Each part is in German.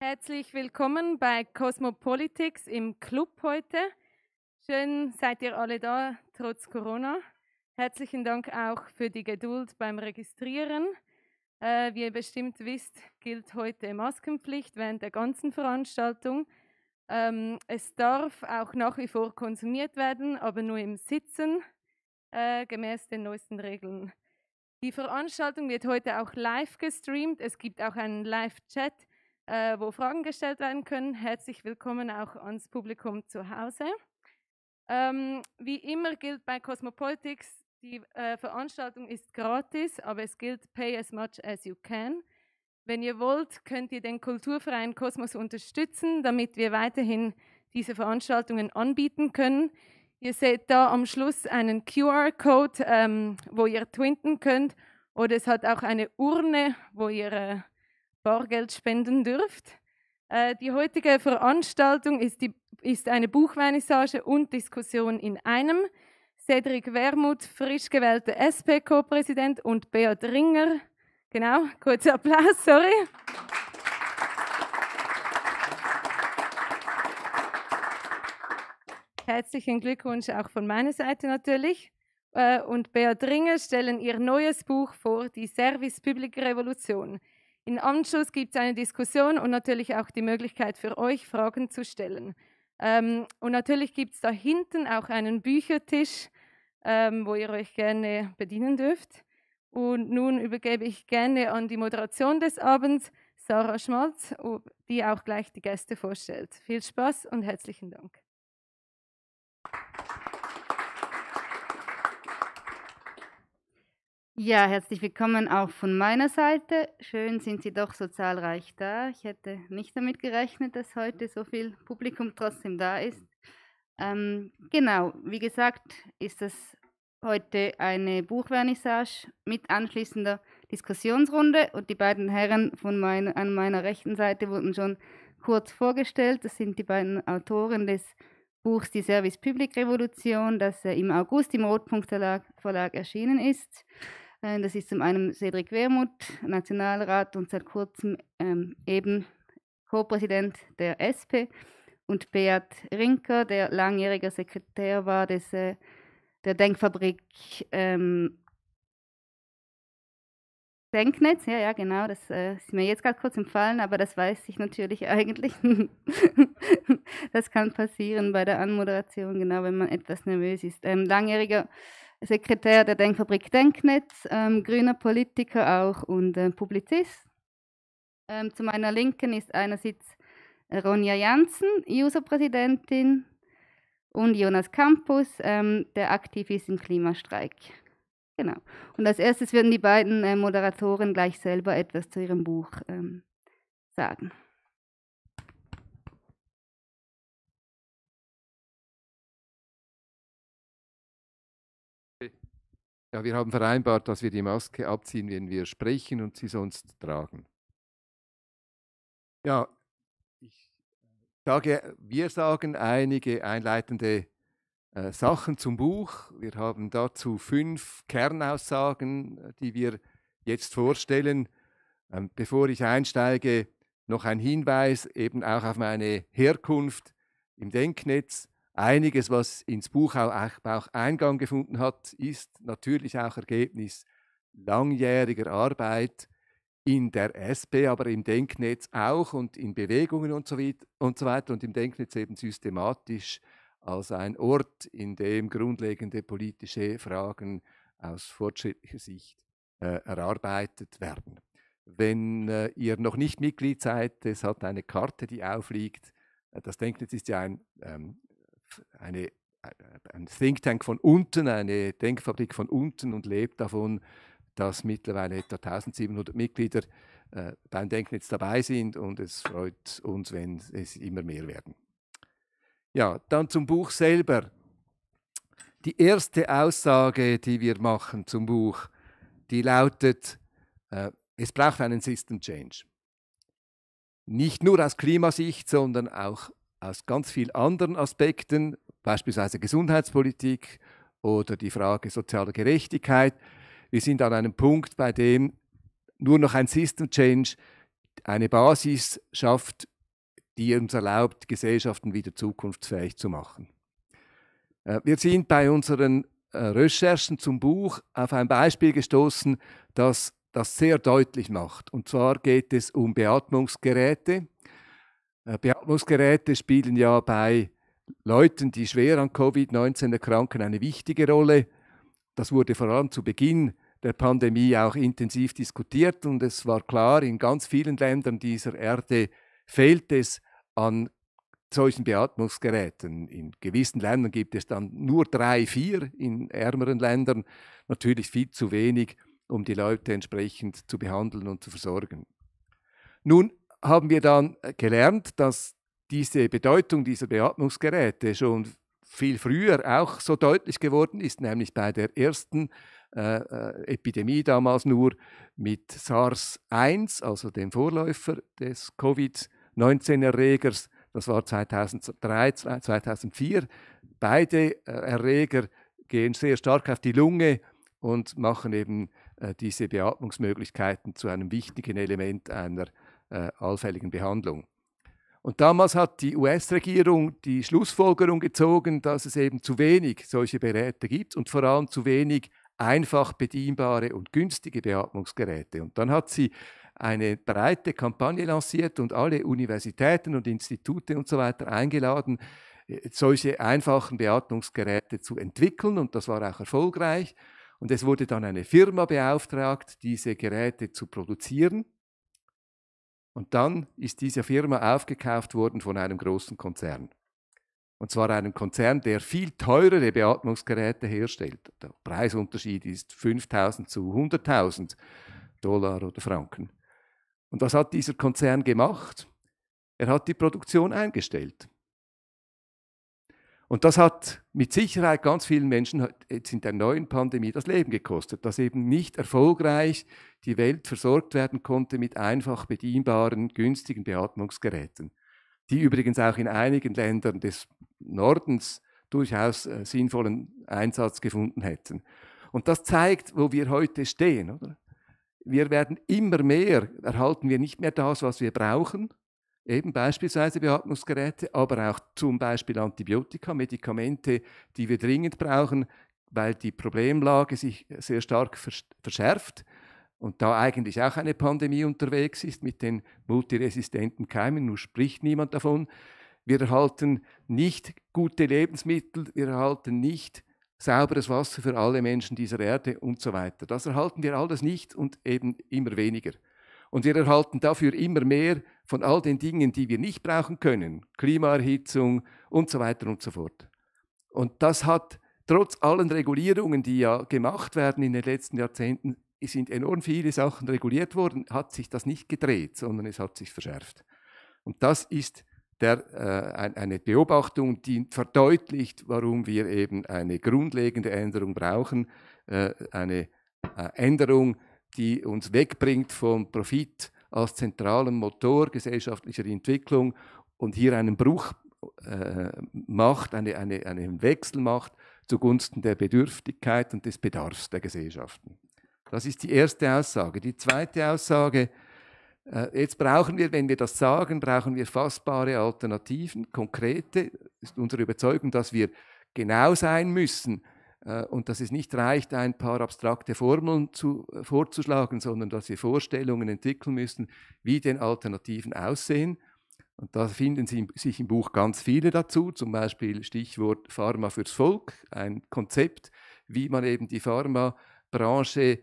Herzlich willkommen bei Cosmopolitics im Club heute. Schön seid ihr alle da, trotz Corona. Herzlichen Dank auch für die Geduld beim Registrieren. Äh, wie ihr bestimmt wisst, gilt heute Maskenpflicht während der ganzen Veranstaltung. Ähm, es darf auch nach wie vor konsumiert werden, aber nur im Sitzen, äh, gemäß den neuesten Regeln. Die Veranstaltung wird heute auch live gestreamt. Es gibt auch einen Live-Chat, äh, wo Fragen gestellt werden können. Herzlich willkommen auch ans Publikum zu Hause. Ähm, wie immer gilt bei Cosmopolitics, die äh, Veranstaltung ist gratis, aber es gilt Pay as much as you can. Wenn ihr wollt, könnt ihr den kulturfreien Kosmos unterstützen, damit wir weiterhin diese Veranstaltungen anbieten können. Ihr seht da am Schluss einen QR-Code, ähm, wo ihr twinten könnt. Oder es hat auch eine Urne, wo ihr äh, Bargeld spenden dürft. Äh, die heutige Veranstaltung ist, die, ist eine Buchvernissage und Diskussion in einem. Cedric Wermuth, frisch gewählter SP-Co-Präsident und Beat Ringer. Genau, kurzer Applaus, sorry. Herzlichen Glückwunsch auch von meiner Seite natürlich. Äh, und Beat Ringer stellen ihr neues Buch vor, die Service-Public-Revolution. In Anschluss gibt es eine Diskussion und natürlich auch die Möglichkeit für euch, Fragen zu stellen. Ähm, und natürlich gibt es da hinten auch einen Büchertisch, ähm, wo ihr euch gerne bedienen dürft. Und nun übergebe ich gerne an die Moderation des Abends, Sarah Schmalz, die auch gleich die Gäste vorstellt. Viel Spaß und herzlichen Dank. Ja, herzlich willkommen auch von meiner Seite. Schön sind Sie doch so zahlreich da. Ich hätte nicht damit gerechnet, dass heute so viel Publikum trotzdem da ist. Ähm, genau, wie gesagt, ist das heute eine Buchvernissage mit anschließender Diskussionsrunde und die beiden Herren von mein, an meiner rechten Seite wurden schon kurz vorgestellt. Das sind die beiden Autoren des Buchs Die Service Public Revolution, das im August im Rotpunkt Verlag erschienen ist. Das ist zum einen Cedric Wermuth, Nationalrat und seit kurzem ähm, eben Co-Präsident der SP und Beat Rinker, der langjähriger Sekretär war des, äh, der Denkfabrik ähm, Denknetz. Ja, ja, genau, das äh, ist mir jetzt gerade kurz entfallen, aber das weiß ich natürlich eigentlich. das kann passieren bei der Anmoderation, genau, wenn man etwas nervös ist. Ähm, langjähriger Sekretär der Denkfabrik Denknetz, ähm, grüner Politiker auch und äh, Publizist. Ähm, zu meiner Linken ist einerseits Ronja Janssen, e User-Präsidentin, und Jonas Campus, ähm, der aktiv ist im Klimastreik. Genau. Und als erstes würden die beiden äh, Moderatoren gleich selber etwas zu ihrem Buch ähm, sagen. ja, wir haben vereinbart, dass wir die Maske abziehen, wenn wir sprechen und sie sonst tragen. Ja, ich sage, wir sagen einige einleitende äh, Sachen zum Buch. Wir haben dazu fünf Kernaussagen, äh, die wir jetzt vorstellen. Ähm, bevor ich einsteige, noch ein Hinweis eben auch auf meine Herkunft im Denknetz. Einiges, was ins Buch auch Eingang gefunden hat, ist natürlich auch Ergebnis langjähriger Arbeit in der SP, aber im Denknetz auch und in Bewegungen und so, und so weiter und im Denknetz eben systematisch als ein Ort, in dem grundlegende politische Fragen aus fortschrittlicher Sicht äh, erarbeitet werden. Wenn äh, ihr noch nicht Mitglied seid, es hat eine Karte, die aufliegt. Äh, das Denknetz ist ja ein ähm, eine, äh, ein Think Tank von unten, eine Denkfabrik von unten und lebt davon, dass mittlerweile etwa 1700 Mitglieder äh, beim Denknetz dabei sind und es freut uns, wenn es immer mehr werden. Ja, dann zum Buch selber. Die erste Aussage, die wir machen zum Buch, die lautet, äh, es braucht einen System Change. Nicht nur aus Klimasicht, sondern auch aus ganz vielen anderen Aspekten, beispielsweise Gesundheitspolitik oder die Frage sozialer Gerechtigkeit. Wir sind an einem Punkt, bei dem nur noch ein System Change eine Basis schafft, die uns erlaubt, Gesellschaften wieder zukunftsfähig zu machen. Äh, wir sind bei unseren äh, Recherchen zum Buch auf ein Beispiel gestoßen, das das sehr deutlich macht. Und zwar geht es um Beatmungsgeräte äh, Beatmungsgeräte spielen ja bei Leuten, die schwer an Covid-19 erkranken, eine wichtige Rolle. Das wurde vor allem zu Beginn der Pandemie auch intensiv diskutiert und es war klar, in ganz vielen Ländern dieser Erde fehlt es an solchen Beatmungsgeräten. In gewissen Ländern gibt es dann nur drei, vier, in ärmeren Ländern natürlich viel zu wenig, um die Leute entsprechend zu behandeln und zu versorgen. Nun haben wir dann äh, gelernt, dass diese Bedeutung dieser Beatmungsgeräte schon viel früher auch so deutlich geworden ist, nämlich bei der ersten äh, äh Epidemie damals nur mit SARS-1, also dem Vorläufer des Covid-19-Erregers. Das war 2003, 2004. Beide äh, Erreger gehen sehr stark auf die Lunge und machen eben äh, diese Beatmungsmöglichkeiten zu einem wichtigen Element einer äh, allfälligen Behandlung. Und damals hat die US-Regierung die Schlussfolgerung gezogen, dass es eben zu wenig solche Geräte gibt und vor allem zu wenig einfach bedienbare und günstige Beatmungsgeräte. Und dann hat sie eine breite Kampagne lanciert und alle Universitäten und Institute und so weiter eingeladen, äh, solche einfachen Beatmungsgeräte zu entwickeln. Und das war auch erfolgreich. Und es wurde dann eine Firma beauftragt, diese Geräte zu produzieren. Und dann ist diese Firma aufgekauft worden von einem großen Konzern. Und zwar einem Konzern, der viel teurere Beatmungsgeräte herstellt. Der Preisunterschied ist 5000 zu 100.000 Dollar oder Franken. Und was hat dieser Konzern gemacht? Er hat die Produktion eingestellt. Und das hat mit Sicherheit ganz vielen Menschen jetzt in der neuen Pandemie das Leben gekostet, dass eben nicht erfolgreich die Welt versorgt werden konnte mit einfach bedienbaren, günstigen Beatmungsgeräten, die übrigens auch in einigen Ländern des Nordens durchaus äh, sinnvollen Einsatz gefunden hätten. Und das zeigt, wo wir heute stehen. Oder? Wir werden immer mehr, erhalten wir nicht mehr das, was wir brauchen, eben beispielsweise Beatmungsgeräte, aber auch zum Beispiel Antibiotika, Medikamente, die wir dringend brauchen, weil die Problemlage sich sehr stark verschärft und da eigentlich auch eine Pandemie unterwegs ist mit den multiresistenten Keimen, nur spricht niemand davon. Wir erhalten nicht gute Lebensmittel, wir erhalten nicht sauberes Wasser für alle Menschen dieser Erde und so weiter. Das erhalten wir alles nicht und eben immer weniger. Und wir erhalten dafür immer mehr von all den Dingen, die wir nicht brauchen können, Klimaerhitzung und so weiter und so fort. Und das hat trotz allen Regulierungen, die ja gemacht werden in den letzten Jahrzehnten, sind enorm viele Sachen reguliert worden, hat sich das nicht gedreht, sondern es hat sich verschärft. Und das ist der, äh, eine Beobachtung, die verdeutlicht, warum wir eben eine grundlegende Änderung brauchen, äh, eine äh, Änderung, die uns wegbringt vom Profit als zentralen Motor gesellschaftlicher Entwicklung und hier einen Bruch äh, macht, eine, eine, einen Wechsel macht zugunsten der Bedürftigkeit und des Bedarfs der Gesellschaften. Das ist die erste Aussage. Die zweite Aussage, äh, jetzt brauchen wir, wenn wir das sagen, brauchen wir fassbare Alternativen, konkrete, ist unsere Überzeugung, dass wir genau sein müssen, äh, und dass es nicht reicht, ein paar abstrakte Formeln zu, äh, vorzuschlagen, sondern dass wir Vorstellungen entwickeln müssen, wie denn Alternativen aussehen. Und da finden Sie, sich im Buch ganz viele dazu, zum Beispiel Stichwort Pharma fürs Volk, ein Konzept, wie man eben die Pharmabranche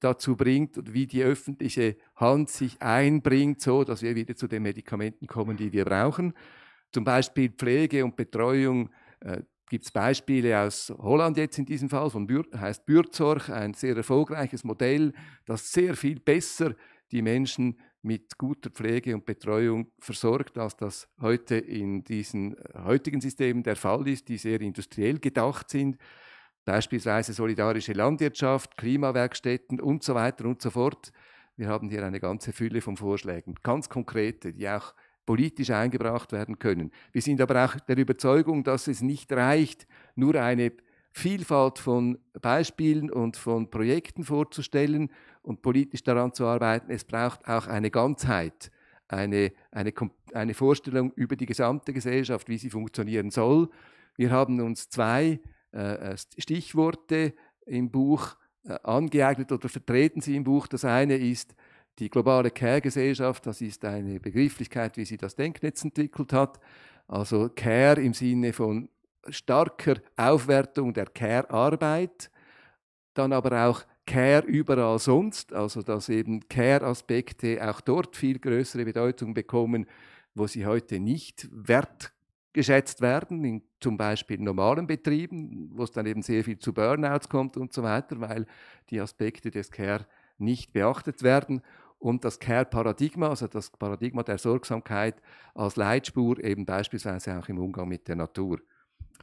dazu bringt und wie die öffentliche Hand sich einbringt, so dass wir wieder zu den Medikamenten kommen, die wir brauchen. Zum Beispiel Pflege und Betreuung äh, gibt es Beispiele aus Holland jetzt in diesem Fall, von Bür heißt Bürzorg, ein sehr erfolgreiches Modell, das sehr viel besser die Menschen mit guter Pflege und Betreuung versorgt, als das heute in diesen äh, heutigen Systemen der Fall ist, die sehr industriell gedacht sind. Beispielsweise solidarische Landwirtschaft, Klimawerkstätten und so weiter und so fort. Wir haben hier eine ganze Fülle von Vorschlägen, ganz konkrete, die auch politisch eingebracht werden können. Wir sind aber auch der Überzeugung, dass es nicht reicht, nur eine Vielfalt von Beispielen und von Projekten vorzustellen und politisch daran zu arbeiten. Es braucht auch eine Ganzheit, eine, eine, eine Vorstellung über die gesamte Gesellschaft, wie sie funktionieren soll. Wir haben uns zwei äh, äh Stichworte im Buch äh, angeeignet oder vertreten sie im Buch. Das eine ist die globale Care-Gesellschaft, das ist eine Begrifflichkeit, wie sie das Denknetz entwickelt hat. Also Care im Sinne von starker Aufwertung der Care-Arbeit, dann aber auch Care überall sonst, also dass eben Care-Aspekte auch dort viel größere Bedeutung bekommen, wo sie heute nicht wertgeschätzt werden, in zum Beispiel normalen Betrieben, wo es dann eben sehr viel zu Burnouts kommt und so weiter, weil die Aspekte des Care nicht beachtet werden und das Care-Paradigma, also das Paradigma der Sorgsamkeit als Leitspur eben beispielsweise auch im Umgang mit der Natur.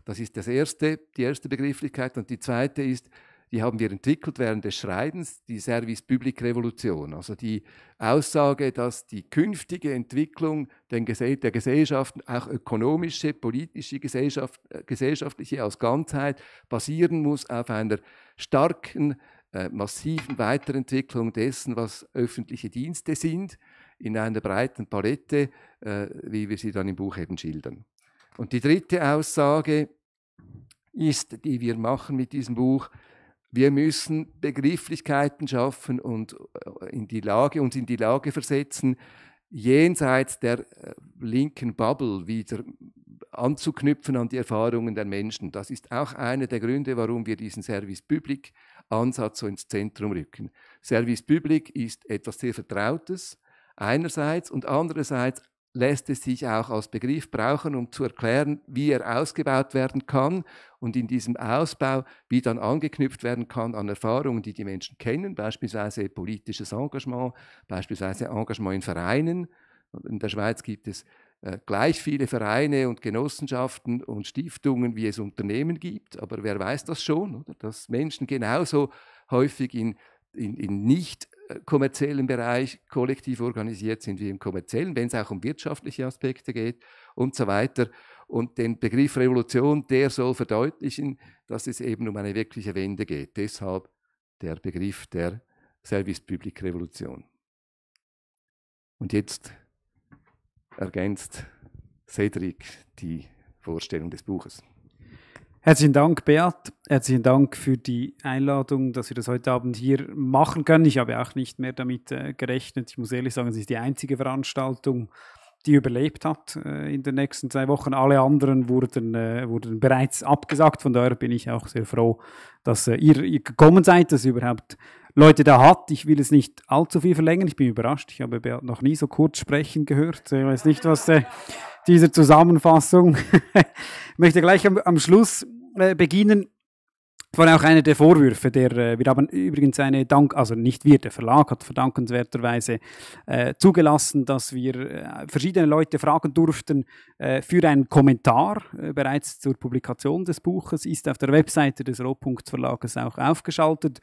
Das ist das erste, die erste Begrifflichkeit und die zweite ist, die haben wir entwickelt während des Schreibens, die Service Public Revolution, also die Aussage, dass die künftige Entwicklung der Gesellschaften, auch ökonomische, politische, gesellschaft, äh, gesellschaftliche als Ganzheit, basieren muss auf einer starken äh, massiven Weiterentwicklung dessen, was öffentliche Dienste sind, in einer breiten Palette, äh, wie wir sie dann im Buch eben schildern. Und die dritte Aussage ist, die wir machen mit diesem Buch, wir müssen Begrifflichkeiten schaffen und äh, in die Lage, uns in die Lage versetzen, jenseits der äh, linken Bubble wieder anzuknüpfen an die Erfahrungen der Menschen. Das ist auch einer der Gründe, warum wir diesen Service Public Ansatz so ins Zentrum rücken. Service Public ist etwas sehr Vertrautes einerseits und andererseits lässt es sich auch als Begriff brauchen, um zu erklären, wie er ausgebaut werden kann und in diesem Ausbau, wie dann angeknüpft werden kann an Erfahrungen, die die Menschen kennen, beispielsweise politisches Engagement, beispielsweise Engagement in Vereinen. In der Schweiz gibt es äh, gleich viele Vereine und Genossenschaften und Stiftungen, wie es Unternehmen gibt. Aber wer weiß das schon, oder? dass Menschen genauso häufig in, in, in nicht äh, kommerziellen Bereich kollektiv organisiert sind wie im kommerziellen, wenn es auch um wirtschaftliche Aspekte geht und so weiter. Und den Begriff Revolution, der soll verdeutlichen, dass es eben um eine wirkliche Wende geht. Deshalb der Begriff der Service Public Revolution. Und jetzt ergänzt Cedric die Vorstellung des Buches. Herzlichen Dank, Beat. Herzlichen Dank für die Einladung, dass wir das heute Abend hier machen können. Ich habe auch nicht mehr damit äh, gerechnet. Ich muss ehrlich sagen, es ist die einzige Veranstaltung, die überlebt hat äh, in den nächsten zwei Wochen. Alle anderen wurden, äh, wurden bereits abgesagt. Von daher bin ich auch sehr froh, dass äh, ihr, ihr gekommen seid, dass ihr überhaupt Leute da hat. Ich will es nicht allzu viel verlängern. Ich bin überrascht. Ich habe Beat noch nie so kurz sprechen gehört. Ich weiß nicht, was äh, dieser Zusammenfassung. ich möchte gleich am, am Schluss äh, beginnen. war auch einer der Vorwürfe, der äh, wir haben übrigens eine Dank, also nicht wir, der Verlag hat verdankenswerterweise äh, zugelassen, dass wir äh, verschiedene Leute fragen durften äh, für einen Kommentar äh, bereits zur Publikation des Buches ist auf der Webseite des Rohpunkt Verlages auch aufgeschaltet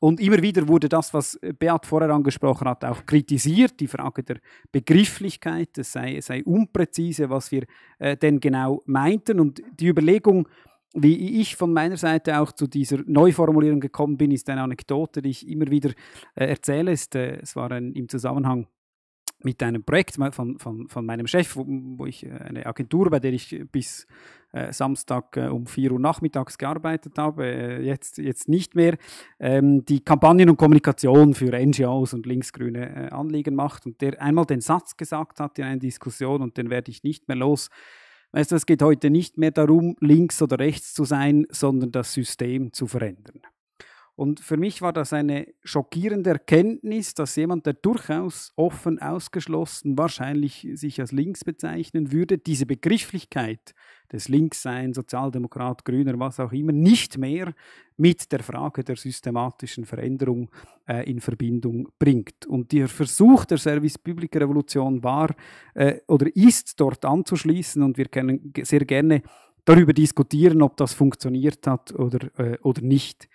und immer wieder wurde das, was Beat vorher angesprochen hat, auch kritisiert, die Frage der Begrifflichkeit, es sei, sei unpräzise, was wir äh, denn genau meinten. Und die Überlegung, wie ich von meiner Seite auch zu dieser Neuformulierung gekommen bin, ist eine Anekdote, die ich immer wieder äh, erzähle. Ist, äh, es war ein, im Zusammenhang mit einem Projekt von, von, von meinem Chef, wo, wo, ich äh, eine Agentur, bei der ich bis äh, Samstag äh, um 4 Uhr nachmittags gearbeitet habe, äh, jetzt, jetzt nicht mehr, ähm, die Kampagnen und Kommunikation für NGOs und linksgrüne Anliegen macht und der einmal den Satz gesagt hat in einer Diskussion und den werde ich nicht mehr los. Weißt du, es geht heute nicht mehr darum, links oder rechts zu sein, sondern das System zu verändern. Und für mich war das eine schockierende Erkenntnis, dass jemand, der durchaus offen ausgeschlossen wahrscheinlich sich als links bezeichnen würde, diese Begrifflichkeit des Linksseins, Sozialdemokrat, Grüner, was auch immer, nicht mehr mit der Frage der systematischen Veränderung äh, in Verbindung bringt. Und der Versuch der Service Public Revolution war äh, oder ist dort anzuschließen und wir können sehr gerne darüber diskutieren, ob das funktioniert hat oder, äh, oder nicht.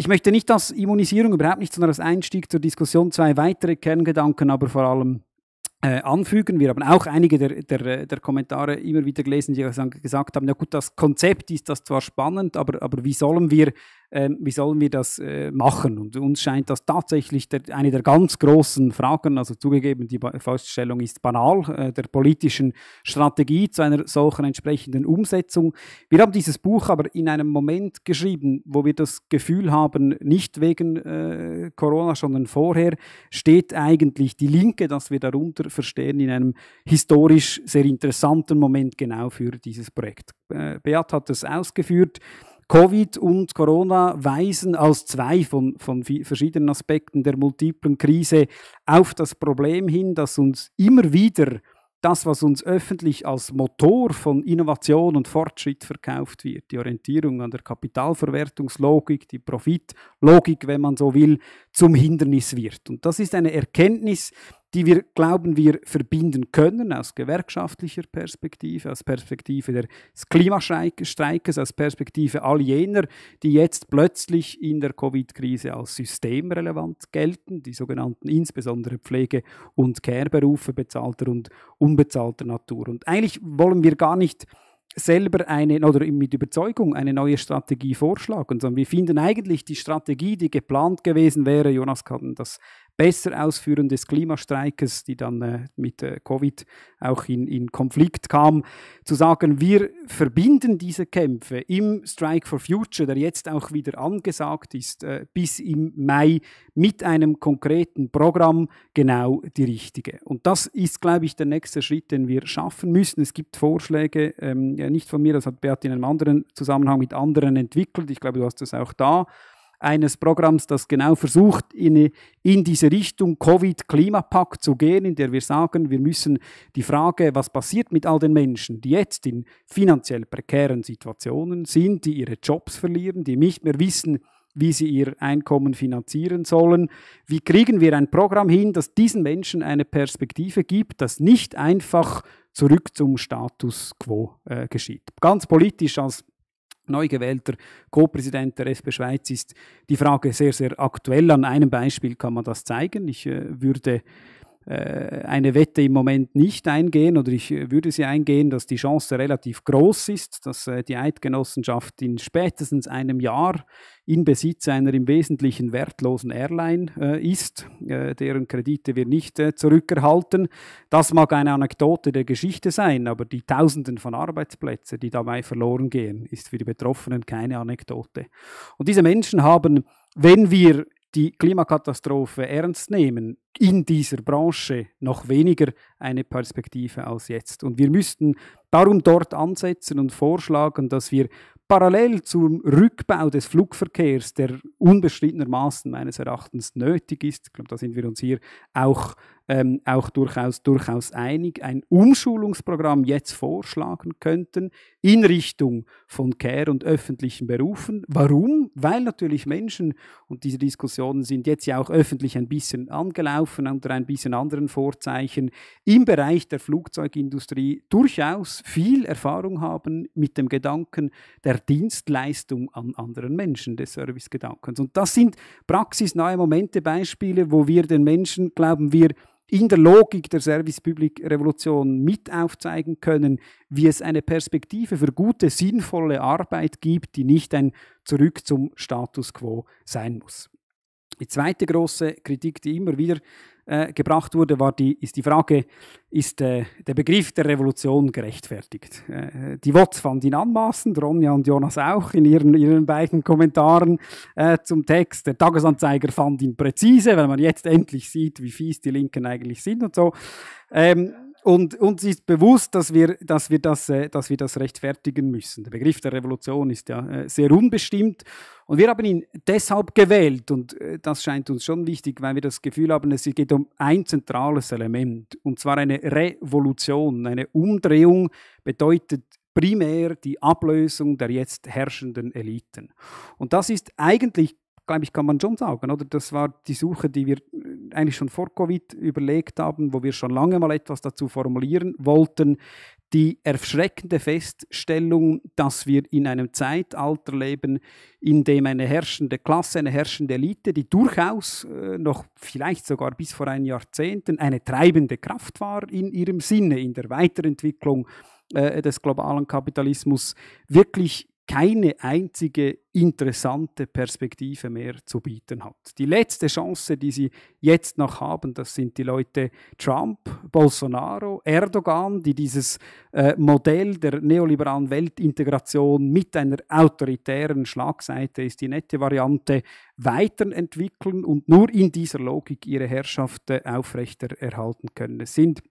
Ich möchte nicht als Immunisierung überhaupt nicht, sondern als Einstieg zur Diskussion zwei weitere Kerngedanken, aber vor allem äh, anfügen. Wir haben auch einige der, der, äh, der, Kommentare immer wieder gelesen, die gesagt haben, ja gut, das Konzept ist das zwar spannend, aber, aber wie sollen wir ähm, wie sollen wir das äh, machen? Und uns scheint das tatsächlich der, eine der ganz großen Fragen, also zugegeben, die Feststellung ist banal, äh, der politischen Strategie zu einer solchen entsprechenden Umsetzung. Wir haben dieses Buch aber in einem Moment geschrieben, wo wir das Gefühl haben, nicht wegen äh, Corona, sondern vorher steht eigentlich die Linke, dass wir darunter verstehen, in einem historisch sehr interessanten Moment genau für dieses Projekt. Äh, Beat hat das ausgeführt. Covid und Corona weisen als zwei von, von verschiedenen Aspekten der multiplen Krise auf das Problem hin, dass uns immer wieder das, was uns öffentlich als Motor von Innovation und Fortschritt verkauft wird, die Orientierung an der Kapitalverwertungslogik, die Profitlogik, wenn man so will, zum Hindernis wird. Und das ist eine Erkenntnis, die wir glauben, wir verbinden können aus gewerkschaftlicher Perspektive, aus Perspektive des Klimastreikes, aus Perspektive all jener, die jetzt plötzlich in der Covid-Krise als systemrelevant gelten, die sogenannten insbesondere Pflege- und Care-Berufe bezahlter und unbezahlter Natur. Und eigentlich wollen wir gar nicht selber eine oder mit Überzeugung eine neue Strategie vorschlagen, sondern wir finden eigentlich die Strategie, die geplant gewesen wäre, Jonas kann das besser Ausführen des Klimastreikes, die dann äh, mit äh, Covid auch in, in Konflikt kam, zu sagen, wir verbinden diese Kämpfe im Strike for Future, der jetzt auch wieder angesagt ist, äh, bis im Mai mit einem konkreten Programm genau die richtige. Und das ist, glaube ich, der nächste Schritt, den wir schaffen müssen. Es gibt Vorschläge, ähm, ja, nicht von mir, das hat Beat in einem anderen Zusammenhang mit anderen entwickelt. Ich glaube, du hast das auch da eines Programms, das genau versucht, in, in diese Richtung Covid-Klimapakt zu gehen, in der wir sagen, wir müssen die Frage, was passiert mit all den Menschen, die jetzt in finanziell prekären Situationen sind, die ihre Jobs verlieren, die nicht mehr wissen, wie sie ihr Einkommen finanzieren sollen. Wie kriegen wir ein Programm hin, das diesen Menschen eine Perspektive gibt, das nicht einfach zurück zum Status quo äh, geschieht. Ganz politisch als neu gewählter Co-Präsident der SP Schweiz ist die Frage sehr, sehr aktuell. An einem Beispiel kann man das zeigen. Ich äh, würde äh, eine Wette im Moment nicht eingehen oder ich äh, würde sie eingehen, dass die Chance relativ groß ist, dass äh, die Eidgenossenschaft in spätestens einem Jahr in Besitz einer im Wesentlichen wertlosen Airline ist, deren Kredite wir nicht zurückerhalten. Das mag eine Anekdote der Geschichte sein, aber die Tausenden von Arbeitsplätzen, die dabei verloren gehen, ist für die Betroffenen keine Anekdote. Und diese Menschen haben wenn wir die Klimakatastrophe ernst nehmen, in dieser Branche noch weniger eine Perspektive als jetzt. Und wir müssten darum dort ansetzen und vorschlagen, dass wir parallel zum Rückbau des Flugverkehrs, der unbestrittenermaßen meines Erachtens nötig ist, ich glaube, da sind wir uns hier auch ähm, auch durchaus, durchaus einig, ein Umschulungsprogramm jetzt vorschlagen könnten in Richtung von Care und öffentlichen Berufen. Warum? Weil natürlich Menschen, und diese Diskussionen sind jetzt ja auch öffentlich ein bisschen angelaufen, unter ein bisschen anderen Vorzeichen, im Bereich der Flugzeugindustrie durchaus viel Erfahrung haben mit dem Gedanken der Dienstleistung an anderen Menschen, des Servicegedankens. Und das sind praxisnahe Momente, Beispiele, wo wir den Menschen, glauben wir, in der Logik der Service-Public-Revolution mit aufzeigen können, wie es eine Perspektive für gute, sinnvolle Arbeit gibt, die nicht ein Zurück zum Status quo sein muss. Die zweite große Kritik, die immer wieder äh, gebracht wurde, war die, ist die Frage, ist äh, der Begriff der Revolution gerechtfertigt? Äh, die WOTS fand ihn anmaßend, Ronja und Jonas auch in ihren, ihren beiden Kommentaren äh, zum Text. Der Tagesanzeiger fand ihn präzise, weil man jetzt endlich sieht, wie fies die Linken eigentlich sind und so. Ähm, und uns ist bewusst, dass wir, dass, wir das, äh, dass wir das rechtfertigen müssen. Der Begriff der Revolution ist ja äh, sehr unbestimmt und wir haben ihn deshalb gewählt und äh, das scheint uns schon wichtig, weil wir das Gefühl haben, es geht um ein zentrales Element und zwar eine Revolution, eine Umdrehung bedeutet primär die Ablösung der jetzt herrschenden Eliten. Und das ist eigentlich glaube ich, kann man schon sagen, oder? Das war die Suche, die wir äh, eigentlich schon vor Covid überlegt haben, wo wir schon lange mal etwas dazu formulieren wollten. Die erschreckende Feststellung, dass wir in einem Zeitalter leben, in dem eine herrschende Klasse, eine herrschende Elite, die durchaus äh, noch vielleicht sogar bis vor ein Jahrzehnten eine treibende Kraft war in ihrem Sinne, in der Weiterentwicklung äh, des globalen Kapitalismus wirklich keine einzige interessante Perspektive mehr zu bieten hat. Die letzte Chance, die sie jetzt noch haben, das sind die Leute Trump, Bolsonaro, Erdogan, die dieses äh, Modell der neoliberalen Weltintegration mit einer autoritären Schlagseite ist die nette Variante weiterentwickeln und nur in dieser Logik ihre Herrschaft äh, aufrechterhalten können. Es sind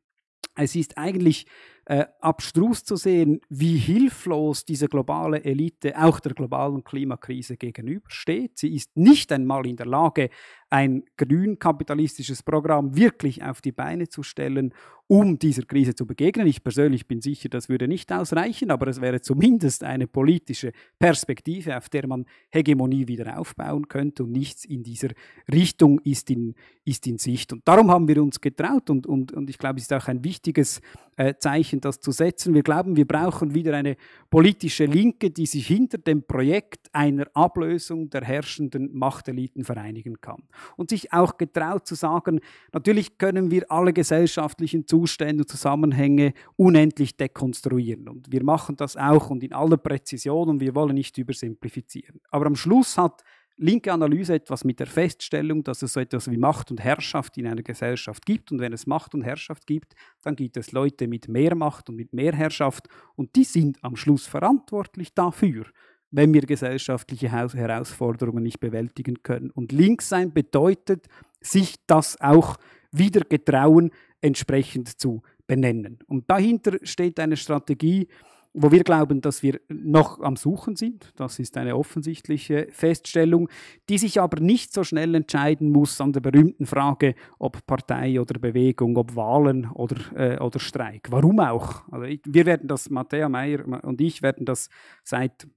es ist eigentlich äh, abstrus zu sehen, wie hilflos diese globale Elite auch der globalen Klimakrise gegenübersteht. Sie ist nicht einmal in der Lage, ein grünkapitalistisches Programm wirklich auf die Beine zu stellen, um dieser Krise zu begegnen. Ich persönlich bin sicher, das würde nicht ausreichen, aber es wäre zumindest eine politische Perspektive, auf der man Hegemonie wieder aufbauen könnte und nichts in dieser Richtung ist in, ist in Sicht. Und darum haben wir uns getraut und, und, und ich glaube, es ist auch ein wichtiges äh, Zeichen, entsprechend das zu setzen. Wir glauben, wir brauchen wieder eine politische Linke, die sich hinter dem Projekt einer Ablösung der herrschenden Machteliten vereinigen kann. Und sich auch getraut zu sagen, natürlich können wir alle gesellschaftlichen Zustände und Zusammenhänge unendlich dekonstruieren. Und wir machen das auch und in aller Präzision und wir wollen nicht übersimplifizieren. Aber am Schluss hat linke Analyse etwas mit der Feststellung, dass es so etwas wie Macht und Herrschaft in einer Gesellschaft gibt. Und wenn es Macht und Herrschaft gibt, dann gibt es Leute mit mehr Macht und mit mehr Herrschaft. Und die sind am Schluss verantwortlich dafür, wenn wir gesellschaftliche Herausforderungen nicht bewältigen können. Und links sein bedeutet, sich das auch wieder getrauen, entsprechend zu benennen. Und dahinter steht eine Strategie, wo wir glauben, dass wir noch am Suchen sind. Das ist eine offensichtliche Feststellung, die sich aber nicht so schnell entscheiden muss an der berühmten Frage, ob Partei oder Bewegung, ob Wahlen oder, äh, oder Streik. Warum auch? Also ich, wir werden das, Matthäa Meyer und ich werden das seit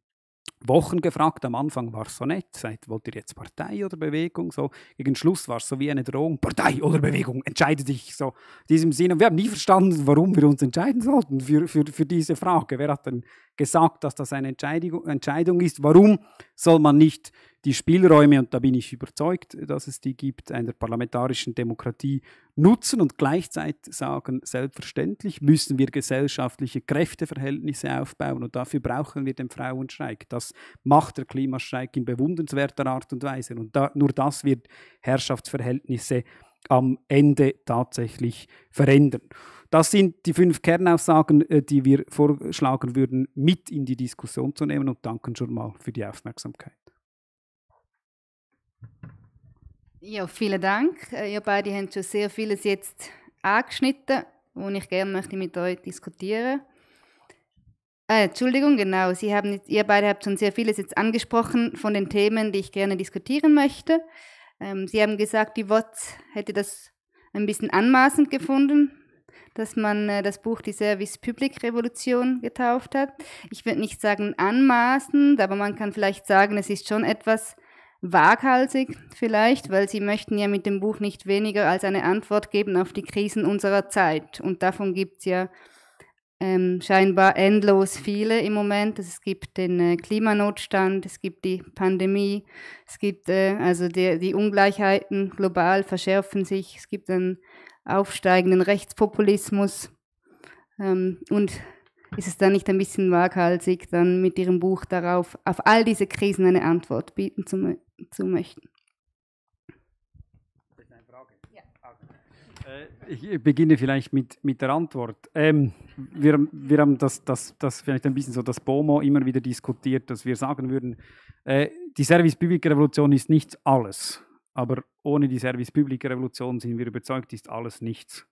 Wochen gefragt. Am Anfang war es so nett, seid, wollt ihr jetzt Partei oder Bewegung? So, gegen Schluss war es so wie eine Drohung, Partei oder Bewegung, entscheide dich. So, in diesem Sinne. Und wir haben nie verstanden, warum wir uns entscheiden sollten für, für, für diese Frage. Wer hat denn gesagt, dass das eine Entscheidung, Entscheidung ist? Warum soll man nicht die Spielräume, und da bin ich überzeugt, dass es die gibt, einer parlamentarischen Demokratie nutzen und gleichzeitig sagen, selbstverständlich müssen wir gesellschaftliche Kräfteverhältnisse aufbauen und dafür brauchen wir den Frauenstreik. Das macht der Klimastreik in bewundernswerter Art und Weise und da, nur das wird Herrschaftsverhältnisse am Ende tatsächlich verändern. Das sind die fünf Kernaussagen, äh, die wir vorschlagen würden, mit in die Diskussion zu nehmen und danken schon mal für die Aufmerksamkeit. Ja, vielen Dank. Äh, ihr beide habt schon sehr vieles jetzt angeschnitten, und ich gerne möchte mit euch diskutieren. Äh, Entschuldigung, genau. Sie haben, ihr beide habt schon sehr vieles jetzt angesprochen von den Themen, die ich gerne diskutieren möchte. Ähm, Sie haben gesagt, die WOTS hätte das ein bisschen anmaßend gefunden, dass man äh, das Buch Die Service Public Revolution getauft hat. Ich würde nicht sagen anmaßend, aber man kann vielleicht sagen, es ist schon etwas, waghalsig vielleicht, weil sie möchten ja mit dem Buch nicht weniger als eine Antwort geben auf die Krisen unserer Zeit. Und davon gibt es ja ähm, scheinbar endlos viele im Moment. Es gibt den äh, Klimanotstand, es gibt die Pandemie, es gibt äh, also die, die Ungleichheiten global verschärfen sich, es gibt einen aufsteigenden Rechtspopulismus ähm, und ist es dann nicht ein bisschen waghalsig, dann mit Ihrem Buch darauf, auf all diese Krisen eine Antwort bieten zu, zu möchten? Das ist eine Frage. Ja. Äh, ich beginne vielleicht mit, mit der Antwort. Ähm, wir, wir haben das, das, das vielleicht ein bisschen so das BOMO immer wieder diskutiert, dass wir sagen würden, äh, die service bibliothek revolution ist nicht alles aber ohne die Service-Public-Revolution sind wir überzeugt, ist alles nichts.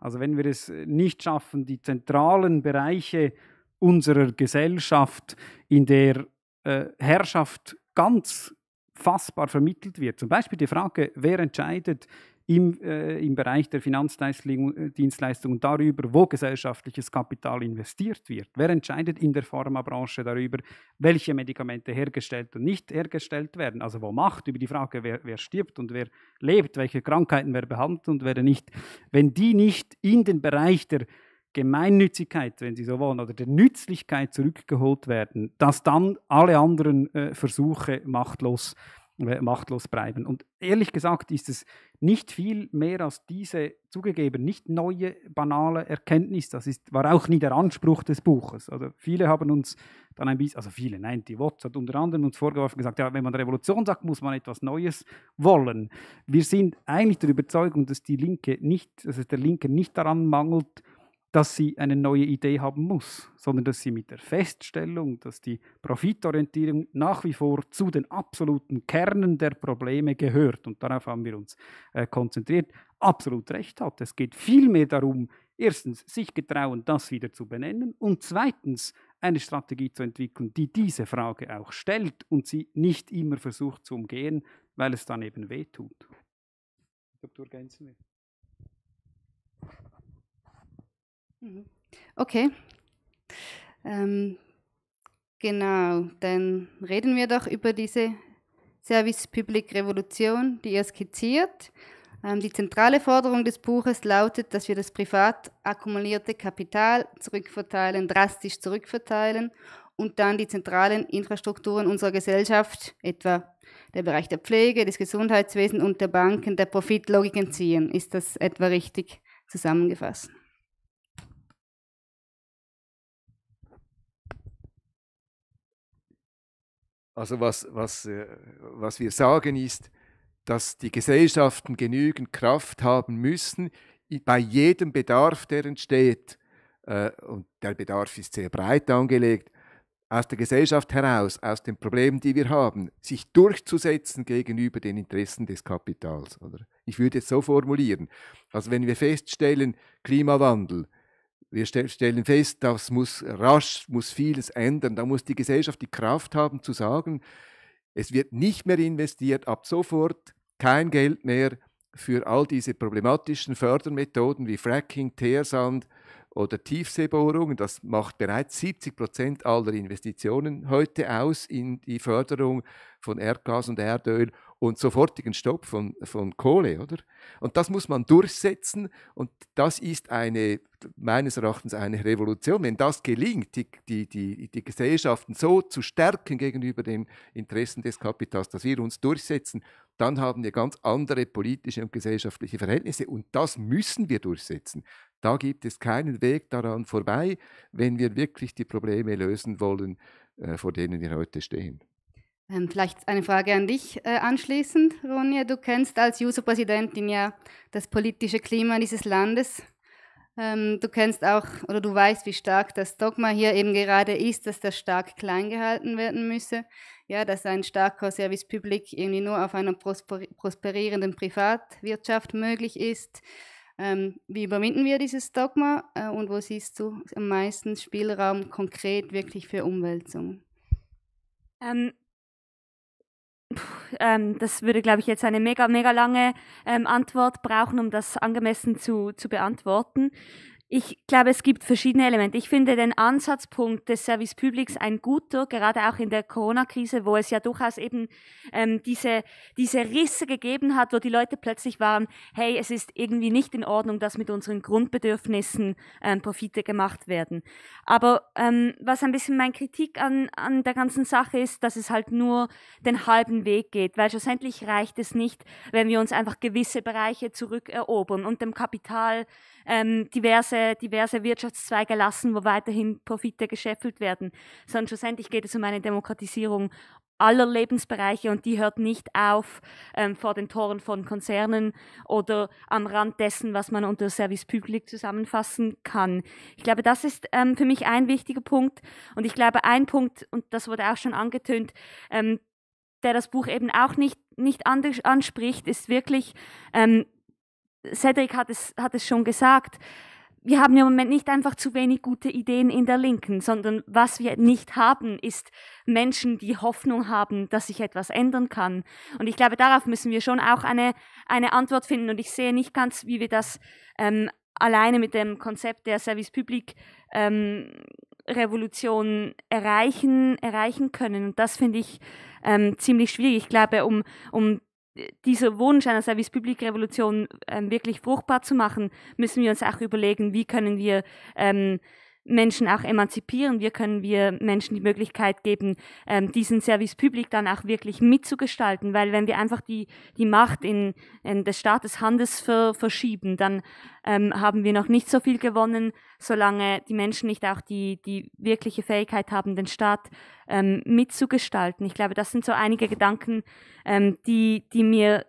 Also wenn wir es nicht schaffen, die zentralen Bereiche unserer Gesellschaft, in der äh, Herrschaft ganz fassbar vermittelt wird, zum Beispiel die Frage, wer entscheidet im, äh, im Bereich der Finanzdienstleistungen äh, darüber, wo gesellschaftliches Kapital investiert wird. Wer entscheidet in der Pharmabranche darüber, welche Medikamente hergestellt und nicht hergestellt werden? Also wo Macht über die Frage, wer, wer stirbt und wer lebt, welche Krankheiten wer behandelt und wer nicht, wenn die nicht in den Bereich der Gemeinnützigkeit, wenn Sie so wollen, oder der Nützlichkeit zurückgeholt werden, dass dann alle anderen äh, Versuche machtlos sind äh, machtlos bleiben. Und ehrlich gesagt ist es nicht viel mehr als diese zugegeben, nicht neue, banale Erkenntnis. Das ist, war auch nie der Anspruch des Buches. Also viele haben uns dann ein bisschen, also viele, nein, die Watts hat unter anderem uns vorgeworfen, gesagt, ja, wenn man Revolution sagt, muss man etwas Neues wollen. Wir sind eigentlich der Überzeugung, dass die Linke nicht, dass es der Linke nicht daran mangelt, dass sie eine neue Idee haben muss, sondern dass sie mit der Feststellung, dass die Profitorientierung nach wie vor zu den absoluten Kernen der Probleme gehört, und darauf haben wir uns äh, konzentriert, absolut recht hat. Es geht vielmehr darum, erstens, sich getrauen, das wieder zu benennen und zweitens, eine Strategie zu entwickeln, die diese Frage auch stellt und sie nicht immer versucht zu umgehen, weil es dann eben wehtut. Ich glaube, du Dr. Geinzelner. Mhm. Okay. Ähm, genau, dann reden wir doch über diese Service Public Revolution, die ihr skizziert. Ähm, die zentrale Forderung des Buches lautet, dass wir das privat akkumulierte Kapital zurückverteilen, drastisch zurückverteilen und dann die zentralen Infrastrukturen unserer Gesellschaft, etwa der Bereich der Pflege, des Gesundheitswesens und der Banken, der Profitlogik entziehen. Ist das etwa richtig zusammengefasst? Also was, was, äh, was wir sagen ist, dass die Gesellschaften genügend Kraft haben müssen, bei jedem Bedarf, der entsteht, äh, und der Bedarf ist sehr breit angelegt, aus der Gesellschaft heraus, aus den Problemen, die wir haben, sich durchzusetzen gegenüber den Interessen des Kapitals. Oder? Ich würde es so formulieren. Also wenn wir feststellen, Klimawandel, wir stellen fest, das muss rasch, muss vieles ändern. Da muss die Gesellschaft die Kraft haben zu sagen, es wird nicht mehr investiert, ab sofort kein Geld mehr für all diese problematischen Fördermethoden wie Fracking, Teersand oder Tiefseebohrungen. Das macht bereits 70 Prozent aller Investitionen heute aus in die Förderung von Erdgas und Erdöl und sofortigen Stopp von, von Kohle. Oder? Und das muss man durchsetzen und das ist eine meines Erachtens eine Revolution. Wenn das gelingt, die, die, die, die Gesellschaften so zu stärken gegenüber den Interessen des Kapitals, dass wir uns durchsetzen, dann haben wir ganz andere politische und gesellschaftliche Verhältnisse und das müssen wir durchsetzen. Da gibt es keinen Weg daran vorbei, wenn wir wirklich die Probleme lösen wollen, äh, vor denen wir heute stehen. Ähm, vielleicht eine Frage an dich äh, anschließend, Ronja. Du kennst als Juso-Präsidentin ja das politische Klima dieses Landes ähm, du kennst auch oder du weißt, wie stark das Dogma hier eben gerade ist, dass das stark klein gehalten werden müsse. Ja, dass ein starker Service Public irgendwie nur auf einer prosper prosperierenden Privatwirtschaft möglich ist. Ähm, wie überwinden wir dieses Dogma äh, und wo siehst du am meisten Spielraum konkret wirklich für Umwälzungen? Ähm, ähm, das würde, glaube ich, jetzt eine mega, mega lange ähm, Antwort brauchen, um das angemessen zu, zu beantworten. Ich glaube, es gibt verschiedene Elemente. Ich finde den Ansatzpunkt des Service Publics ein guter, gerade auch in der Corona-Krise, wo es ja durchaus eben ähm, diese, diese Risse gegeben hat, wo die Leute plötzlich waren, hey, es ist irgendwie nicht in Ordnung, dass mit unseren Grundbedürfnissen ähm, Profite gemacht werden. Aber ähm, was ein bisschen meine Kritik an, an der ganzen Sache ist, dass es halt nur den halben Weg geht, weil schlussendlich reicht es nicht, wenn wir uns einfach gewisse Bereiche zurückerobern und dem Kapital ähm, diverse, diverse Wirtschaftszweige lassen, wo weiterhin Profite gescheffelt werden, sondern schlussendlich geht es um eine Demokratisierung aller Lebensbereiche und die hört nicht auf ähm, vor den Toren von Konzernen oder am Rand dessen, was man unter Service Public zusammenfassen kann. Ich glaube, das ist ähm, für mich ein wichtiger Punkt und ich glaube, ein Punkt, und das wurde auch schon angetönt, ähm, der das Buch eben auch nicht, nicht anspricht, ist wirklich ähm, Cedric hat es, hat es schon gesagt, wir haben im Moment nicht einfach zu wenig gute Ideen in der Linken, sondern was wir nicht haben, ist Menschen, die Hoffnung haben, dass sich etwas ändern kann. Und ich glaube, darauf müssen wir schon auch eine, eine Antwort finden. Und ich sehe nicht ganz, wie wir das ähm, alleine mit dem Konzept der Service Public ähm, Revolution erreichen, erreichen können. Und das finde ich ähm, ziemlich schwierig. Ich glaube, um, um dieser Wunsch einer Service-Public-Revolution ähm, wirklich fruchtbar zu machen, müssen wir uns auch überlegen, wie können wir ähm, Menschen auch emanzipieren? Wie können wir Menschen die Möglichkeit geben, ähm, diesen Service Public dann auch wirklich mitzugestalten? Weil wenn wir einfach die, die Macht in, in des Staates Handels ver, verschieben, dann ähm, haben wir noch nicht so viel gewonnen, solange die Menschen nicht auch die, die wirkliche Fähigkeit haben, den Staat ähm, mitzugestalten. Ich glaube, das sind so einige Gedanken, ähm, die, die mir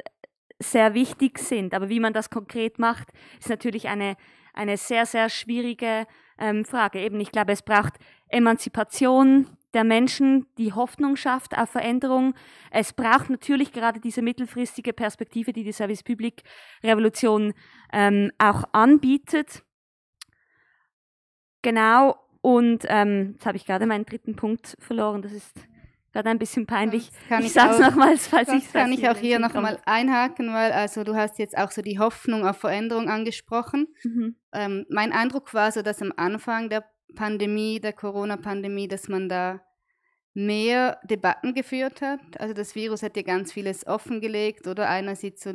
sehr wichtig sind. Aber wie man das konkret macht, ist natürlich eine, eine sehr, sehr schwierige ähm, Frage. Eben, ich glaube, es braucht Emanzipation der Menschen, die Hoffnung schafft auf Veränderung. Es braucht natürlich gerade diese mittelfristige Perspektive, die die Service Public Revolution ähm, auch anbietet. Genau, und ähm, jetzt habe ich gerade meinen dritten Punkt verloren. Das ist gerade ein bisschen peinlich. Ich, ich es nochmals, falls ich kann ich auch hier nochmal einhaken, weil also du hast jetzt auch so die Hoffnung auf Veränderung angesprochen. Mhm. Ähm, mein Eindruck war so, dass am Anfang der Pandemie, der Corona-Pandemie, dass man da mehr Debatten geführt hat. Also das Virus hat ja ganz vieles offengelegt, oder einerseits so,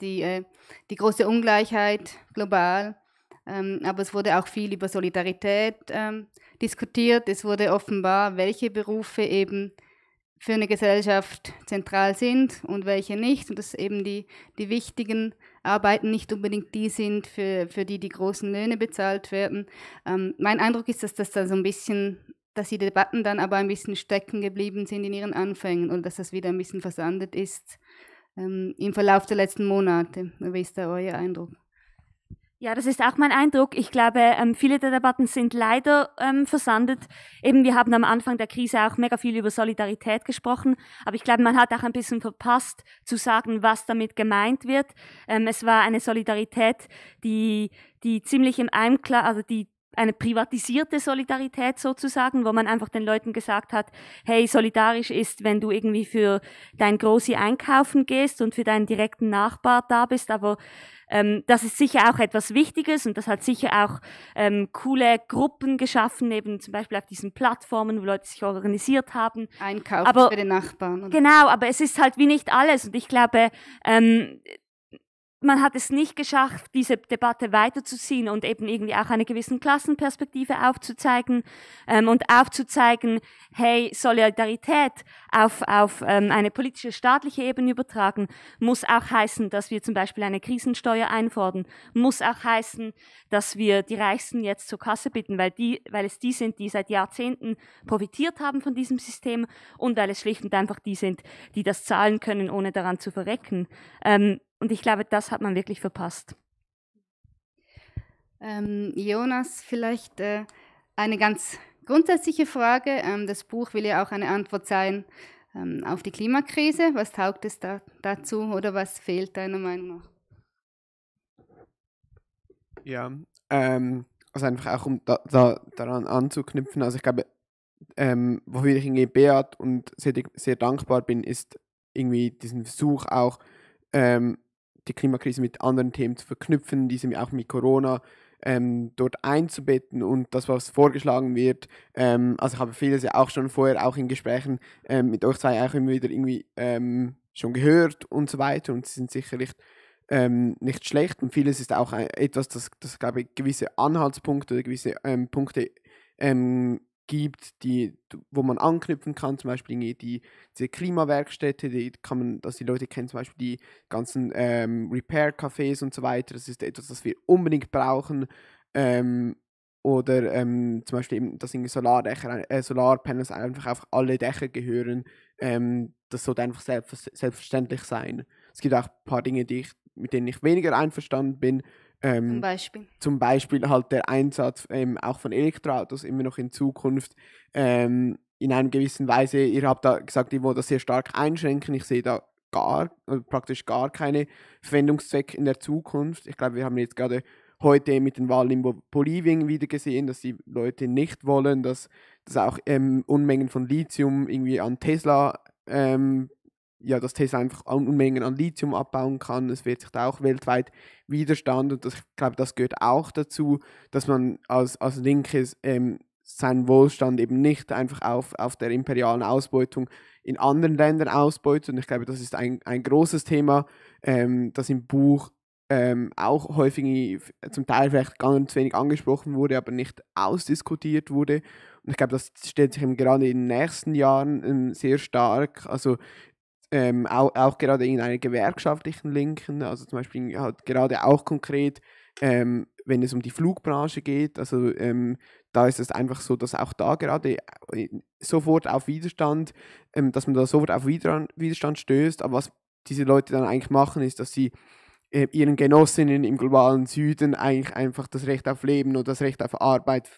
die, äh, die große Ungleichheit global, ähm, aber es wurde auch viel über Solidarität ähm, diskutiert. Es wurde offenbar, welche Berufe eben für eine Gesellschaft zentral sind und welche nicht. Und dass eben die, die wichtigen Arbeiten nicht unbedingt die sind, für, für die die großen Löhne bezahlt werden. Ähm, mein Eindruck ist, dass das da so ein bisschen, dass die Debatten dann aber ein bisschen stecken geblieben sind in ihren Anfängen und dass das wieder ein bisschen versandet ist ähm, im Verlauf der letzten Monate. Wie ist da euer Eindruck? Ja, das ist auch mein Eindruck. Ich glaube, ähm, viele der Debatten sind leider ähm, versandet. Eben, wir haben am Anfang der Krise auch mega viel über Solidarität gesprochen, aber ich glaube, man hat auch ein bisschen verpasst zu sagen, was damit gemeint wird. Ähm, es war eine Solidarität, die, die ziemlich im Einklang, also die eine privatisierte Solidarität sozusagen, wo man einfach den Leuten gesagt hat, hey, solidarisch ist, wenn du irgendwie für dein Grossi einkaufen gehst und für deinen direkten Nachbar da bist, aber ähm, das ist sicher auch etwas Wichtiges und das hat sicher auch ähm, coole Gruppen geschaffen, eben zum Beispiel auf diesen Plattformen, wo Leute sich organisiert haben. Einkaufen aber, für den Nachbarn. Oder? Genau, aber es ist halt wie nicht alles und ich glaube, ähm, man hat es nicht geschafft, diese Debatte weiterzuziehen und eben irgendwie auch eine gewissen Klassenperspektive aufzuzeigen ähm, und aufzuzeigen, hey, Solidarität auf, auf ähm, eine politische staatliche Ebene übertragen, muss auch heißen, dass wir zum Beispiel eine Krisensteuer einfordern, muss auch heißen, dass wir die Reichsten jetzt zur Kasse bitten, weil, die, weil es die sind, die seit Jahrzehnten profitiert haben von diesem System und weil es schlicht und einfach die sind, die das zahlen können, ohne daran zu verrecken. Ähm, und ich glaube, das hat man wirklich verpasst. Ähm, Jonas, vielleicht äh, eine ganz grundsätzliche Frage. Ähm, das Buch will ja auch eine Antwort sein ähm, auf die Klimakrise. Was taugt es da, dazu oder was fehlt deiner Meinung nach? Ja, ähm, also einfach auch um da, da, daran anzuknüpfen. Also ich glaube, ähm, wofür ich irgendwie Beat und sehr, sehr dankbar bin, ist irgendwie diesen Versuch auch ähm, die Klimakrise mit anderen Themen zu verknüpfen, diese auch mit Corona ähm, dort einzubetten und das, was vorgeschlagen wird. Ähm, also ich habe vieles ja auch schon vorher, auch in Gesprächen ähm, mit euch zwei auch immer wieder irgendwie ähm, schon gehört und so weiter und sie sind sicherlich ähm, nicht schlecht und vieles ist auch etwas, das, das glaube ich gewisse Anhaltspunkte oder gewisse ähm, Punkte gibt, die, wo man anknüpfen kann, zum Beispiel die, diese Klimawerkstätte, die kann man, dass die Leute kennen, zum Beispiel die ganzen ähm, Repair-Cafés und so weiter, das ist etwas, das wir unbedingt brauchen. Ähm, oder ähm, zum Beispiel, eben, dass Solardächer, äh, Solarpanels einfach auf alle Dächer gehören. Ähm, das sollte einfach selbst, selbstverständlich sein. Es gibt auch ein paar Dinge, die ich, mit denen ich weniger einverstanden bin, ähm, zum Beispiel. Zum Beispiel halt der Einsatz ähm, auch von Elektroautos immer noch in Zukunft ähm, in einer gewissen Weise. Ihr habt da gesagt, ich wollt das sehr stark einschränken. Ich sehe da gar, also praktisch gar keine Verwendungszweck in der Zukunft. Ich glaube, wir haben jetzt gerade heute mit den Wahlen in Bolivien wieder gesehen, dass die Leute nicht wollen, dass, dass auch ähm, Unmengen von Lithium irgendwie an Tesla ähm, ja, dass Tesla einfach Unmengen an Lithium abbauen kann. Es wird sich da auch weltweit Widerstand und das, ich glaube, das gehört auch dazu, dass man als, als Linkes ähm, seinen Wohlstand eben nicht einfach auf, auf der imperialen Ausbeutung in anderen Ländern ausbeutet. Und ich glaube, das ist ein, ein großes Thema, ähm, das im Buch ähm, auch häufig zum Teil vielleicht ganz wenig angesprochen wurde, aber nicht ausdiskutiert wurde. Und ich glaube, das stellt sich eben gerade in den nächsten Jahren ähm, sehr stark. Also ähm, auch, auch gerade in einer gewerkschaftlichen Linken, also zum Beispiel halt gerade auch konkret, ähm, wenn es um die Flugbranche geht, also ähm, da ist es einfach so, dass auch da gerade äh, sofort auf Widerstand, ähm, dass man da sofort auf Widerstand stößt, aber was diese Leute dann eigentlich machen, ist, dass sie äh, ihren Genossinnen im globalen Süden eigentlich einfach das Recht auf Leben und das Recht auf Arbeit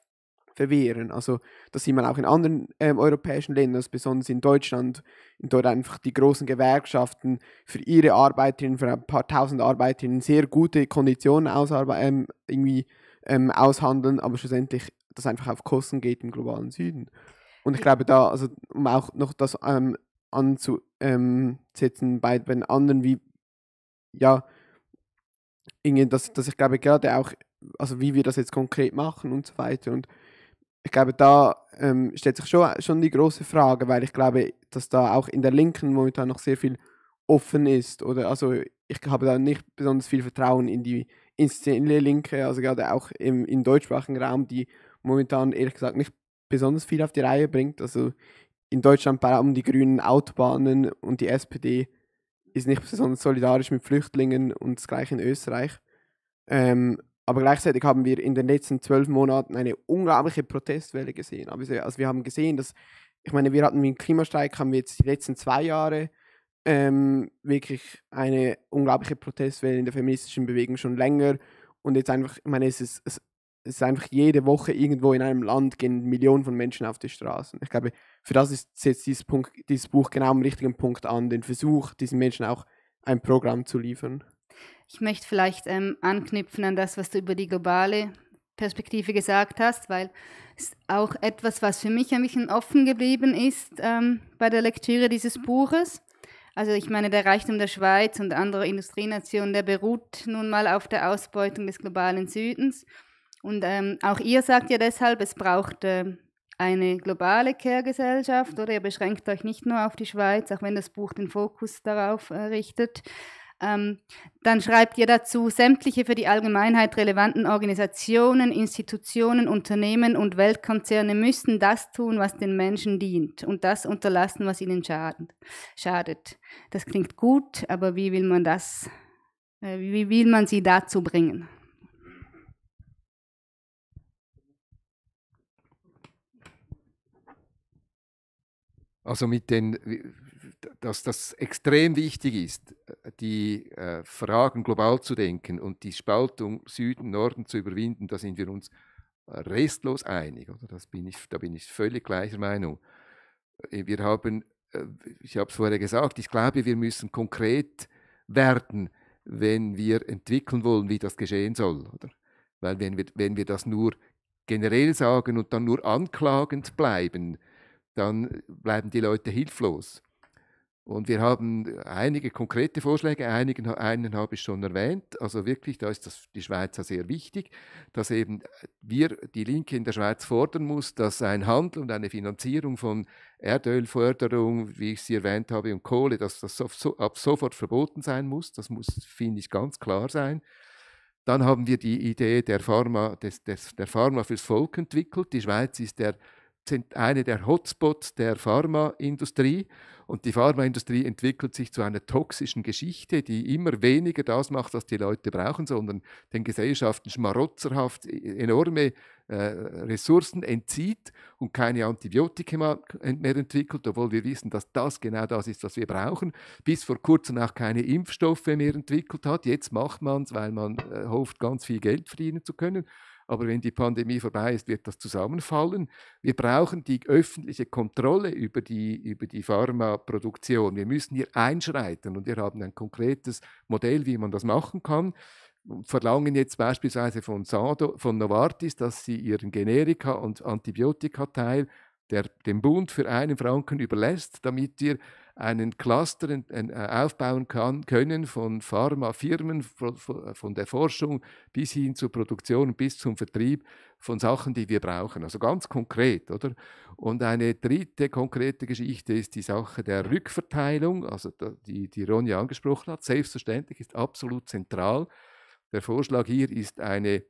verwehren. Also das sieht man auch in anderen ähm, europäischen Ländern, also besonders in Deutschland, in dort einfach die großen Gewerkschaften für ihre Arbeiterinnen, für ein paar tausend Arbeiterinnen sehr gute Konditionen ähm, irgendwie ähm, aushandeln, aber schlussendlich das einfach auf Kosten geht im globalen Süden. Und ich glaube da, also um auch noch das ähm, anzusetzen ähm, bei den anderen, wie ja, dass, dass ich glaube gerade auch, also wie wir das jetzt konkret machen und so weiter und ich glaube, da ähm, stellt sich schon, schon die große Frage, weil ich glaube, dass da auch in der Linken momentan noch sehr viel offen ist. Oder also ich habe da nicht besonders viel Vertrauen in die institutionelle Linke, also gerade auch im, im deutschsprachigen Raum, die momentan ehrlich gesagt nicht besonders viel auf die Reihe bringt. Also in Deutschland brauchen die Grünen Autobahnen und die SPD ist nicht besonders solidarisch mit Flüchtlingen und das gleiche in Österreich. Ähm, aber gleichzeitig haben wir in den letzten zwölf Monaten eine unglaubliche Protestwelle gesehen. Also wir haben gesehen, dass, ich meine, wir hatten mit dem Klimastreik, haben wir jetzt die letzten zwei Jahre ähm, wirklich eine unglaubliche Protestwelle in der feministischen Bewegung schon länger. Und jetzt einfach, ich meine, es ist, es ist einfach jede Woche irgendwo in einem Land gehen Millionen von Menschen auf die Straßen. Ich glaube, für das ist jetzt dieses, Punkt, dieses Buch genau am richtigen Punkt an, den Versuch, diesen Menschen auch ein Programm zu liefern. Ich möchte vielleicht ähm, anknüpfen an das, was du über die globale Perspektive gesagt hast, weil es auch etwas, was für mich ein bisschen offen geblieben ist ähm, bei der Lektüre dieses Buches. Also ich meine, der Reichtum der Schweiz und anderer Industrienationen, der beruht nun mal auf der Ausbeutung des globalen Südens. Und ähm, auch ihr sagt ja deshalb, es braucht äh, eine globale Care-Gesellschaft, oder ihr beschränkt euch nicht nur auf die Schweiz, auch wenn das Buch den Fokus darauf äh, richtet. Ähm, dann schreibt ihr dazu, sämtliche für die Allgemeinheit relevanten Organisationen, Institutionen, Unternehmen und Weltkonzerne müssen das tun, was den Menschen dient und das unterlassen, was ihnen schadet. Das klingt gut, aber wie will man das, äh, wie will man sie dazu bringen? Also mit den, dass das extrem wichtig ist, die äh, Fragen global zu denken und die Spaltung Süden, Norden zu überwinden, da sind wir uns restlos einig. Oder? Das bin ich, da bin ich völlig gleicher Meinung. Äh, wir haben, äh, ich habe es vorher gesagt, ich glaube, wir müssen konkret werden, wenn wir entwickeln wollen, wie das geschehen soll. Oder? Weil wenn wir, wenn wir das nur generell sagen und dann nur anklagend bleiben, dann bleiben die Leute hilflos. Und wir haben einige konkrete Vorschläge, einigen, einen habe ich schon erwähnt. Also wirklich, da ist das, die Schweizer sehr wichtig, dass eben wir, die Linke in der Schweiz, fordern muss, dass ein Handel und eine Finanzierung von Erdölförderung, wie ich sie erwähnt habe, und Kohle, dass das so, ab sofort verboten sein muss. Das muss, finde ich, ganz klar sein. Dann haben wir die Idee der Pharma, des, des, der Pharma fürs Volk entwickelt. Die Schweiz ist der sind eine der Hotspots der Pharmaindustrie. Und die Pharmaindustrie entwickelt sich zu einer toxischen Geschichte, die immer weniger das macht, was die Leute brauchen, sondern den Gesellschaften schmarotzerhaft e-, enorme äh, Ressourcen entzieht und keine Antibiotika mehr entwickelt, obwohl wir wissen, dass das genau das ist, was wir brauchen. Bis vor kurzem auch keine Impfstoffe mehr entwickelt hat. Jetzt macht man es, weil man äh, hofft, ganz viel Geld verdienen zu können aber wenn die Pandemie vorbei ist, wird das zusammenfallen. Wir brauchen die öffentliche Kontrolle über die, über die Pharmaproduktion. Wir müssen hier einschreiten und wir haben ein konkretes Modell, wie man das machen kann. Verlangen jetzt beispielsweise von, Sado, von Novartis, dass sie ihren Generika- und Antibiotika-Teil der, dem Bund für einen Franken überlässt, damit wir einen Cluster äh, aufbauen kann, können von Pharmafirmen, äh, von der Forschung bis hin zur Produktion, bis zum Vertrieb von Sachen, die wir brauchen. Also ganz konkret, oder? Und eine dritte konkrete Geschichte ist die Sache der Rückverteilung, also die, die Ronja angesprochen hat. Selbstverständlich ist absolut zentral. Der Vorschlag hier ist eine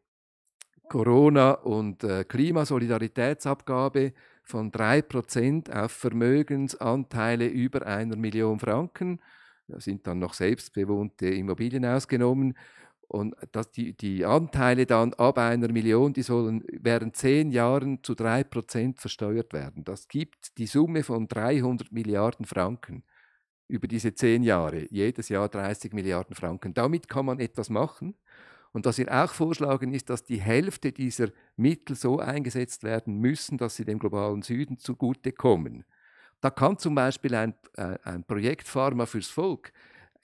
Corona- und äh, Klimasolidaritätsabgabe von 3% auf Vermögensanteile über einer Million Franken. Da sind dann noch selbstbewohnte Immobilien ausgenommen. Und dass die, die Anteile dann ab einer Million, die sollen während zehn Jahren zu 3% versteuert werden. Das gibt die Summe von 300 Milliarden Franken über diese zehn Jahre. Jedes Jahr 30 Milliarden Franken. Damit kann man etwas machen. Und was wir auch vorschlagen, ist, dass die Hälfte dieser Mittel so eingesetzt werden müssen, dass sie dem globalen Süden zugutekommen. Da kann zum Beispiel ein, äh, ein Projekt Pharma fürs Volk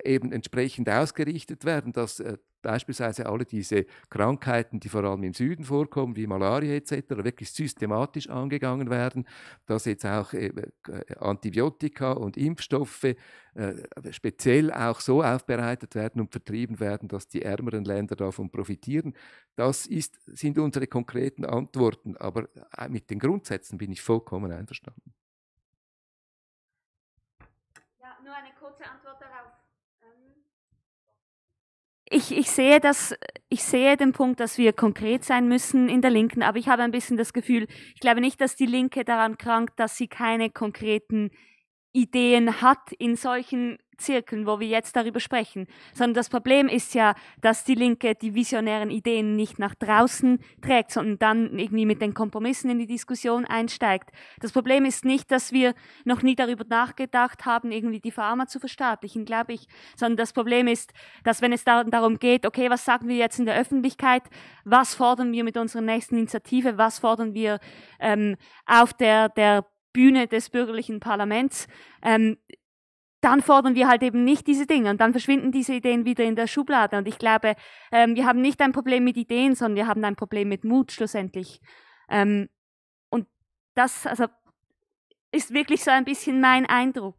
eben entsprechend ausgerichtet werden, dass äh, beispielsweise alle diese Krankheiten, die vor allem im Süden vorkommen, wie Malaria etc., wirklich systematisch angegangen werden, dass jetzt auch äh, äh, Antibiotika und Impfstoffe äh, speziell auch so aufbereitet werden und vertrieben werden, dass die ärmeren Länder davon profitieren. Das ist, sind unsere konkreten Antworten, aber mit den Grundsätzen bin ich vollkommen einverstanden. ich, ich, sehe das, ich sehe den Punkt, dass wir konkret sein müssen in der Linken, aber ich habe ein bisschen das Gefühl, ich glaube nicht, dass die Linke daran krankt, dass sie keine konkreten Ideen hat in solchen Zirkeln, wo wir jetzt darüber sprechen, sondern das Problem ist ja, dass die Linke die visionären Ideen nicht nach draußen trägt, sondern dann irgendwie mit den Kompromissen in die Diskussion einsteigt. Das Problem ist nicht, dass wir noch nie darüber nachgedacht haben, irgendwie die Pharma zu verstaatlichen, glaube ich, sondern das Problem ist, dass wenn es darum geht, okay, was sagen wir jetzt in der Öffentlichkeit, was fordern wir mit unserer nächsten Initiative, was fordern wir ähm, auf der, der Bühne des bürgerlichen Parlaments. Ähm, dann fordern wir halt eben nicht diese Dinge und dann verschwinden diese Ideen wieder in der Schublade. Und ich glaube, ähm, wir haben nicht ein Problem mit Ideen, sondern wir haben ein Problem mit Mut schlussendlich. Ähm, und das also, ist wirklich so ein bisschen mein Eindruck.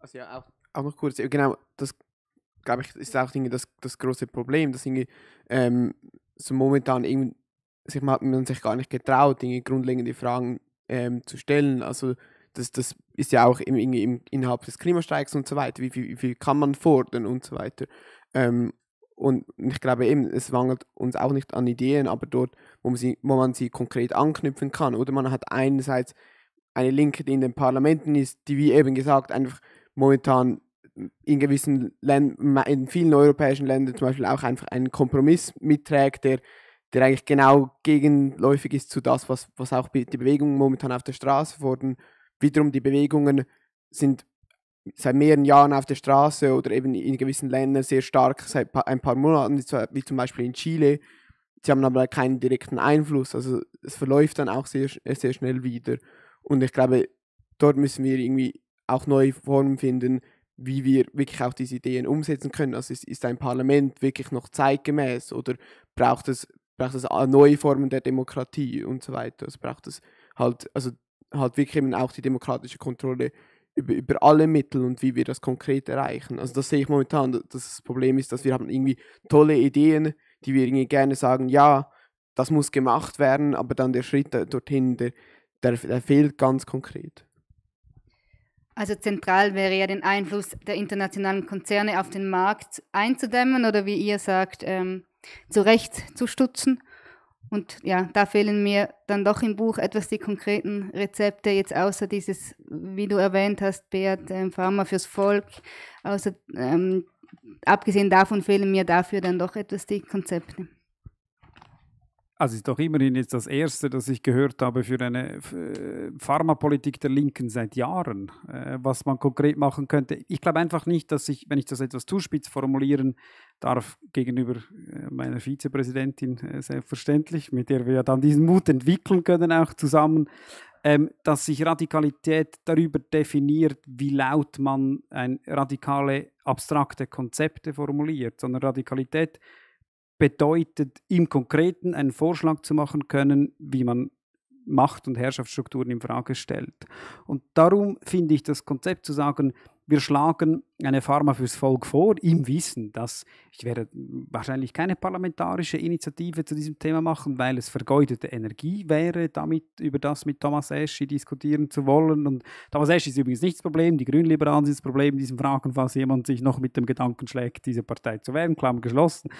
Also ja, auch, auch noch kurz, genau, das glaube ich, ist auch das, das große Problem, dass irgendwie ähm, so momentan irgendwie, sich, man, man sich gar nicht getraut, irgendwie grundlegende Fragen ähm, zu stellen. Also das, das ist ja auch im, im, innerhalb des Klimastreiks und so weiter, wie viel, wie kann man fordern und so weiter. Ähm, und ich glaube eben, es mangelt uns auch nicht an Ideen, aber dort, wo man sie, wo man sie konkret anknüpfen kann. Oder man hat einerseits eine Linke, die in den Parlamenten ist, die wie eben gesagt einfach momentan in gewissen Ländern, in vielen europäischen Ländern zum Beispiel auch einfach einen Kompromiss mitträgt, der, der eigentlich genau gegenläufig ist zu das, was, was auch die Bewegung momentan auf der Straße fordern wiederum die Bewegungen sind seit mehreren Jahren auf der Straße oder eben in gewissen Ländern sehr stark seit ein paar Monaten, wie zum Beispiel in Chile. Sie haben aber keinen direkten Einfluss, also es verläuft dann auch sehr, äh, sehr schnell wieder. Und ich glaube, dort müssen wir irgendwie auch neue Formen finden, wie wir wirklich auch diese Ideen umsetzen können. Also ist, ein Parlament wirklich noch zeitgemäß oder braucht es, braucht es äh, neue Formen der Demokratie und so weiter? Also braucht es halt, also halt wirklich eben auch die demokratische Kontrolle über, über alle Mittel und wie wir das konkret erreichen. Also das sehe ich momentan, dass das Problem ist, dass wir haben irgendwie tolle Ideen, die wir irgendwie gerne sagen, ja, das muss gemacht werden, aber dann der Schritt dorthin, der, der, der fehlt ganz konkret. Also zentral wäre ja den Einfluss der internationalen Konzerne auf den Markt einzudämmen oder wie ihr sagt, ähm, zu zu stutzen. Und ja, da fehlen mir dann doch im Buch etwas die konkreten Rezepte, jetzt außer dieses, wie du erwähnt hast, Beat, ähm, Pharma fürs Volk. Außer, ähm, abgesehen davon fehlen mir dafür dann doch etwas die Konzepte also ist doch immerhin jetzt das Erste, das ich gehört habe für eine äh, Pharmapolitik der Linken seit Jahren, äh, was man konkret machen könnte. Ich glaube einfach nicht, dass ich, wenn ich das etwas zuspitz formulieren darf, gegenüber äh, meiner Vizepräsidentin selbstverständlich, mit der wir ja dann diesen Mut entwickeln können, auch zusammen, ähm, dass sich Radikalität darüber definiert, wie laut man ein radikale, abstrakte Konzepte formuliert, sondern Radikalität bedeutet im Konkreten einen Vorschlag zu machen können, wie man Macht- und Herrschaftsstrukturen in Frage stellt. Und darum finde ich das Konzept zu sagen, wir schlagen eine Pharma fürs Volk vor, im Wissen, dass ich werde wahrscheinlich keine parlamentarische Initiative zu diesem Thema machen, weil es vergeudete Energie wäre, damit über das mit Thomas Eschi diskutieren zu wollen. Und Thomas Eschi ist übrigens nicht das Problem, die Grünliberalen sind das Problem in diesen Fragen, falls jemand sich noch mit dem Gedanken schlägt, diese Partei zu wählen, Klammern geschlossen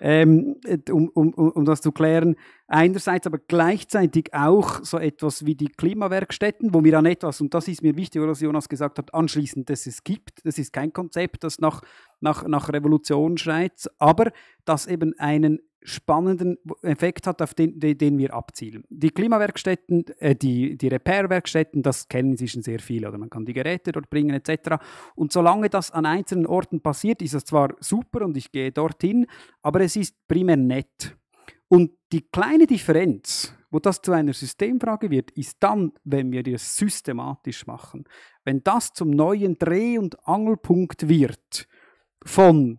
ähm, um, um, um das zu klären. Einerseits aber gleichzeitig auch so etwas wie die Klimawerkstätten, wo wir an etwas, und das ist mir wichtig, was Jonas gesagt hat, anschließend, dass es gibt. Das ist kein Konzept, das nach, nach, nach Revolution schreit, aber dass eben einen spannenden Effekt hat, auf den, den wir abzielen. Die Klimawerkstätten, äh, die, die Repairwerkstätten, das kennen inzwischen sehr viele, oder man kann die Geräte dort bringen etc. Und solange das an einzelnen Orten passiert, ist das zwar super und ich gehe dorthin, aber es ist primär nett. Und die kleine Differenz, wo das zu einer Systemfrage wird, ist dann, wenn wir das systematisch machen. Wenn das zum neuen Dreh- und Angelpunkt wird von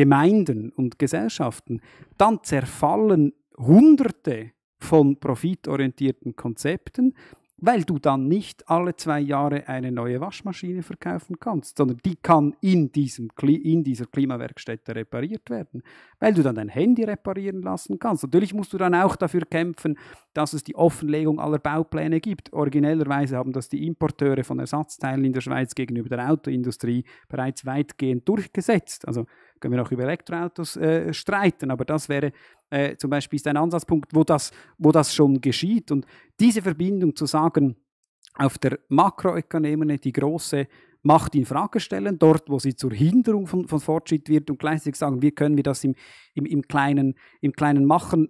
Gemeinden und Gesellschaften, dann zerfallen Hunderte von profitorientierten Konzepten, weil du dann nicht alle zwei Jahre eine neue Waschmaschine verkaufen kannst, sondern die kann in, diesem, in dieser Klimawerkstätte repariert werden, weil du dann dein Handy reparieren lassen kannst. Natürlich musst du dann auch dafür kämpfen, dass es die Offenlegung aller Baupläne gibt. Originellerweise haben das die Importeure von Ersatzteilen in der Schweiz gegenüber der Autoindustrie bereits weitgehend durchgesetzt. Also können wir auch über Elektroautos äh, streiten, aber das wäre äh, zum Beispiel ist ein Ansatzpunkt, wo das, wo das schon geschieht. Und diese Verbindung zu sagen, auf der Makroökonomie die große Macht in Frage stellen, dort, wo sie zur Hinderung von, von Fortschritt wird und gleichzeitig sagen, wie können wir das im, im, im, kleinen, im Kleinen machen,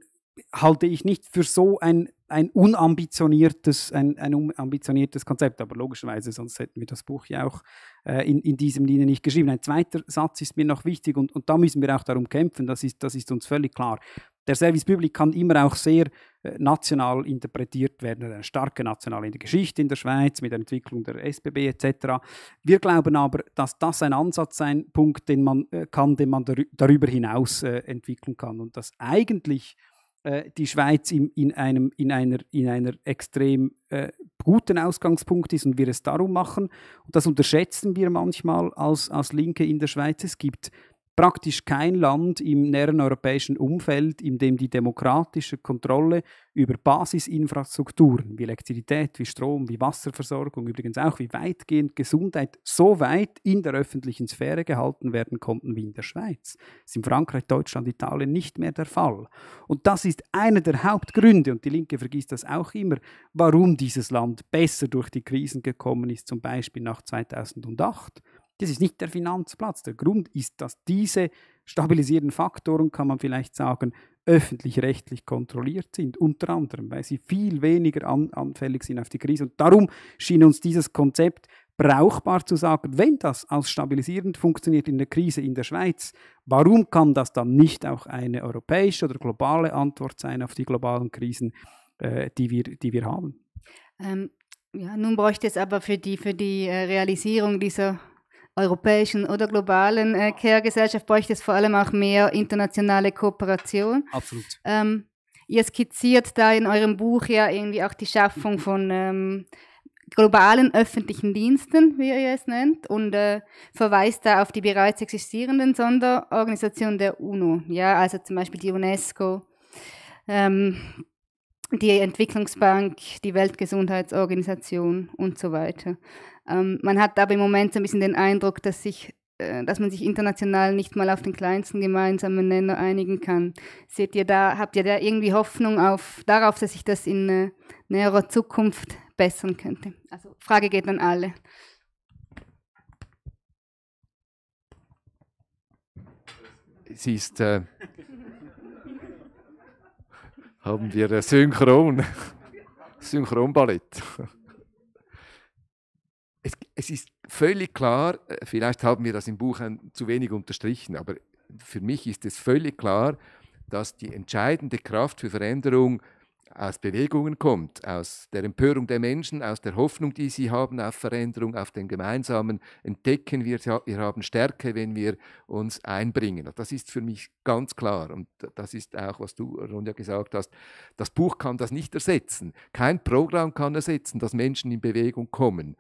halte ich nicht für so ein ein unambitioniertes, ein, ein unambitioniertes Konzept, aber logischerweise, sonst hätten wir das Buch ja auch äh, in, in diesem Linie nicht geschrieben. Ein zweiter Satz ist mir noch wichtig und, und da müssen wir auch darum kämpfen, das ist, das ist uns völlig klar. Der Service Public kann immer auch sehr äh, national interpretiert werden, eine starke nationale Geschichte in der Schweiz mit der Entwicklung der SBB etc. Wir glauben aber, dass das ein Ansatz sein Punkt, den man äh, kann, den man darüber hinaus äh, entwickeln kann und dass eigentlich äh, die Schweiz in, in, einem, in, einer, in einer extrem äh, guten Ausgangspunkt ist und wir es darum machen. Und das unterschätzen wir manchmal als, als Linke in der Schweiz. Es gibt praktisch kein Land im näheren europäischen Umfeld, in dem die demokratische Kontrolle über Basisinfrastrukturen wie Elektrizität, wie Strom, wie Wasserversorgung, übrigens auch wie weitgehend Gesundheit so weit in der öffentlichen Sphäre gehalten werden konnten wie in der Schweiz. Das ist in Frankreich, Deutschland, Italien nicht mehr der Fall. Und das ist einer der Hauptgründe, und die Linke vergisst das auch immer, warum dieses Land besser durch die Krisen gekommen ist, zum Beispiel nach 2008 das ist nicht der Finanzplatz. Der Grund ist, dass diese stabilisierenden Faktoren, kann man vielleicht sagen, öffentlich-rechtlich kontrolliert sind, unter anderem, weil sie viel weniger an, anfällig sind auf die Krise. Und darum schien uns dieses Konzept brauchbar zu sagen, wenn das als stabilisierend funktioniert in der Krise in der Schweiz, warum kann das dann nicht auch eine europäische oder globale Antwort sein auf die globalen Krisen, äh, die, wir, die wir haben? Ähm, ja, nun bräuchte es aber für die, für die äh, Realisierung dieser europäischen oder globalen äh, Care-Gesellschaft bräuchte es vor allem auch mehr internationale Kooperation. Absolut. Ähm, ihr skizziert da in eurem Buch ja irgendwie auch die Schaffung von ähm, globalen öffentlichen Diensten, wie ihr es nennt, und äh, verweist da auf die bereits existierenden Sonderorganisationen der UNO, ja, also zum Beispiel die UNESCO, ähm, die Entwicklungsbank, die Weltgesundheitsorganisation und so weiter. Ähm, man hat aber im Moment so ein bisschen den Eindruck, dass sich äh, dass man sich international nicht mal auf den kleinsten gemeinsamen Nenner einigen kann. Seht ihr da, habt ihr da irgendwie Hoffnung auf, darauf, dass sich das in äh, näherer Zukunft bessern könnte? Also Frage geht an alle. Sie ist äh haben wir Synchron, Synchronballett es, es ist völlig klar, äh, vielleicht haben wir das im Buch ein, äh, zu wenig unterstrichen, aber für mich ist es völlig klar, dass die entscheidende Kraft für Veränderung aus Bewegungen kommt, aus der Empörung der Menschen, aus der Hoffnung, die sie haben auf Veränderung, auf den gemeinsamen Entdecken. Wir, wir haben Stärke, wenn wir uns einbringen. Das ist für mich ganz klar. Und das ist auch, was du, Ronja, gesagt hast. Das Buch kann das nicht ersetzen. Kein Programm kann ersetzen, dass Menschen in Bewegung kommen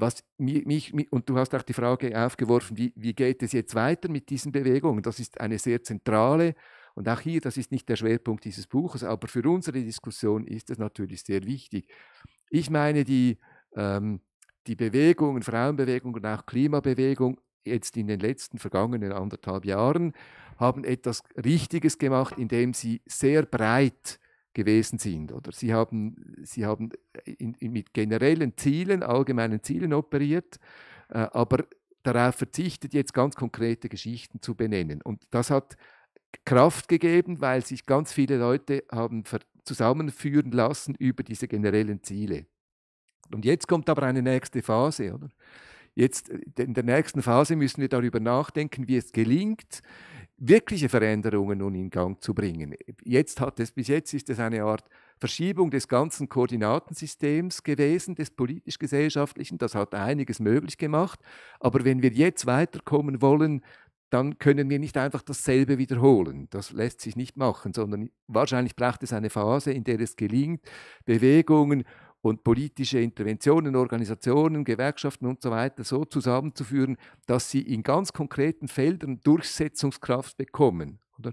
was mich, mich, und du hast auch die Frage aufgeworfen, wie, wie geht es jetzt weiter mit diesen Bewegungen? Das ist eine sehr zentrale und auch hier, das ist nicht der Schwerpunkt dieses Buches, aber für unsere Diskussion ist es natürlich sehr wichtig. Ich meine, die, ähm, die Bewegungen, Frauenbewegung und auch Klimabewegung jetzt in den letzten vergangenen anderthalb Jahren haben etwas Richtiges gemacht, indem sie sehr breit gewesen sind. Oder sie haben, sie haben in, in, mit generellen Zielen, allgemeinen Zielen operiert, äh, aber darauf verzichtet, jetzt ganz konkrete Geschichten zu benennen. Und das hat Kraft gegeben, weil sich ganz viele Leute haben zusammenführen lassen über diese generellen Ziele. Und jetzt kommt aber eine nächste Phase, oder? Jetzt äh, in der nächsten Phase müssen wir darüber nachdenken, wie es gelingt, wirkliche Veränderungen nun in Gang zu bringen. Jetzt hat es, bis jetzt ist es eine Art Verschiebung des ganzen Koordinatensystems gewesen, des politisch-gesellschaftlichen. Das hat einiges möglich gemacht. Aber wenn wir jetzt weiterkommen wollen, dann können wir nicht einfach dasselbe wiederholen. Das lässt sich nicht machen, sondern wahrscheinlich braucht es eine Phase, in der es gelingt, Bewegungen und politische Interventionen, Organisationen, Gewerkschaften und so weiter so zusammenzuführen, dass sie in ganz konkreten Feldern Durchsetzungskraft bekommen. Oder?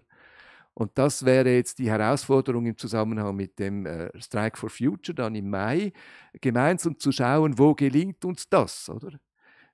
Und das wäre jetzt die Herausforderung im Zusammenhang mit dem äh, Strike for Future dann im Mai, gemeinsam zu schauen, wo gelingt uns das, oder?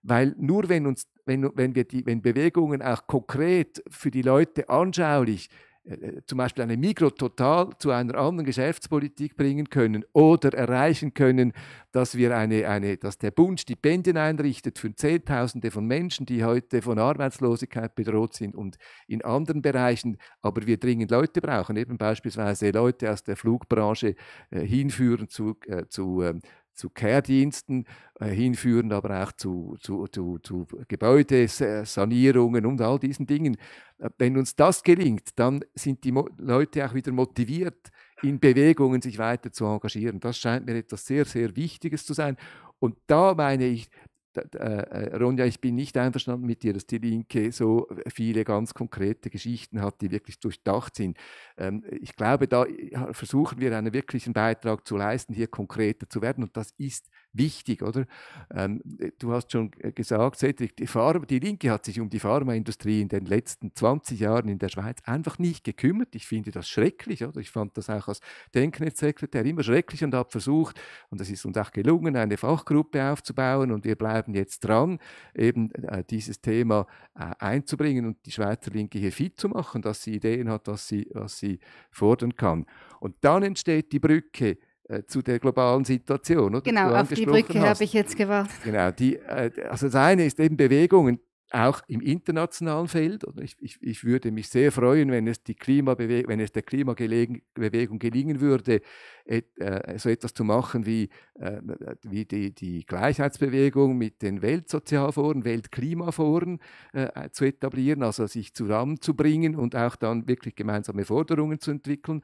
Weil nur wenn uns, wenn, wenn wir die, wenn Bewegungen auch konkret für die Leute anschaulich äh, äh, zum Beispiel eine Migro total zu einer anderen Geschäftspolitik bringen können oder erreichen können, dass wir eine, eine dass der Bund Stipendien einrichtet für Zehntausende von Menschen, die heute von Arbeitslosigkeit bedroht sind und in anderen Bereichen, aber wir dringend Leute brauchen, eben beispielsweise Leute aus der Flugbranche äh, hinführen zu, äh, zu äh, zu Care-Diensten äh, hinführen, aber auch zu, zu, zu, zu Gebäudesanierungen und all diesen Dingen. Äh, wenn uns das gelingt, dann sind die Mo Leute auch wieder motiviert, in Bewegungen sich weiter zu engagieren. Das scheint mir etwas sehr, sehr Wichtiges zu sein. Und da meine ich, äh, äh, Ronja, ich bin nicht einverstanden mit dir, dass die Linke so viele ganz konkrete Geschichten hat, die wirklich durchdacht sind. Ähm, ich glaube, da äh, versuchen wir einen wirklichen Beitrag zu leisten, hier konkreter zu werden. Und das ist wichtig, oder? Ähm, äh, du hast schon äh, gesagt, Cedric, die, Pharma, die Linke hat sich um die Pharmaindustrie in den letzten 20 Jahren in der Schweiz einfach nicht gekümmert. Ich finde das schrecklich, oder? Ich fand das auch als Denknetzsekretär immer schrecklich und habe versucht, und es ist uns auch gelungen, eine Fachgruppe aufzubauen und wir bleiben jetzt dran, eben äh, dieses Thema äh, einzubringen und die Schweizer Linke hier fit zu machen, dass sie Ideen hat, was sie, was sie fordern kann. Und dann entsteht die Brücke äh, zu der globalen Situation. Oder? Genau, auf die Brücke habe ich jetzt gewartet. Genau, die, äh, also das eine ist eben Bewegungen, auch im internationalen Feld. Ich, ich, ich, würde mich sehr freuen, wenn es, die wenn es der Klimabewegung gelingen würde, et, äh, so etwas zu machen wie, äh, wie die, die, Gleichheitsbewegung mit den Weltsozialforen, Weltklimaforen äh, zu etablieren, also sich zusammenzubringen und auch dann wirklich gemeinsame Forderungen zu entwickeln.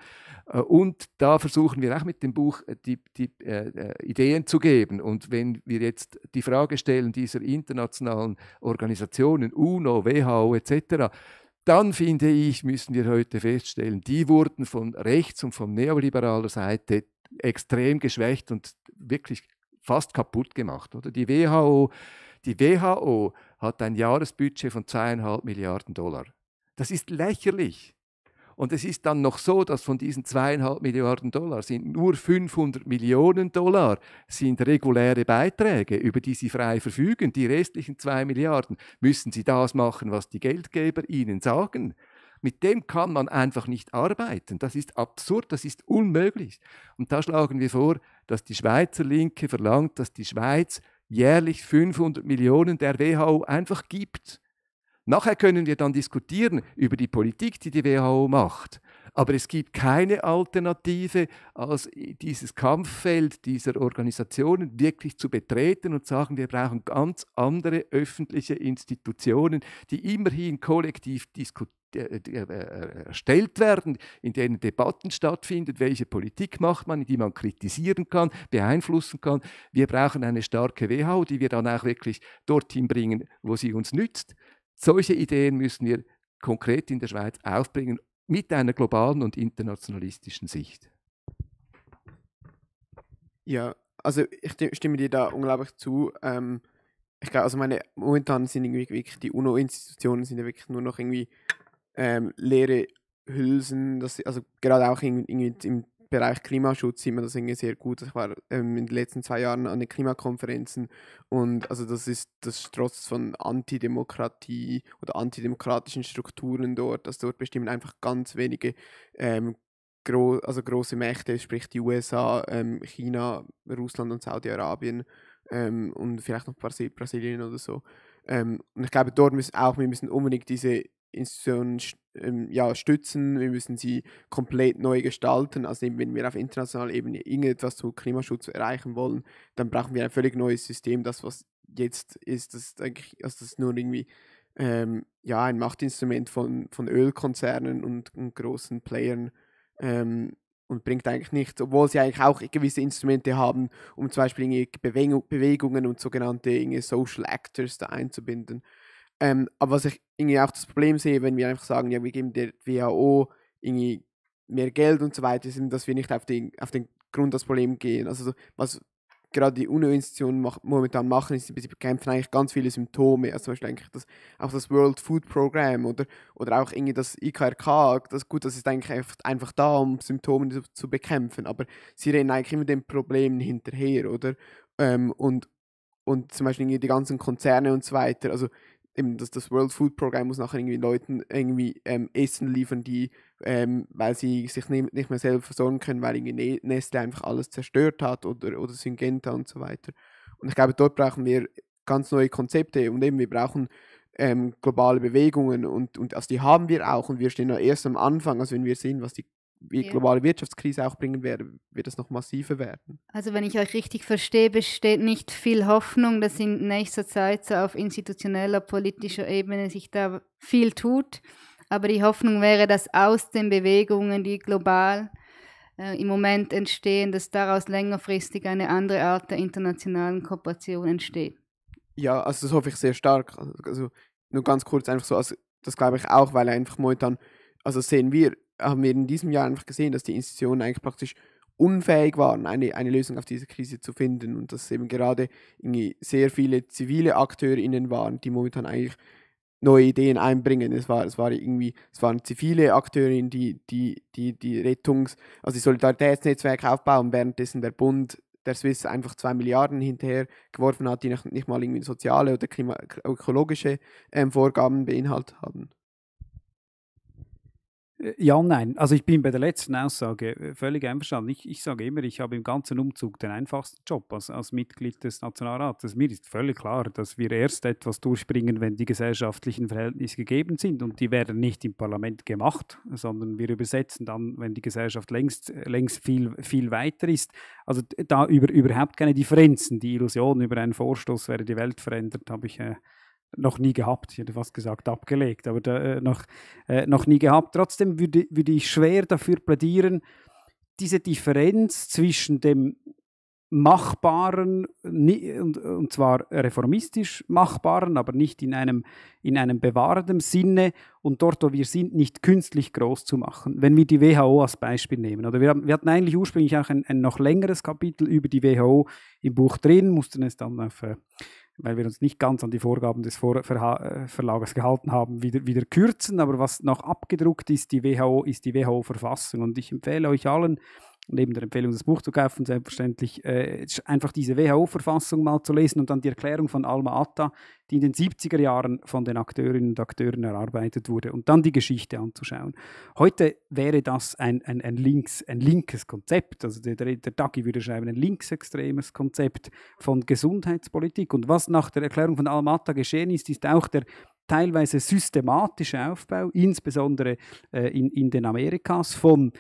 Äh, und da versuchen wir auch mit dem Buch äh, die, die äh, Ideen zu geben. Und wenn wir jetzt die Frage stellen dieser internationalen Organisation, Organisationen, UNO, WHO etc., dann finde ich, müssen wir heute feststellen, die wurden von rechts und von neoliberaler Seite extrem geschwächt und wirklich fast kaputt gemacht. Oder? Die, WHO, die WHO hat ein Jahresbudget von zweieinhalb Milliarden Dollar. Das ist lächerlich. Und es ist dann noch so, dass von diesen zweieinhalb Milliarden Dollar sind nur 500 Millionen Dollar sind reguläre Beiträge, über die Sie frei verfügen. Die restlichen zwei Milliarden müssen Sie das machen, was die Geldgeber Ihnen sagen. Mit dem kann man einfach nicht arbeiten. Das ist absurd, das ist unmöglich. Und da schlagen wir vor, dass die Schweizer Linke verlangt, dass die Schweiz jährlich 500 Millionen der WHO einfach gibt Nachher können wir dann diskutieren über die Politik, die die WHO macht. Aber es gibt keine Alternative, als dieses Kampffeld dieser Organisationen wirklich zu betreten und sagen, wir brauchen ganz andere öffentliche Institutionen, die immerhin kollektiv äh, äh, äh, erstellt werden, in denen Debatten stattfinden, welche Politik macht man, die man kritisieren kann, beeinflussen kann. Wir brauchen eine starke WHO, die wir dann auch wirklich dorthin bringen, wo sie uns nützt. Solche Ideen müssen wir konkret in der Schweiz aufbringen mit einer globalen und internationalistischen Sicht. Ja, also ich stimme dir da unglaublich zu. Ähm, ich glaube, also meine, momentan sind irgendwie wirklich die UNO-Institutionen sind ja wirklich nur noch irgendwie ähm, leere Hülsen, das, also gerade auch in, irgendwie im Bereich Klimaschutz sieht man das irgendwie sehr gut. Ich war ähm, in den letzten zwei Jahren an den Klimakonferenzen und also das ist das trotz von Antidemokratie oder antidemokratischen Strukturen dort, dass dort bestimmen einfach ganz wenige ähm, gro also große Mächte, sprich die USA, ähm, China, Russland und Saudi-Arabien ähm, und vielleicht noch Brasilien oder so. Ähm, und ich glaube, dort müssen auch, wir müssen unbedingt diese Institutionen ähm, ja, stützen, wir müssen sie komplett neu gestalten. Also eben, wenn wir auf internationaler Ebene irgendetwas zum Klimaschutz erreichen wollen, dann brauchen wir ein völlig neues System. Das, was jetzt ist, das, also das ist nur irgendwie ähm, ja, ein Machtinstrument von, von Ölkonzernen und, und großen Playern ähm, und bringt eigentlich nichts, obwohl sie eigentlich auch gewisse Instrumente haben, um zum Beispiel Bewegungen und sogenannte Social Actors da einzubinden. Ähm, aber was ich irgendwie auch das Problem sehe, wenn wir einfach sagen, ja, wir geben der WHO irgendwie mehr Geld und so weiter, ist, dass wir nicht auf den, auf den Grund das Problem gehen. Also was gerade die UNO-Institutionen mach, momentan machen, ist, sie bekämpfen eigentlich ganz viele Symptome. Also zum Beispiel eigentlich das, auch das World Food Program oder, oder auch irgendwie das IKRK. Das, gut, das ist eigentlich einfach, einfach da, um Symptome zu, zu, bekämpfen. Aber sie reden eigentlich immer den Problemen hinterher, oder? Ähm, und, und zum Beispiel die ganzen Konzerne und so weiter. Also eben das, das World Food Program muss nachher irgendwie Leuten irgendwie ähm, Essen liefern, die, ähm, weil sie sich nicht, nicht mehr selber versorgen können, weil irgendwie ne-, Nestle einfach alles zerstört hat oder, oder Syngenta und so weiter. Und ich glaube, dort brauchen wir ganz neue Konzepte und eben wir brauchen ähm, globale Bewegungen und, und also die haben wir auch und wir stehen ja erst am Anfang, also wenn wir sehen, was die wie ja. globale Wirtschaftskrise auch bringen wird, wird es noch massiver werden. Also wenn ich euch richtig verstehe, besteht nicht viel Hoffnung, dass in nächster Zeit so auf institutioneller, politischer Ebene sich da viel tut. Aber die Hoffnung wäre, dass aus den Bewegungen, die global äh, im Moment entstehen, dass daraus längerfristig eine andere Art der internationalen Kooperation entsteht. Ja, also das hoffe ich sehr stark. Also nur ganz kurz einfach so, also das glaube ich auch, weil einfach momentan, also sehen wir, haben wir in diesem Jahr einfach gesehen, dass die Institutionen eigentlich praktisch unfähig waren, eine, eine Lösung auf diese Krise zu finden und dass eben gerade irgendwie sehr viele zivile AkteurInnen waren, die momentan eigentlich neue Ideen einbringen. Es war, es war irgendwie, es waren zivile Akteurinnen, die, die, die, die Rettungs-, also die Solidaritätsnetzwerke aufbauen, währenddessen der Bund der Swiss einfach zwei Milliarden hinterher geworfen hat, die nicht, mal irgendwie soziale oder klima ökologische ähm, Vorgaben beinhaltet haben. Äh, ja, nein. Also ich bin bei der letzten Aussage äh, völlig einverstanden. Ich, ich sage immer, ich habe im ganzen Umzug den einfachsten Job als, als Mitglied des Nationalrates. Mir ist völlig klar, dass wir erst etwas durchbringen, wenn die gesellschaftlichen Verhältnisse gegeben sind. Und die werden nicht im Parlament gemacht, sondern wir übersetzen dann, wenn die Gesellschaft längst, längst viel, viel weiter ist. Also da über, überhaupt keine Differenzen. Die Illusion über einen Vorstoß wäre die Welt verändert, habe ich... Äh, noch nie gehabt. Ich hätte fast gesagt abgelegt, aber da, äh, noch, äh, noch nie gehabt. Trotzdem würde, würde ich schwer dafür plädieren, diese Differenz zwischen dem machbaren, und zwar reformistisch machbaren, aber nicht in einem, in einem bewahrenden Sinne und dort, wo wir sind, nicht künstlich groß zu machen. Wenn wir die WHO als Beispiel nehmen, oder wir, haben, wir hatten eigentlich ursprünglich auch ein, ein, noch längeres Kapitel über die WHO im Buch drin, mussten es dann auf äh, weil wir uns nicht ganz an die Vorgaben des Vor Verha äh, Verlages gehalten haben, wieder, wieder kürzen. Aber was noch abgedruckt ist, die WHO, ist die WHO-Verfassung. Und ich empfehle euch allen, neben der Empfehlung, das Buch zu kaufen, selbstverständlich, äh, einfach diese WHO-Verfassung mal zu lesen und dann die Erklärung von Alma Atta, die in den 70er Jahren von den Akteurinnen und Akteuren erarbeitet wurde, und dann die Geschichte anzuschauen. Heute wäre das ein, ein, ein, links, ein linkes Konzept, also der, der Dagi würde schreiben, ein linksextremes Konzept von Gesundheitspolitik. Und was nach der Erklärung von Alma Atta geschehen ist, ist auch der teilweise systematische Aufbau, insbesondere äh, in, in den Amerikas, von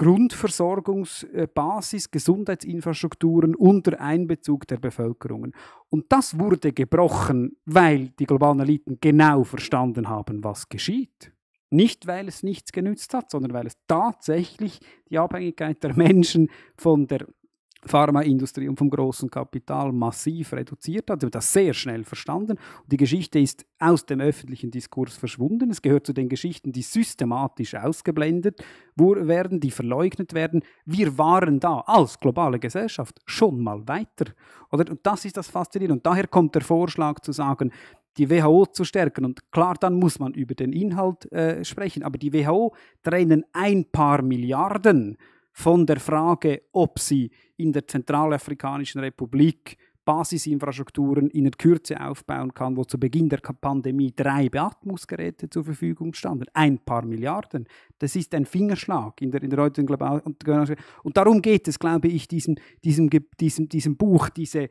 Grundversorgungsbasis, Gesundheitsinfrastrukturen unter Einbezug der Bevölkerungen. Und das wurde gebrochen, weil die globalen Eliten genau verstanden haben, was geschieht. Nicht, weil es nichts genützt hat, sondern weil es tatsächlich die Abhängigkeit der Menschen von der Pharmaindustrie und vom großen Kapital massiv reduziert hat. Sie haben das sehr schnell verstanden. Und die Geschichte ist aus dem öffentlichen Diskurs verschwunden. Es gehört zu den Geschichten, die systematisch ausgeblendet werden, die verleugnet werden. Wir waren da als globale Gesellschaft schon mal weiter. Oder? Und das ist das Faszinierende. Und daher kommt der Vorschlag zu sagen, die WHO zu stärken. Und klar, dann muss man über den Inhalt äh, sprechen. Aber die WHO trennen ein paar Milliarden von der Frage, ob sie in der Zentralafrikanischen Republik Basisinfrastrukturen in der Kürze aufbauen kann, wo zu Beginn der Pandemie drei Beatmungsgeräte zur Verfügung standen. Ein paar Milliarden. Das ist ein Fingerschlag in der, in der heutigen globalen. Und darum geht es, glaube ich, diesem, diesem, diesem, diesem Buch, diese,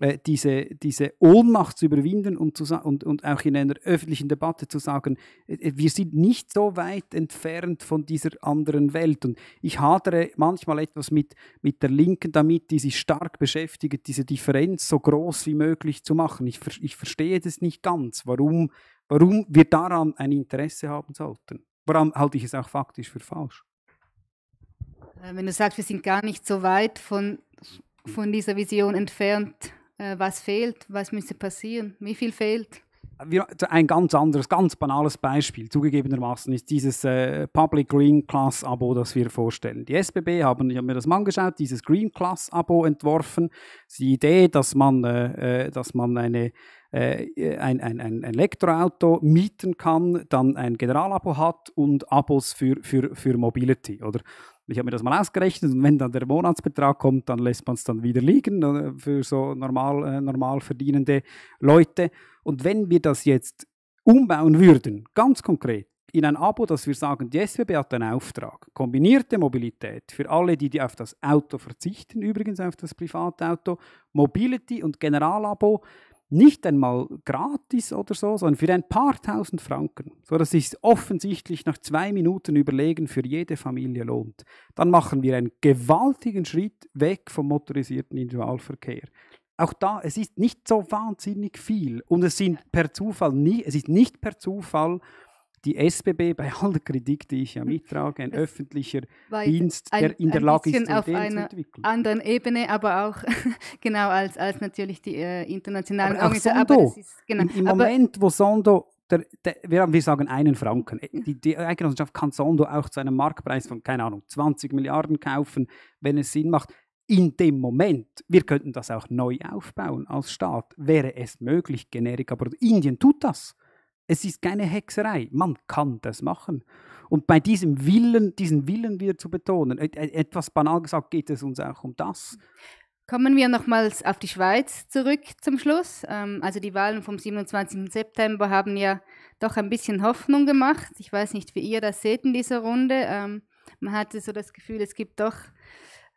äh, diese, diese Ohnmacht zu überwinden und, zu und, und auch in einer öffentlichen Debatte zu sagen, äh, äh, wir sind nicht so weit entfernt von dieser anderen Welt. Und ich hadere manchmal etwas mit, mit der Linken damit, die sich stark beschäftigt, diese Differenz so groß wie möglich zu machen. Ich, ich verstehe das nicht ganz, warum, warum wir daran ein Interesse haben sollten. Warum halte ich es auch faktisch für falsch? Wenn du sagst, wir sind gar nicht so weit von, von dieser Vision entfernt, äh, was fehlt, was müsste passieren, wie viel fehlt. ein ganz anderes, ganz banales Beispiel, zugegebenermaßen, ist dieses äh, Public Green Class Abo, das wir vorstellen. Die SBB haben, ich habe mir das mal angeschaut, dieses Green Class Abo entworfen. Das ist die Idee, dass man, äh, äh dass man eine äh, ein, ein, ein Elektroauto mieten kann, dann ein Generalabo hat und Abos für, für, für Mobility. Oder? Ich habe mir das mal ausgerechnet und wenn dann der Monatsbetrag kommt, dann lässt man es dann wieder liegen äh, für so normal, äh, normal verdienende Leute. Und wenn wir das jetzt umbauen würden, ganz konkret, in ein Abo, dass wir sagen, die SBB hat einen Auftrag. Kombinierte Mobilität für alle, die, die auf das Auto verzichten, übrigens auf das Privatauto, Mobility und Generalabo nicht einmal gratis oder so, sondern für ein paar tausend Franken, so dass sich offensichtlich nach zwei Minuten Überlegen für jede Familie lohnt, dann machen wir einen gewaltigen Schritt weg vom motorisierten Individualverkehr. Auch da, es ist nicht so wahnsinnig viel und es sind per Zufall nie, es ist nicht per Zufall, die SBB bei aller Kritik, die ich ja mittrage, ein öffentlicher Dienst, der in der Lage ist, Ideen auf einer anderen Ebene, aber auch genau als, als natürlich die äh, internationalen aber Organisationen. Sondo, aber ist, genau, im, im aber Moment, wo Sondo der, der, wir sagen einen Franken. Äh, die, die Eigenossenschaft kann Sondo auch zu einem Marktpreis von, keine Ahnung, 20 Milliarden kaufen, wenn es Sinn macht. In dem Moment, wir könnten das auch neu aufbauen als Staat, wäre es möglich, Generika. Aber Indien tut das. Es ist keine Hexerei. Man kann das machen. Und bei diesem Willen, diesen Willen wieder zu betonen, etwas banal gesagt, geht es uns auch um das. Kommen wir nochmals auf die Schweiz zurück zum Schluss. Ähm, also die Wahlen vom 27. September haben ja doch ein bisschen Hoffnung gemacht. Ich weiß nicht, wie ihr das seht in dieser Runde. Ähm, man hatte so das Gefühl, es gibt doch,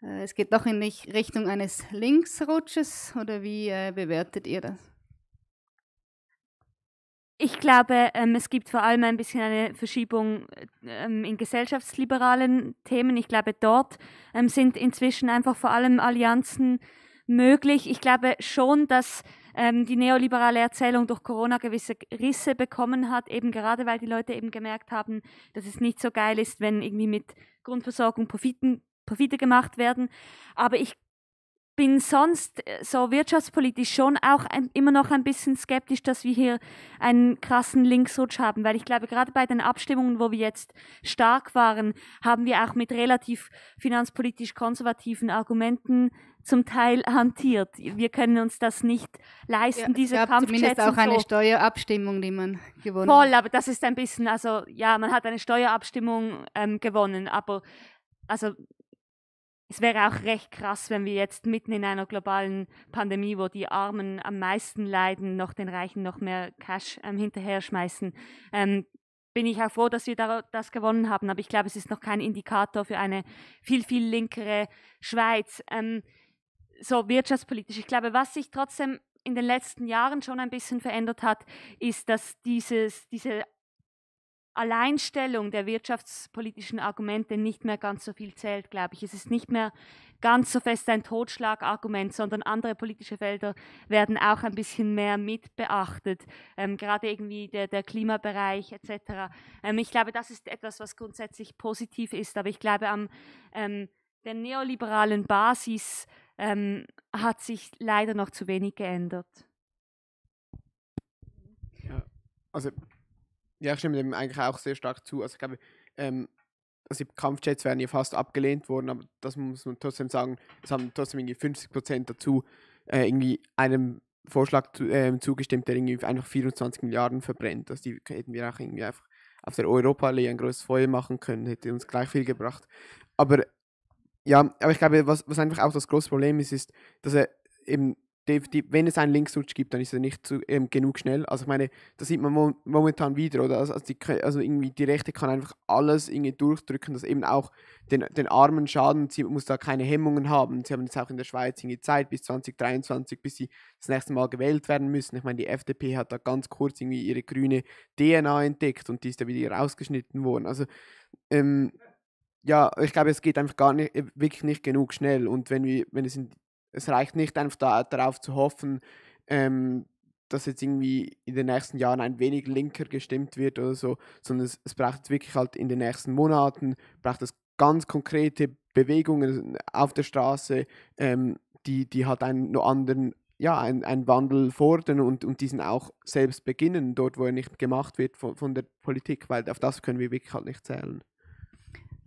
äh, es geht doch in Richtung eines Linksrutsches oder wie äh, bewertet ihr das? Ich glaube, ähm, es gibt vor allem ein bisschen eine Verschiebung ähm, in gesellschaftsliberalen Themen. Ich glaube, dort ähm, sind inzwischen einfach vor allem Allianzen möglich. Ich glaube schon, dass ähm, die neoliberale Erzählung durch Corona gewisse Risse bekommen hat, eben gerade weil die Leute eben gemerkt haben, dass es nicht so geil ist, wenn irgendwie mit Grundversorgung Profiten, Profite gemacht werden. Aber ich bin sonst äh, so wirtschaftspolitisch schon auch ein, immer noch ein bisschen skeptisch, dass wir hier einen krassen Linksrutsch haben, weil ich glaube, gerade bei den Abstimmungen, wo wir jetzt stark waren, haben wir auch mit relativ finanzpolitisch konservativen Argumenten zum Teil hantiert. Wir können uns das nicht leisten, ja, diese gab Kampfjets. Zumindest auch eine Steuerabstimmung, die man gewonnen hat. Voll, aber das ist ein bisschen, also ja, man hat eine Steuerabstimmung ähm, gewonnen, aber also es wäre auch recht krass, wenn wir jetzt mitten in einer globalen Pandemie, wo die Armen am meisten leiden, noch den Reichen noch mehr Cash ähm, hinterher schmeißen. Ähm, bin ich auch froh, dass wir da, das gewonnen haben, aber ich glaube, es ist noch kein Indikator für eine viel, viel linkere Schweiz. Ähm, so wirtschaftspolitisch. Ich glaube, was sich trotzdem in den letzten Jahren schon ein bisschen verändert hat, ist, dass dieses, diese Alleinstellung der wirtschaftspolitischen Argumente nicht mehr ganz so viel zählt, glaube ich. Es ist nicht mehr ganz so fest ein Totschlagargument, sondern andere politische Felder werden auch ein bisschen mehr mitbeachtet, ähm, gerade irgendwie der, der Klimabereich etc. Ähm, ich glaube, das ist etwas, was grundsätzlich positiv ist, aber ich glaube, am ähm, der neoliberalen Basis ähm, hat sich leider noch zu wenig geändert. Ja, also ja, ich stimme dem eigentlich auch sehr stark zu. Also ich glaube, ähm, also Kampfjets wären ja fast abgelehnt worden, aber das muss man trotzdem sagen, es haben trotzdem irgendwie 50% dazu äh, irgendwie einem Vorschlag zu, äh, zugestimmt, der irgendwie einfach 24 Milliarden verbrennt. Also die hätten wir auch irgendwie einfach auf der europa Europaallee ein großes Feuer machen können, hätte uns gleich viel gebracht. Aber ja, aber ich glaube, was, was einfach auch das große Problem ist, ist, dass er eben wenn es einen Linksrutsch gibt, dann ist er nicht zu, ähm, genug schnell. Also ich meine, das sieht man mo momentan wieder, oder? Also, also, die, also, irgendwie die Rechte kann einfach alles irgendwie durchdrücken, dass eben auch den, den Armen schaden, sie muss da keine Hemmungen haben. Sie haben jetzt auch in der Schweiz irgendwie Zeit bis 2023, bis sie das nächste Mal gewählt werden müssen. Ich meine, die FDP hat da ganz kurz irgendwie ihre grüne DNA entdeckt und die ist da wieder rausgeschnitten worden. Also ähm, ja, ich glaube, es geht einfach gar nicht, äh, wirklich nicht genug schnell. Und wenn, wir, wenn es in es reicht nicht einfach da, darauf zu hoffen, ähm, dass jetzt irgendwie in den nächsten Jahren ein wenig linker gestimmt wird oder so, sondern es, es braucht jetzt wirklich halt in den nächsten Monaten, braucht es ganz konkrete Bewegungen auf der Straße, ähm, die, die halt einen anderen, ja, einen, einen Wandel fordern und, und diesen auch selbst beginnen, dort wo er nicht gemacht wird von, von der Politik, weil auf das können wir wirklich halt nicht zählen.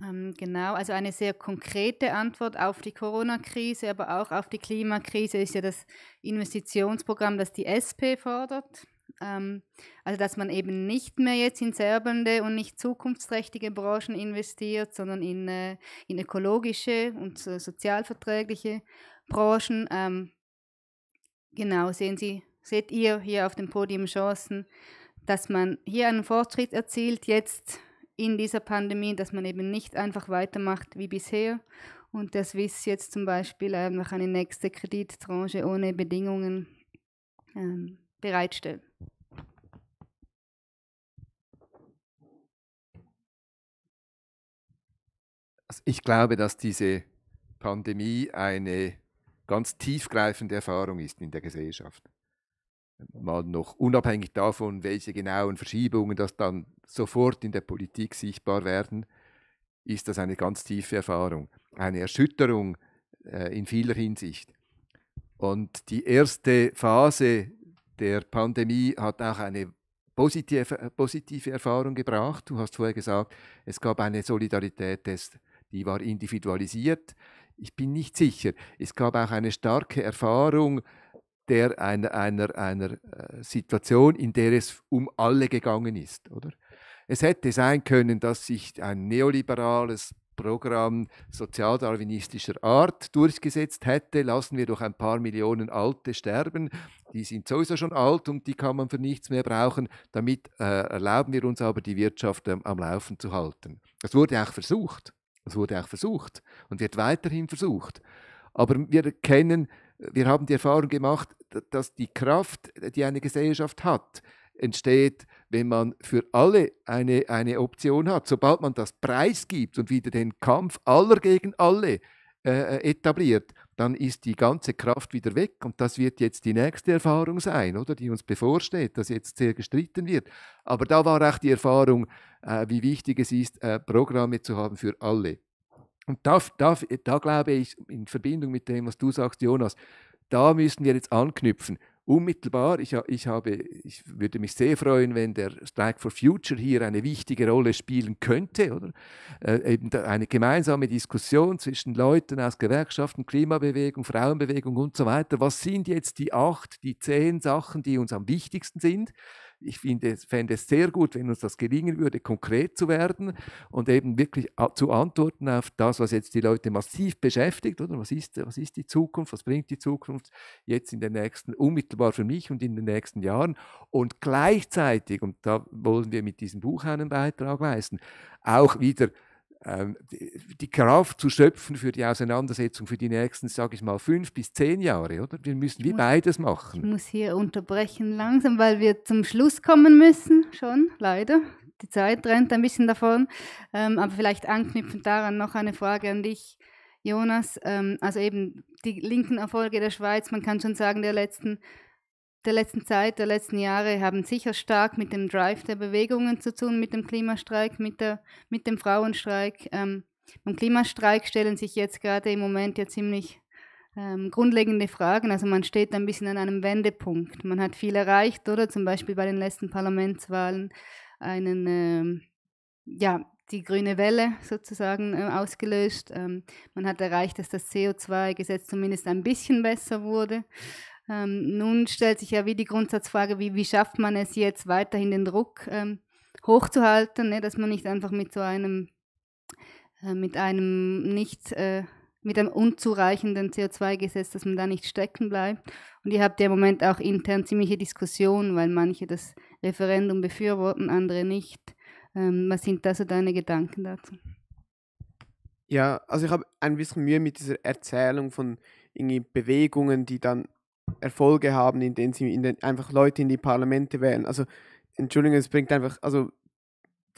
Ähm, genau, also eine sehr konkrete Antwort auf die Corona-Krise, aber auch auf die Klimakrise ist ja das Investitionsprogramm, das die SP fordert. Ähm, also dass man eben nicht mehr jetzt in serbende und nicht zukunftsträchtige Branchen investiert, sondern in, äh, in ökologische und sozialverträgliche Branchen. Ähm, genau, sehen Sie, seht ihr hier auf dem Podium Chancen, dass man hier einen Fortschritt erzielt, jetzt in dieser Pandemie, dass man eben nicht einfach weitermacht wie bisher und der Swiss jetzt zum Beispiel einfach eine nächste Kredittranche ohne Bedingungen ähm, bereitstellt. Also ich glaube, dass diese Pandemie eine ganz tiefgreifende Erfahrung ist in der Gesellschaft mal noch unabhängig davon, welche genauen Verschiebungen das dann sofort in der Politik sichtbar werden, ist das eine ganz tiefe Erfahrung, eine Erschütterung äh, in vieler Hinsicht. Und die erste Phase der Pandemie hat auch eine positive, äh, positive Erfahrung gebracht. Du hast vorher gesagt, es gab eine Solidarität, die war individualisiert. Ich bin nicht sicher. Es gab auch eine starke Erfahrung, der einer, einer, einer äh, Situation, in der es um alle gegangen ist. Oder? Es hätte sein können, dass sich ein neoliberales Programm sozialdarwinistischer Art durchgesetzt hätte, lassen wir doch ein paar Millionen Alte sterben. Die sind sowieso schon alt und die kann man für nichts mehr brauchen. Damit äh, erlauben wir uns aber, die Wirtschaft ähm, am Laufen zu halten. Das wurde auch versucht. Das wurde auch versucht und wird weiterhin versucht. Aber wir erkennen, wir haben die Erfahrung gemacht, dass die Kraft, die eine Gesellschaft hat, entsteht, wenn man für alle eine, eine Option hat. Sobald man das preisgibt und wieder den Kampf aller gegen alle äh, äh, etabliert, dann ist die ganze Kraft wieder weg. Und das wird jetzt die nächste Erfahrung sein, oder die uns bevorsteht, dass jetzt sehr gestritten wird. Aber da war auch die Erfahrung, äh, wie wichtig es ist, äh, Programme zu haben für alle. Und da, da, da glaube ich, in Verbindung mit dem, was du sagst, Jonas, da müssen wir jetzt anknüpfen. Unmittelbar, ich, ich, habe, ich würde mich sehr freuen, wenn der Strike for Future hier eine wichtige Rolle spielen könnte. Oder? Äh, eben eine gemeinsame Diskussion zwischen Leuten aus Gewerkschaften, Klimabewegung, Frauenbewegung und so weiter. Was sind jetzt die acht, die zehn Sachen, die uns am wichtigsten sind? ich finde, fände es sehr gut, wenn uns das gelingen würde, konkret zu werden und eben wirklich zu antworten auf das, was jetzt die Leute massiv beschäftigt. Oder? Was, ist, was ist die Zukunft? Was bringt die Zukunft jetzt in den nächsten, unmittelbar für mich und in den nächsten Jahren? Und gleichzeitig, und da wollen wir mit diesem Buch einen Beitrag leisten, auch wieder ähm, die Kraft zu schöpfen für die Auseinandersetzung für die nächsten, sage ich mal, fünf bis zehn Jahre, oder? Wir müssen wie beides machen. Ich muss hier unterbrechen langsam, weil wir zum Schluss kommen müssen, schon, leider. Die Zeit rennt ein bisschen davon. Ähm, aber vielleicht anknüpfend daran noch eine Frage an dich, Jonas. Ähm, also eben die linken Erfolge der Schweiz, man kann schon sagen, der letzten der letzten Zeit, der letzten Jahre haben sicher stark mit dem Drive der Bewegungen zu tun, mit dem Klimastreik, mit, der, mit dem Frauenstreik. Ähm, beim Klimastreik stellen sich jetzt gerade im Moment ja ziemlich ähm, grundlegende Fragen. Also man steht ein bisschen an einem Wendepunkt. Man hat viel erreicht, oder zum Beispiel bei den letzten Parlamentswahlen einen, ähm, ja, die grüne Welle sozusagen äh, ausgelöst. Ähm, man hat erreicht, dass das CO2-Gesetz zumindest ein bisschen besser wurde. Ähm, nun stellt sich ja wie die Grundsatzfrage, wie, wie schafft man es jetzt weiterhin den Druck ähm, hochzuhalten, ne, dass man nicht einfach mit so einem, äh, mit einem nicht, äh, mit einem unzureichenden CO2-Gesetz, dass man da nicht stecken bleibt. Und ihr habt ja im Moment auch intern ziemliche Diskussionen, weil manche das Referendum befürworten, andere nicht. Ähm, was sind da so deine Gedanken dazu? Ja, also ich habe ein bisschen Mühe mit dieser Erzählung von irgendwie Bewegungen, die dann Erfolge haben, indem sie in den, einfach Leute in die Parlamente wählen. Also, Entschuldigung, es bringt einfach, also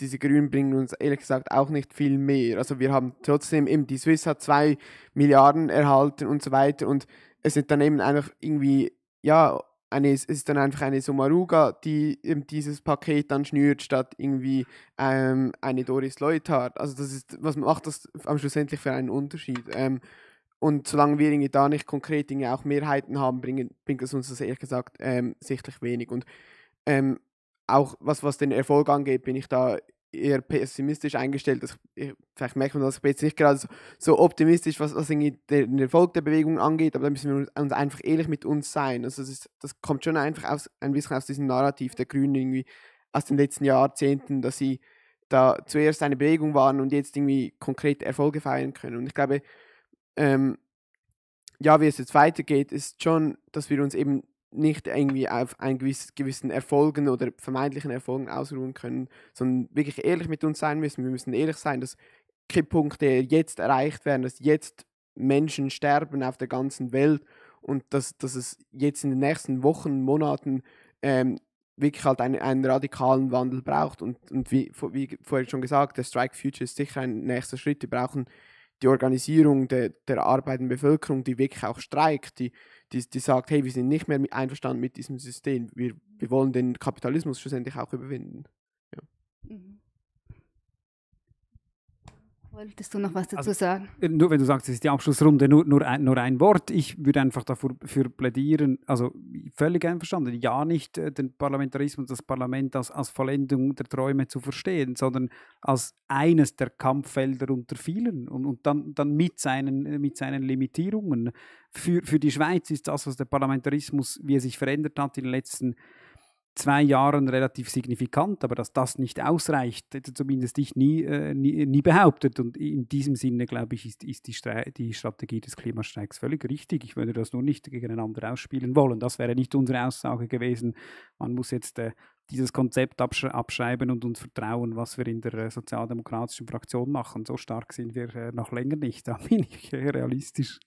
diese Grünen bringen uns ehrlich gesagt auch nicht viel mehr. Also wir haben trotzdem eben, die Swiss hat zwei Milliarden erhalten und so weiter und es sind dann eben einfach irgendwie, ja, eine, es ist dann einfach eine Somaruga, die eben dieses Paket dann schnürt, statt irgendwie ähm, eine Doris Leuthard. Also das ist, was macht das am schlussendlich für einen Unterschied? Ähm, und solange wir irgendwie da nicht konkret irgendwie auch Mehrheiten haben, bringen, bringt es uns das ehrlich gesagt ähm, sichtlich wenig. Und ähm, auch was, was den Erfolg angeht, bin ich da eher pessimistisch eingestellt. Das, also, ich, vielleicht merkt man das, ich bin jetzt nicht gerade so, so optimistisch, was, was den Erfolg der Bewegung angeht, aber da müssen wir uns, uns einfach ehrlich mit uns sein. Also das, ist, das kommt schon einfach aus, ein bisschen aus diesem Narrativ der Grünen irgendwie aus den letzten Jahrzehnten, dass sie da zuerst eine Bewegung waren und jetzt irgendwie konkrete Erfolge feiern können. Und ich glaube, ähm, ja, wie es jetzt weitergeht, ist schon, dass wir uns eben nicht irgendwie auf einen gewissen, gewissen Erfolgen oder vermeintlichen Erfolgen ausruhen können, sondern wirklich ehrlich mit uns sein müssen. Wir müssen ehrlich sein, dass Kipppunkte jetzt erreicht werden, dass jetzt Menschen sterben auf der ganzen Welt und dass, dass es jetzt in den nächsten Wochen, Monaten ähm, wirklich halt einen, einen radikalen Wandel braucht. Und, und wie, wie vorher schon gesagt, der Strike Future ist sicher ein nächster Schritt. Wir brauchen die Organisierung de, der arbeitenden Bevölkerung, die wirklich auch streikt, die, die, die sagt, hey, wir sind nicht mehr mit einverstanden mit diesem System, wir, wir wollen den Kapitalismus schlussendlich auch überwinden. Ja. Mhm. Wolltest du noch was dazu also, sagen? Äh, nur wenn du sagst, es ist die Abschlussrunde, nur, nur, ein, nur ein Wort. Ich würde einfach dafür plädieren, also völlig einverstanden, ja nicht äh, den Parlamentarismus, das Parlament als, als Vollendung der Träume zu verstehen, sondern als eines der Kampffelder unter vielen und, und dann, dann mit, seinen, äh, mit seinen Limitierungen. Für, für die Schweiz ist das, was der Parlamentarismus, wie er sich verändert hat in den letzten Jahren, zwei Jahren relativ signifikant, aber dass das nicht ausreicht, hätte zumindest ich nie, äh, nie, nie, behauptet. Und in diesem Sinne, glaube ich, ist, ist die, die Strategie des Klimastreiks völlig richtig. Ich würde das nur nicht gegeneinander ausspielen wollen. Das wäre nicht unsere Aussage gewesen. Man muss jetzt äh, dieses Konzept absch abschreiben und uns vertrauen, was wir in der äh, sozialdemokratischen Fraktion machen. So stark sind wir äh, noch länger nicht. Da bin ich realistisch.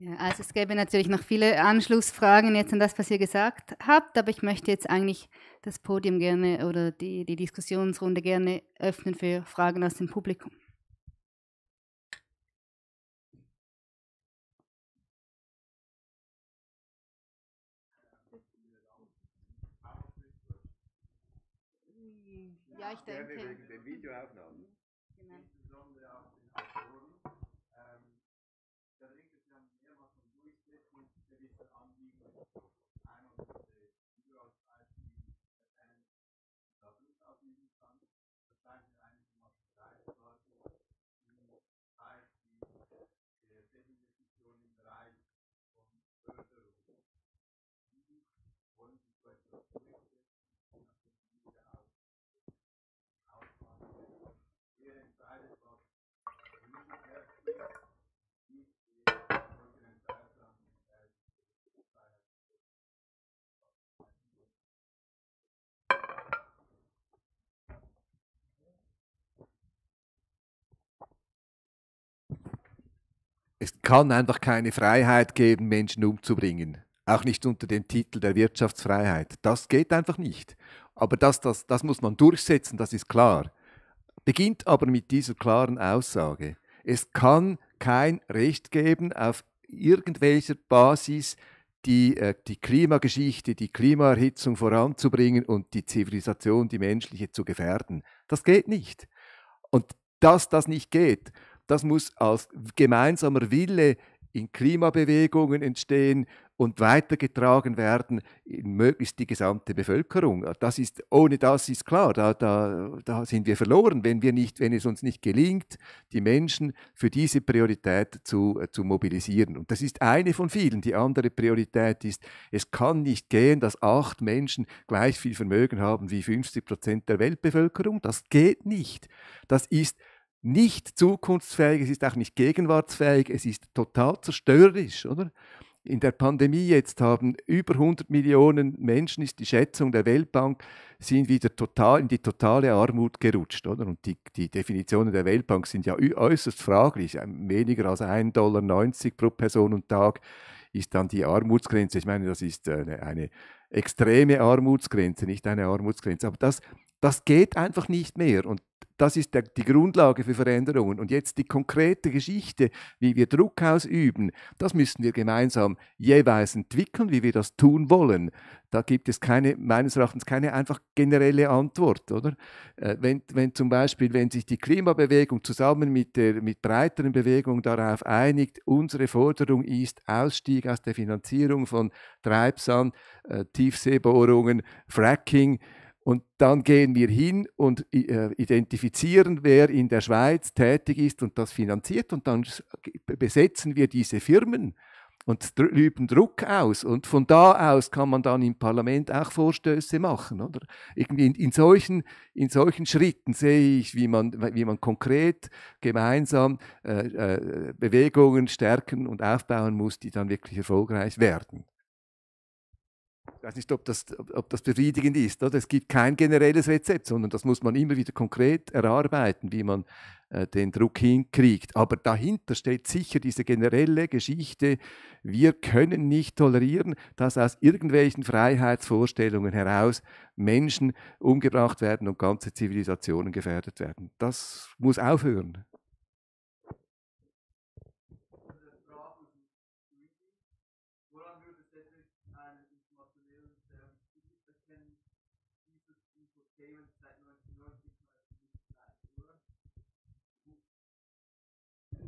Ja, also es gäbe natürlich noch viele Anschlussfragen jetzt an das, was ihr gesagt habt, aber ich möchte jetzt eigentlich das Podium gerne oder die, die Diskussionsrunde gerne öffnen für Fragen aus dem Publikum. Ja, ich denke. Gerne wegen genau. den Videoaufnahmen. Genau. Es kann einfach keine Freiheit geben, Menschen umzubringen. Auch nicht unter dem Titel der Wirtschaftsfreiheit. Das geht einfach nicht. Aber das, das, das muss man durchsetzen, das ist klar. Beginnt aber mit dieser klaren Aussage. Es kann kein Recht geben, auf irgendwelcher Basis die, äh, die Klimageschichte, die Klimaerhitzung voranzubringen und die Zivilisation, die menschliche zu gefährden. Das geht nicht. Und dass das nicht geht das muss als gemeinsamer Wille in Klimabewegungen entstehen und weitergetragen werden in möglichst die gesamte Bevölkerung. Das ist, ohne das ist klar, da, da, da sind wir verloren, wenn, wir nicht, wenn es uns nicht gelingt, die Menschen für diese Priorität zu, zu mobilisieren. Und das ist eine von vielen. Die andere Priorität ist, es kann nicht gehen, dass acht Menschen gleich viel Vermögen haben wie 50 Prozent der Weltbevölkerung. Das geht nicht. Das ist nicht zukunftsfähig, es ist auch nicht gegenwartsfähig, es ist total zerstörerisch, oder? In der Pandemie jetzt haben über 100 Millionen Menschen, ist die Schätzung der Weltbank, sind wieder total in die totale Armut gerutscht. Oder? Und die, die Definitionen der Weltbank sind ja äußerst fraglich. Ähm, weniger als 1,90 Dollar pro Person und Tag ist dann die Armutsgrenze. Ich meine, das ist äh, eine, eine extreme Armutsgrenze, nicht eine Armutsgrenze. Aber das, das geht einfach nicht mehr. Und das ist der, die Grundlage für Veränderungen. Und jetzt die konkrete Geschichte, wie wir Druck ausüben, das müssen wir gemeinsam jeweils entwickeln, wie wir das tun wollen. Da gibt es keine, meines Erachtens keine einfach generelle Antwort, oder? Äh, wenn, wenn zum Beispiel, wenn sich die Klimabewegung zusammen mit der mit breiteren Bewegung darauf einigt, unsere Forderung ist Ausstieg aus der Finanzierung von Treibsand, äh, Tiefseebohrungen, Fracking, und dann gehen wir hin und äh, identifizieren, wer in der Schweiz tätig ist und das finanziert. Und dann besetzen wir diese Firmen und üben Druck aus. Und von da aus kann man dann im Parlament auch Vorstöße machen. Oder? Irgendwie in, in, solchen, in solchen Schritten sehe ich, wie man, wie man konkret gemeinsam äh, äh, Bewegungen stärken und aufbauen muss, die dann wirklich erfolgreich werden weiß nicht, ob das, ob das befriedigend ist. Oder? Es gibt kein generelles Rezept, sondern das muss man immer wieder konkret erarbeiten, wie man äh, den Druck hinkriegt. Aber dahinter steht sicher diese generelle Geschichte, wir können nicht tolerieren, dass aus irgendwelchen Freiheitsvorstellungen heraus Menschen umgebracht werden und ganze Zivilisationen gefährdet werden. Das muss aufhören.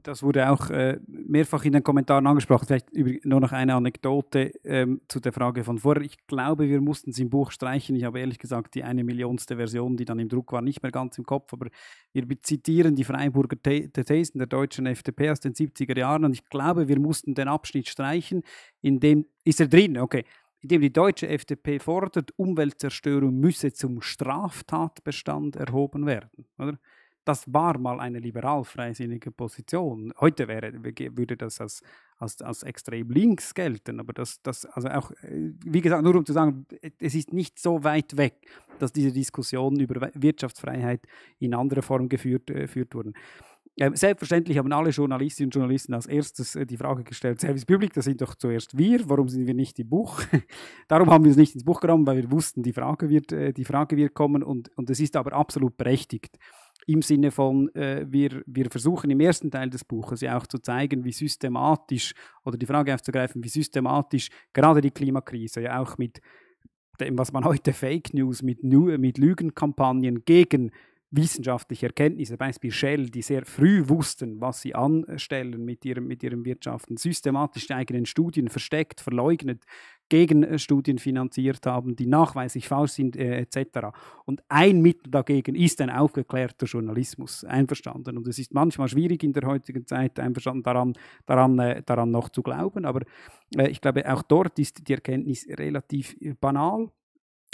das wurde auch äh, mehrfach in den Kommentaren angesprochen. Vielleicht über, nur noch eine Anekdote ähm, zu der Frage von vorher. Ich glaube, wir mussten es im Buch streichen. Ich habe ehrlich gesagt die eine Millionste Version, die dann im Druck war, nicht mehr ganz im Kopf. Aber wir zitieren die Freiburger Thesen der deutschen FDP aus den 70er Jahren. Und ich glaube, wir mussten den Abschnitt streichen, in dem ist er drin. Okay indem die deutsche FDP fordert, Umweltzerstörung müsse zum Straftatbestand erhoben werden. Oder? das war mal eine liberal-freisinnige Position. Heute wäre, würde das als, als, als extrem links gelten, aber das, das, also auch, äh, wie gesagt, nur um zu sagen, es ist nicht so weit weg, dass diese Diskussionen über Wirtschaftsfreiheit in anderer Form geführt, äh, geführt wurden. Ähm, selbstverständlich haben alle Journalistinnen und Journalisten als erstes äh, die Frage gestellt, Service Public, das sind doch zuerst wir, warum sind wir nicht im Buch? Darum haben wir es nicht ins Buch genommen, weil wir wussten, die Frage wird, äh, die Frage wird kommen und es ist aber absolut berechtigt im Sinne von, äh, wir, wir versuchen im ersten Teil des Buches ja auch zu zeigen, wie systematisch oder die Frage aufzugreifen, wie systematisch gerade die Klimakrise ja auch mit dem, was man heute Fake News, mit, mit Lügenkampagnen gegen wissenschaftliche Erkenntnisse, Beispiel Shell, die sehr früh wussten, was sie anstellen mit ihrem, mit ihrem Wirtschaften, systematisch die eigenen Studien versteckt, verleugnet, Gegenstudien äh, finanziert haben, die nachweislich falsch sind, äh, etc. Und ein Mittel dagegen ist ein aufgeklärter Journalismus. Einverstanden. Und es ist manchmal schwierig in der heutigen Zeit, einverstanden daran, daran, äh, daran noch zu glauben. Aber äh, ich glaube, auch dort ist die Erkenntnis relativ äh, banal.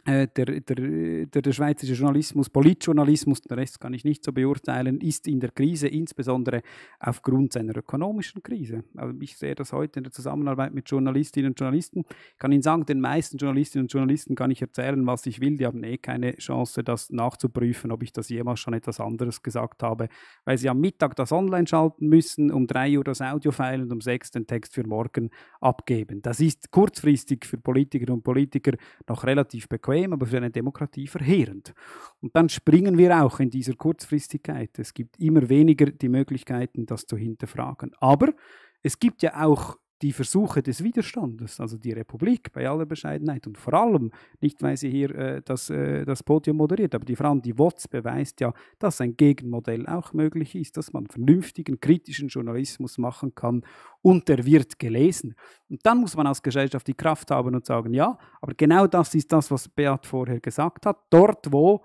Äh, der, der, der, schweizerische Journalismus, Politjournalismus, den Rest kann ich nicht so beurteilen, ist in der Krise, insbesondere aufgrund seiner ökonomischen Krise. Also ich sehe das heute in der Zusammenarbeit mit Journalistinnen und Journalisten. Ich kann Ihnen sagen, den meisten Journalistinnen und Journalisten kann ich erzählen, was ich will. Die haben eh keine Chance, das nachzuprüfen, ob ich das jemals schon etwas anderes gesagt habe, weil sie am Mittag das online schalten müssen, um drei Uhr das Audiofile und um sechs den Text für morgen abgeben. Das ist kurzfristig für Politikerinnen und Politiker noch relativ bequem Problem, aber für eine Demokratie verheerend. Und dann springen wir auch in dieser Kurzfristigkeit. Es gibt immer weniger die Möglichkeiten, das zu hinterfragen. Aber es gibt ja auch die Versuche des Widerstandes, also die Republik bei aller Bescheidenheit und vor allem, nicht weil sie hier äh, das, äh, das Podium moderiert, aber die, vor allem die WOTS beweist ja, dass ein Gegenmodell auch möglich ist, dass man vernünftigen, kritischen Journalismus machen kann und der wird gelesen. Und dann muss man als Gesellschaft die Kraft haben und sagen, ja, aber genau das ist das, was Beat vorher gesagt hat, dort wo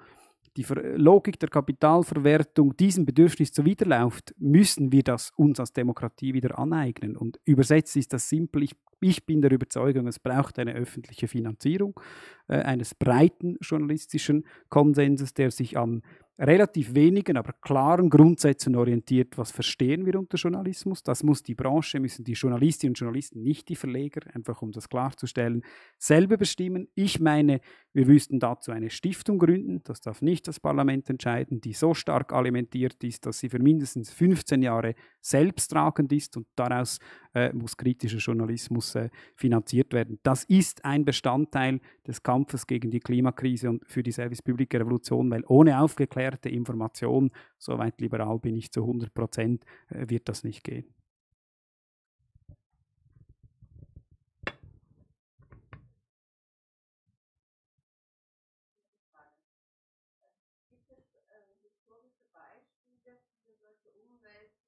die Logik der Kapitalverwertung diesem Bedürfnis zuwiderläuft, müssen wir das uns als Demokratie wieder aneignen. Und übersetzt ist das simpel, ich ich bin der Überzeugung, es braucht eine öffentliche Finanzierung äh, eines breiten journalistischen Konsenses, der sich an relativ wenigen, aber klaren Grundsätzen orientiert, was verstehen wir unter Journalismus. Das muss die Branche, müssen die Journalistinnen und Journalisten, nicht die Verleger, einfach um das klarzustellen, selber bestimmen. Ich meine, wir müssten dazu eine Stiftung gründen, das darf nicht das Parlament entscheiden, die so stark alimentiert ist, dass sie für mindestens 15 Jahre selbsttragend ist und daraus äh, muss kritischer Journalismus äh, finanziert werden. Das ist ein Bestandteil des Kampfes gegen die Klimakrise und für die servicepublike Revolution, weil ohne aufgeklärte Information, soweit liberal bin ich zu 100 Prozent, äh, wird das nicht gehen. Äh, Beispiele für solche Umwelt-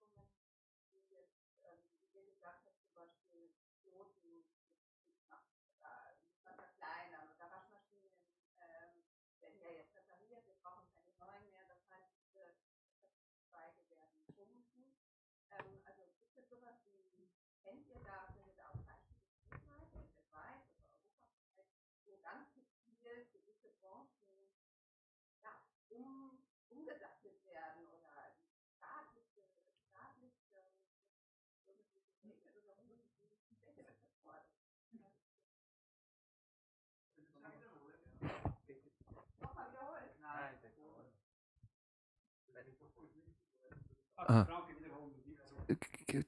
Ah.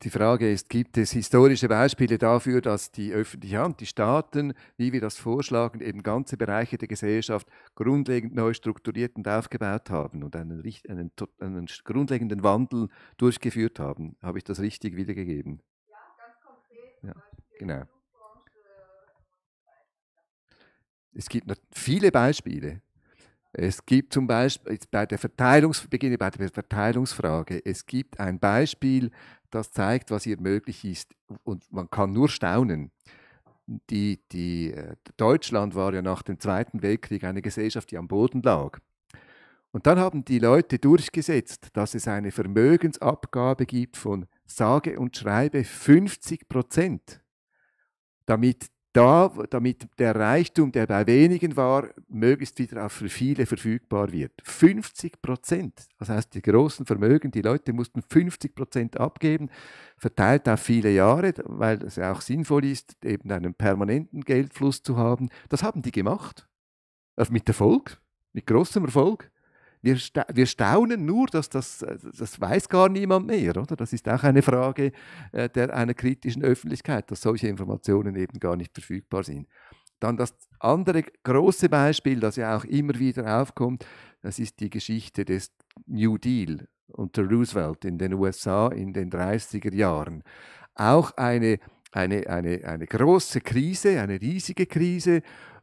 Die Frage ist, gibt es historische Beispiele dafür, dass die öffentliche Hand, die Staaten, wie wir das vorschlagen, eben ganze Bereiche der Gesellschaft grundlegend neu strukturiert und aufgebaut haben und einen, einen, einen grundlegenden Wandel durchgeführt haben? Habe ich das richtig wiedergegeben? Ja, ganz konkret. Ja, genau. Äh, es gibt noch viele Beispiele. Es gibt zum Beispiel bei der Verteilungs bei der Verteilungsfrage. Es gibt ein Beispiel, das zeigt, was hier möglich ist, und man kann nur staunen. Die, die, äh, Deutschland war ja nach dem Zweiten Weltkrieg eine Gesellschaft, die am Boden lag. Und dann haben die Leute durchgesetzt, dass es eine Vermögensabgabe gibt von sage und schreibe 50 Prozent, damit da, damit der Reichtum, der bei wenigen war, möglichst wieder auch für viele verfügbar wird. 50 Prozent, das heißt die großen Vermögen, die Leute mussten 50 Prozent abgeben, verteilt auf viele Jahre, weil es ja auch sinnvoll ist, eben einen permanenten Geldfluss zu haben. Das haben die gemacht, also mit Erfolg, mit großem Erfolg wir, sta wir staunen nur, dass das, das weiß gar niemand mehr. Oder? Das ist auch eine Frage äh, der, einer kritischen Öffentlichkeit, dass solche Informationen eben gar nicht verfügbar sind. Dann das andere große Beispiel, das ja auch immer wieder aufkommt, das ist die Geschichte des New Deal unter Roosevelt in den USA in den 30er Jahren. Auch eine, eine, eine, eine große Krise, eine riesige Krise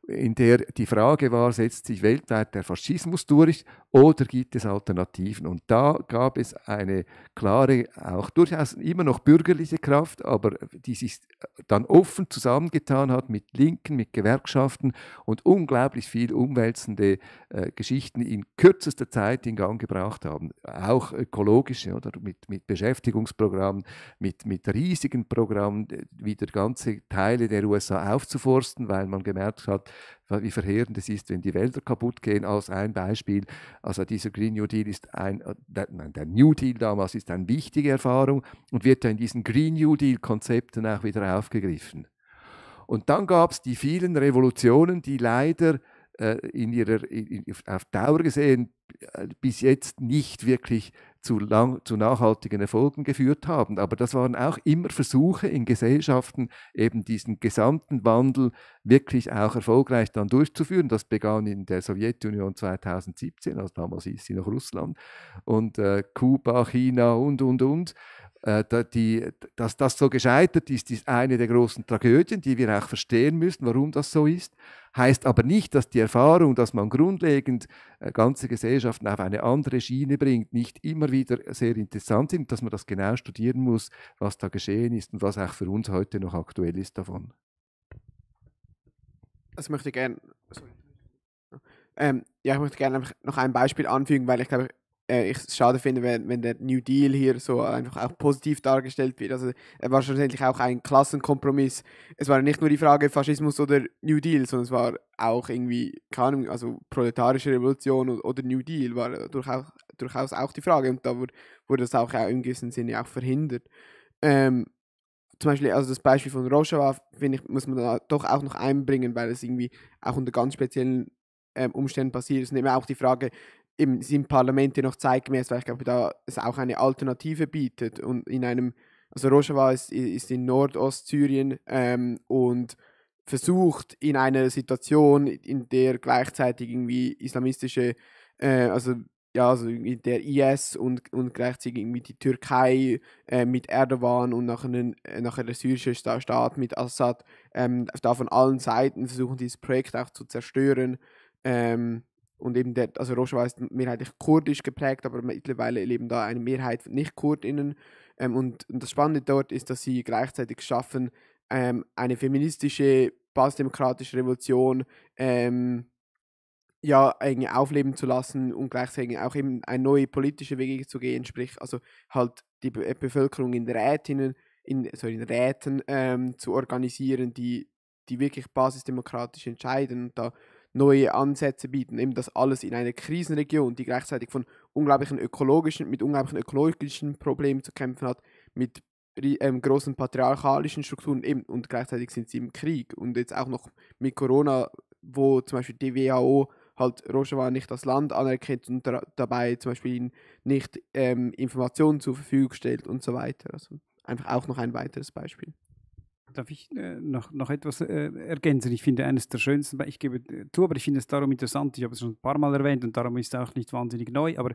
in der die Frage war, setzt sich weltweit der Faschismus durch oder gibt es Alternativen? Und da gab es eine klare, auch durchaus immer noch bürgerliche Kraft, aber die sich dann offen zusammengetan hat mit Linken, mit Gewerkschaften und unglaublich viel umwälzende äh, Geschichten in kürzester Zeit in Gang gebracht haben. Auch ökologische oder mit, mit Beschäftigungsprogrammen, mit, mit riesigen Programmen, äh, wieder ganze Teile der USA aufzuforsten, weil man gemerkt hat, wie verheerend es ist, wenn die Wälder kaputt gehen, als ein Beispiel. Also dieser Green New Deal ist ein, äh, der, der New Deal damals ist eine wichtige Erfahrung und wird ja in diesen Green New Deal-Konzepten auch wieder aufgegriffen. Und dann gab es die vielen Revolutionen, die leider äh, in ihrer, in, auf Dauer gesehen äh, bis jetzt nicht wirklich zu, lang, zu nachhaltigen Erfolgen geführt haben. Aber das waren auch immer Versuche in Gesellschaften, eben diesen gesamten Wandel wirklich auch erfolgreich dann durchzuführen. Das begann in der Sowjetunion 2017, also damals hieß sie noch Russland, und äh, Kuba, China und, und, und. Äh, die, dass das so gescheitert ist, ist eine der großen Tragödien, die wir auch verstehen müssen, warum das so ist. Heißt aber nicht, dass die Erfahrung, dass man grundlegend äh, ganze Gesellschaften auf eine andere Schiene bringt, nicht immer wieder sehr interessant sind, dass man das genau studieren muss, was da geschehen ist und was auch für uns heute noch aktuell ist davon. Das also möchte ich gerne. Ähm, ja, ich möchte gerne noch ein Beispiel anfügen, weil ich glaube, äh, ich es schade finde, wenn, wenn der New Deal hier so einfach auch positiv dargestellt wird. Also er war schlussendlich auch ein Klassenkompromiss. Es war nicht nur die Frage Faschismus oder New Deal, sondern es war auch irgendwie, keine Ahnung, also proletarische Revolution oder New Deal war durchaus, durchaus auch die Frage. Und da wurde, wurde das auch, auch im gewissen Sinne auch verhindert. Ähm, zum Beispiel, also das Beispiel von Rojava, finde ich, muss man da doch auch noch einbringen, weil es irgendwie auch unter ganz speziellen ähm, Umständen passiert ist. Und eben auch die Frage, im, sind Parlamente noch zeitgemäß, weil ich glaube, da es auch eine Alternative bietet. Und in einem, also Rojava ist, ist in Nordostsyrien ähm, und versucht in einer Situation, in der gleichzeitig irgendwie islamistische, äh, also ja, also der IS und, und gleichzeitig irgendwie die Türkei äh, mit Erdogan und nachher, einem, nach einem Staat mit Assad, ähm, da von allen Seiten versuchen, dieses Projekt auch zu zerstören. Ähm, und eben der, also Roche ist mehrheitlich kurdisch geprägt, aber mittlerweile leben da eine Mehrheit Nicht-KurdInnen. Ähm, und, und, das Spannende dort ist, dass sie gleichzeitig schaffen, ähm, eine feministische, basdemokratische Revolution ähm, ja, irgendwie aufleben zu lassen und gleichzeitig auch eben eine neue politische Wege zu gehen, sprich, also halt die Be äh, Bevölkerung in Rätinnen, in, sorry, in Räten ähm, zu organisieren, die, die wirklich basisdemokratisch entscheiden. Und da neue Ansätze bieten. Eben das alles in einer Krisenregion, die gleichzeitig von unglaublichen ökologischen, mit unglaublichen ökologischen Problemen zu kämpfen hat, mit ähm, großen patriarchalischen Strukturen eben und gleichzeitig sind sie im Krieg und jetzt auch noch mit Corona, wo zum Beispiel die WHO halt Rojava nicht das Land anerkennt und dabei zum Beispiel nicht ähm, Informationen zur Verfügung stellt und so weiter. Also einfach auch noch ein weiteres Beispiel. Darf ich äh, noch, noch etwas äh, ergänzen? Ich finde eines der schönsten, ich gebe äh, zu, aber ich finde es darum interessant, ich habe es schon ein paar Mal erwähnt und darum ist es auch nicht wahnsinnig neu, aber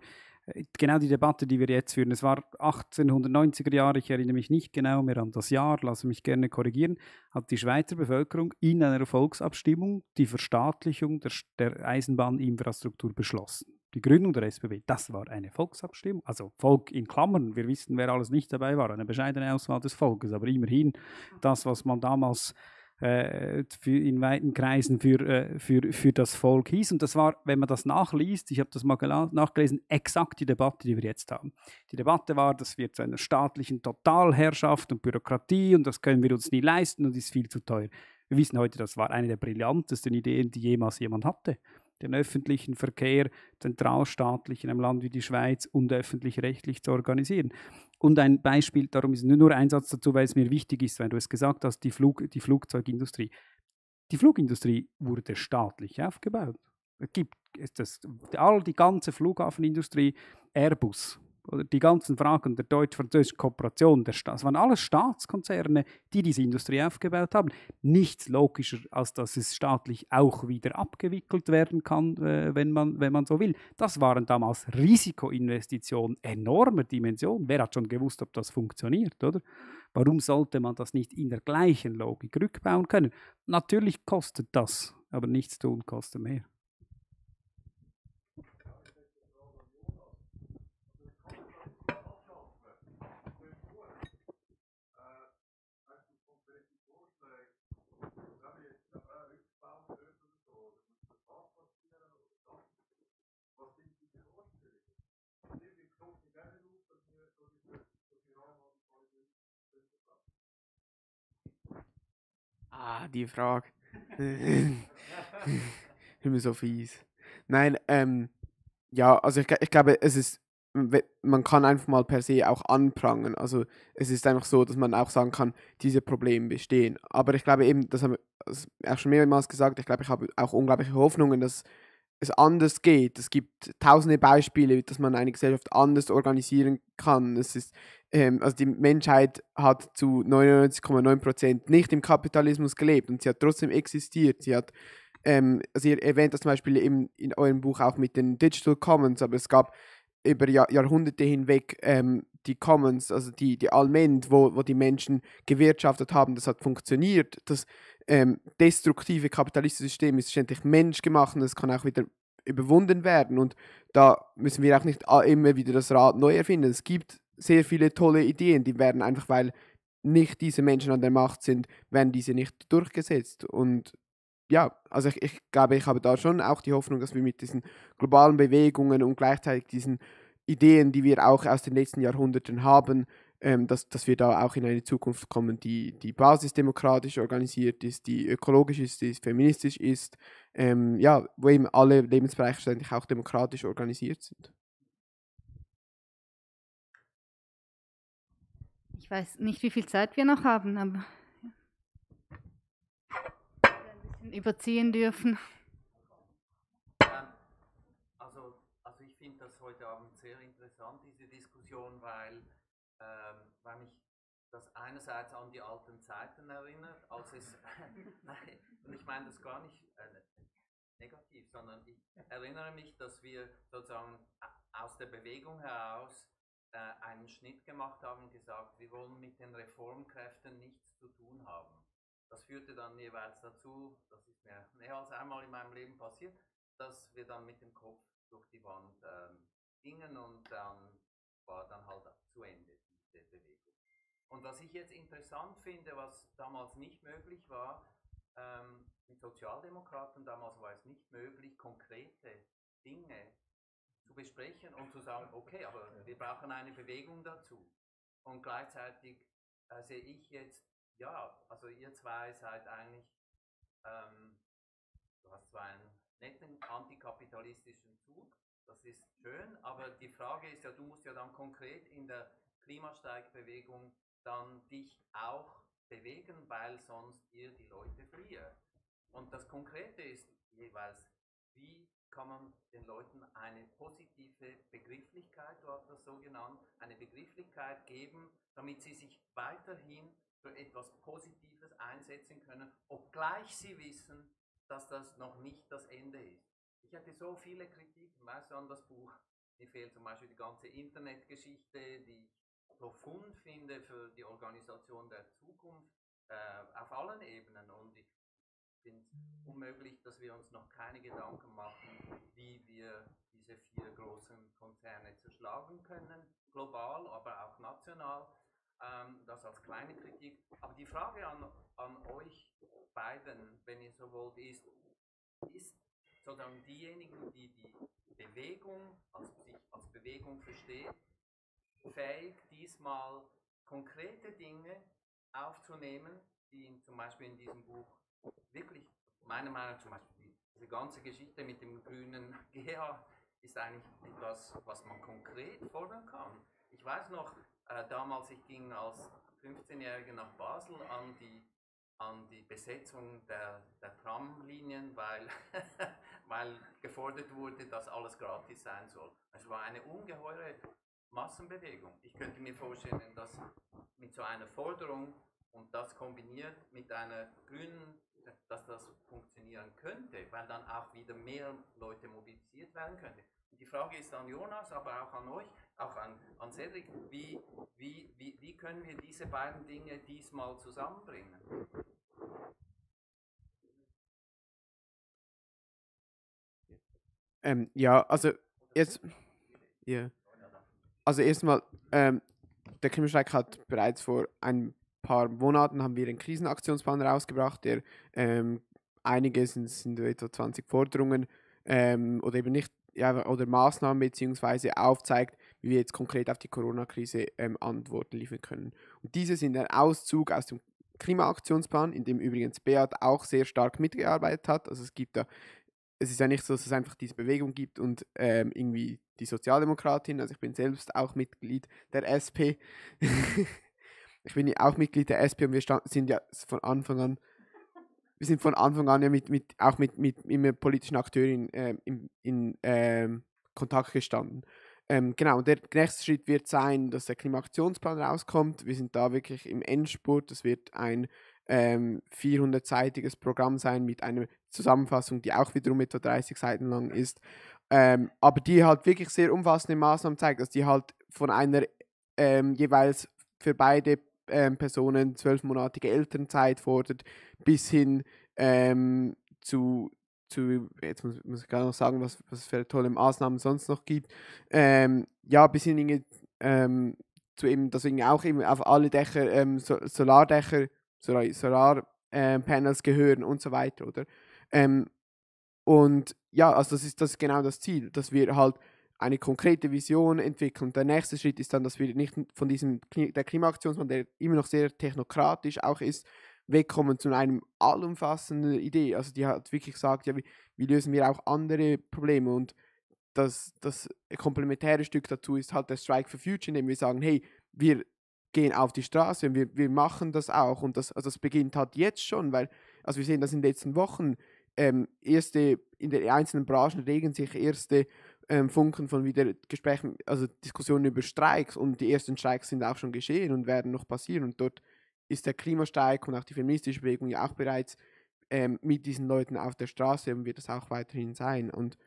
äh, genau die Debatte, die wir jetzt führen, es war 1890er Jahre, ich erinnere mich nicht genau mehr an das Jahr, lasse mich gerne korrigieren, hat die Schweizer Bevölkerung in einer Volksabstimmung die Verstaatlichung der, der Eisenbahninfrastruktur beschlossen. Die Gründung der SPB, das war eine Volksabstimmung. Also Volk in Klammern, wir wissen, wer alles nicht dabei war, eine bescheidene Auswahl des Volkes, aber immerhin das, was man damals äh, für, in weiten Kreisen für, äh, für, für das Volk hieß. Und das war, wenn man das nachliest, ich habe das mal nachgelesen, exakt die Debatte, die wir jetzt haben. Die Debatte war, dass wir zu einer staatlichen Totalherrschaft und Bürokratie und das können wir uns nie leisten und ist viel zu teuer. Wir wissen heute, das war eine der brillantesten Ideen, die jemals jemand hatte den öffentlichen Verkehr zentralstaatlich in einem Land wie die Schweiz und öffentlich-rechtlich zu organisieren. Und ein Beispiel, darum ist nur ein Satz dazu, weil es mir wichtig ist, weil du es gesagt hast, die, Flug, die Flugzeugindustrie. Die Flugindustrie wurde staatlich aufgebaut. Es gibt das, all die ganze Flughafenindustrie, Airbus, oder die ganzen Fragen der deutsch-französischen Kooperation, der das waren alles Staatskonzerne, die diese Industrie aufgebaut haben. Nichts logischer, als dass es staatlich auch wieder abgewickelt werden kann, äh, wenn, man, wenn man so will. Das waren damals Risikoinvestitionen enormer Dimension. Wer hat schon gewusst, ob das funktioniert, oder? Warum sollte man das nicht in der gleichen Logik rückbauen können? Natürlich kostet das, aber nichts tun kostet mehr. Ah, die Frage. Immer so fies. Nein, ähm, ja, also ich, ich glaube, es ist, man kann einfach mal per se auch anprangern. Also es ist einfach so, dass man auch sagen kann, diese Probleme bestehen. Aber ich glaube eben, das haben wir auch schon mehrmals gesagt, ich glaube, ich habe auch unglaubliche Hoffnungen, dass es anders geht. Es gibt tausende Beispiele, dass man eine Gesellschaft anders organisieren kann. Es ist ähm, also die Menschheit hat zu 99,9% nicht im Kapitalismus gelebt und sie hat trotzdem existiert. Sie hat, ähm, also ihr erwähnt das zum Beispiel im, in eurem Buch auch mit den Digital Commons, aber es gab über Jahr, Jahrhunderte hinweg ähm, die Commons, also die, die Almend, wo, wo die Menschen gewirtschaftet haben, das hat funktioniert. Das ähm, destruktive kapitalistische System ist ständig menschgemacht und das kann auch wieder überwunden werden. Und da müssen wir auch nicht immer wieder das Rad neu erfinden. Es gibt sehr viele tolle Ideen, die werden einfach, weil nicht diese Menschen an der Macht sind, werden diese nicht durchgesetzt. Und ja, also ich, ich glaube, ich habe da schon auch die Hoffnung, dass wir mit diesen globalen Bewegungen und gleichzeitig diesen Ideen, die wir auch aus den letzten Jahrhunderten haben, ähm, dass, dass wir da auch in eine Zukunft kommen, die, die basisdemokratisch organisiert ist, die ökologisch ist, die feministisch ist, ähm, ja, wo eben alle Lebensbereiche ständig auch demokratisch organisiert sind. Ich weiß nicht, wie viel Zeit wir noch haben, aber wir ein bisschen überziehen dürfen. Also, also ich finde das heute Abend sehr interessant, diese Diskussion, weil, ähm, weil mich das einerseits an die alten Zeiten erinnert, als es, und ich meine das gar nicht äh, negativ, sondern ich erinnere mich, dass wir sozusagen äh, aus der Bewegung heraus äh, einen Schnitt gemacht haben und gesagt, wir wollen mit den Reformkräften nichts zu tun haben. Das führte dann jeweils dazu, das ist mir mehr als einmal in meinem Leben passiert, dass wir dann mit dem Kopf durch die Wand äh, gingen und dann war dann halt zu Ende diese Bewegung. Und was ich jetzt interessant finde, was damals nicht möglich war, ähm, mit Sozialdemokraten damals war es nicht möglich, konkrete Dinge zu besprechen und zu sagen, okay, aber wir brauchen eine Bewegung dazu. Und gleichzeitig äh, sehe ich jetzt, ja, also ihr zwei seid eigentlich, ähm, du hast zwar einen netten antikapitalistischen Zug, das ist schön, aber die Frage ist ja, du musst ja dann konkret in der Klimasteigbewegung dann dich auch bewegen, weil sonst ihr die Leute friert. Und das Konkrete ist jeweils, wie kann man den Leuten eine positive Begrifflichkeit, du hast das so genannt, eine Begrifflichkeit geben, damit sie sich weiterhin für etwas Positives einsetzen können, obgleich sie wissen, dass das noch nicht das Ende ist. Ich hatte so viele Kritiken, weißt du, an das Buch. Mir fehlt zum Beispiel die ganze Internetgeschichte, die ich profund finde für die Organisation der Zukunft äh, auf allen Ebenen. Und ich finde unmöglich, dass wir uns noch keine Gedanken machen, wie wir diese vier großen Konzerne zerschlagen können, global, aber auch national. Ähm, das als kleine Kritik. Aber die Frage an, an euch beiden, wenn ihr so wollt, ist, ist sozusagen diejenigen, die die Bewegung, also sich als Bewegung versteht, fähig, diesmal konkrete Dinge aufzunehmen, die in, zum Beispiel in diesem Buch wirklich meiner Meinung nach zum Beispiel diese ganze Geschichte mit dem grünen GH ist eigentlich etwas, was man konkret fordern kann. Ich weiß noch, äh, damals ich ging als 15-Jähriger nach Basel an die, an die Besetzung der, der Tramlinien, weil, weil gefordert wurde, dass alles gratis sein soll. Es war eine ungeheure Massenbewegung. Ich könnte mir vorstellen, dass mit so einer Forderung und das kombiniert mit einer grünen dass das funktionieren könnte, weil dann auch wieder mehr Leute mobilisiert werden könnten. Und die Frage ist an Jonas, aber auch an euch, auch an, an Cedric, wie, wie, wie, wie können wir diese beiden Dinge diesmal zusammenbringen? Ähm, ja, also jetzt. Ja. Also erstmal, ähm, der Klimastreik hat bereits vor einem paar Monaten haben wir einen Krisenaktionsplan rausgebracht, der ähm, einige sind, sind etwa 20 Forderungen ähm, oder eben nicht ja, oder Maßnahmen beziehungsweise aufzeigt, wie wir jetzt konkret auf die Corona-Krise ähm, Antworten liefern können. Und diese sind ein Auszug aus dem Klimaaktionsplan, in dem übrigens Beat auch sehr stark mitgearbeitet hat. Also es gibt da, es ist ja nicht so, dass es einfach diese Bewegung gibt und ähm, irgendwie die Sozialdemokratin, also ich bin selbst auch Mitglied der SP. ich bin ja auch Mitglied der SP und wir stand, sind ja von Anfang an, wir sind von Anfang an ja mit, mit auch mit, mit immer politischen Akteuren äh, in, in äh, ähm, Kontakt gestanden. Ähm, genau, und der nächste Schritt wird sein, dass der Klimaaktionsplan rauskommt. Wir sind da wirklich im Endspurt. Das wird ein ähm, 400-seitiges Programm sein mit einer Zusammenfassung, die auch wiederum etwa 30 Seiten lang ist. Ähm, aber die halt wirklich sehr umfassende Maßnahmen zeigt, dass die halt von einer ähm, jeweils für beide ähm, Personen zwölfmonatige Elternzeit fordert, bis hin ähm, zu, zu, jetzt muss, muss ich gar noch sagen, was, was für tolle Maßnahmen sonst noch gibt, ähm, ja, bis hin ähm, zu eben, deswegen auch eben auf alle Dächer, ähm, so Solardächer, Solarpanels ähm, gehören und so weiter, oder? Ähm, und ja, also das ist, das ist genau das Ziel, dass wir halt eine konkrete Vision entwickeln. Der nächste Schritt ist dann, dass wir nicht von diesem der Klimaaktionsmann, der immer noch sehr technokratisch auch ist, wegkommen zu einem allumfassenden Idee. Also die hat wirklich gesagt, ja, wie, wie lösen wir auch andere Probleme und das, das komplementäre Stück dazu ist halt der Strike for Future, indem wir sagen, hey, wir gehen auf die Straße und wir, wir machen das auch und das, also das beginnt halt jetzt schon, weil, also wir sehen das in den letzten Wochen, ähm, erste, in den einzelnen Branchen regen sich erste ähm, Funken von wieder Gesprächen, also Diskussionen über Streiks und die ersten Streiks sind auch schon geschehen und werden noch passieren und dort ist der Klimastreik und auch die feministische Bewegung ja auch bereits ähm, mit diesen Leuten auf der Straße und wird das auch weiterhin sein und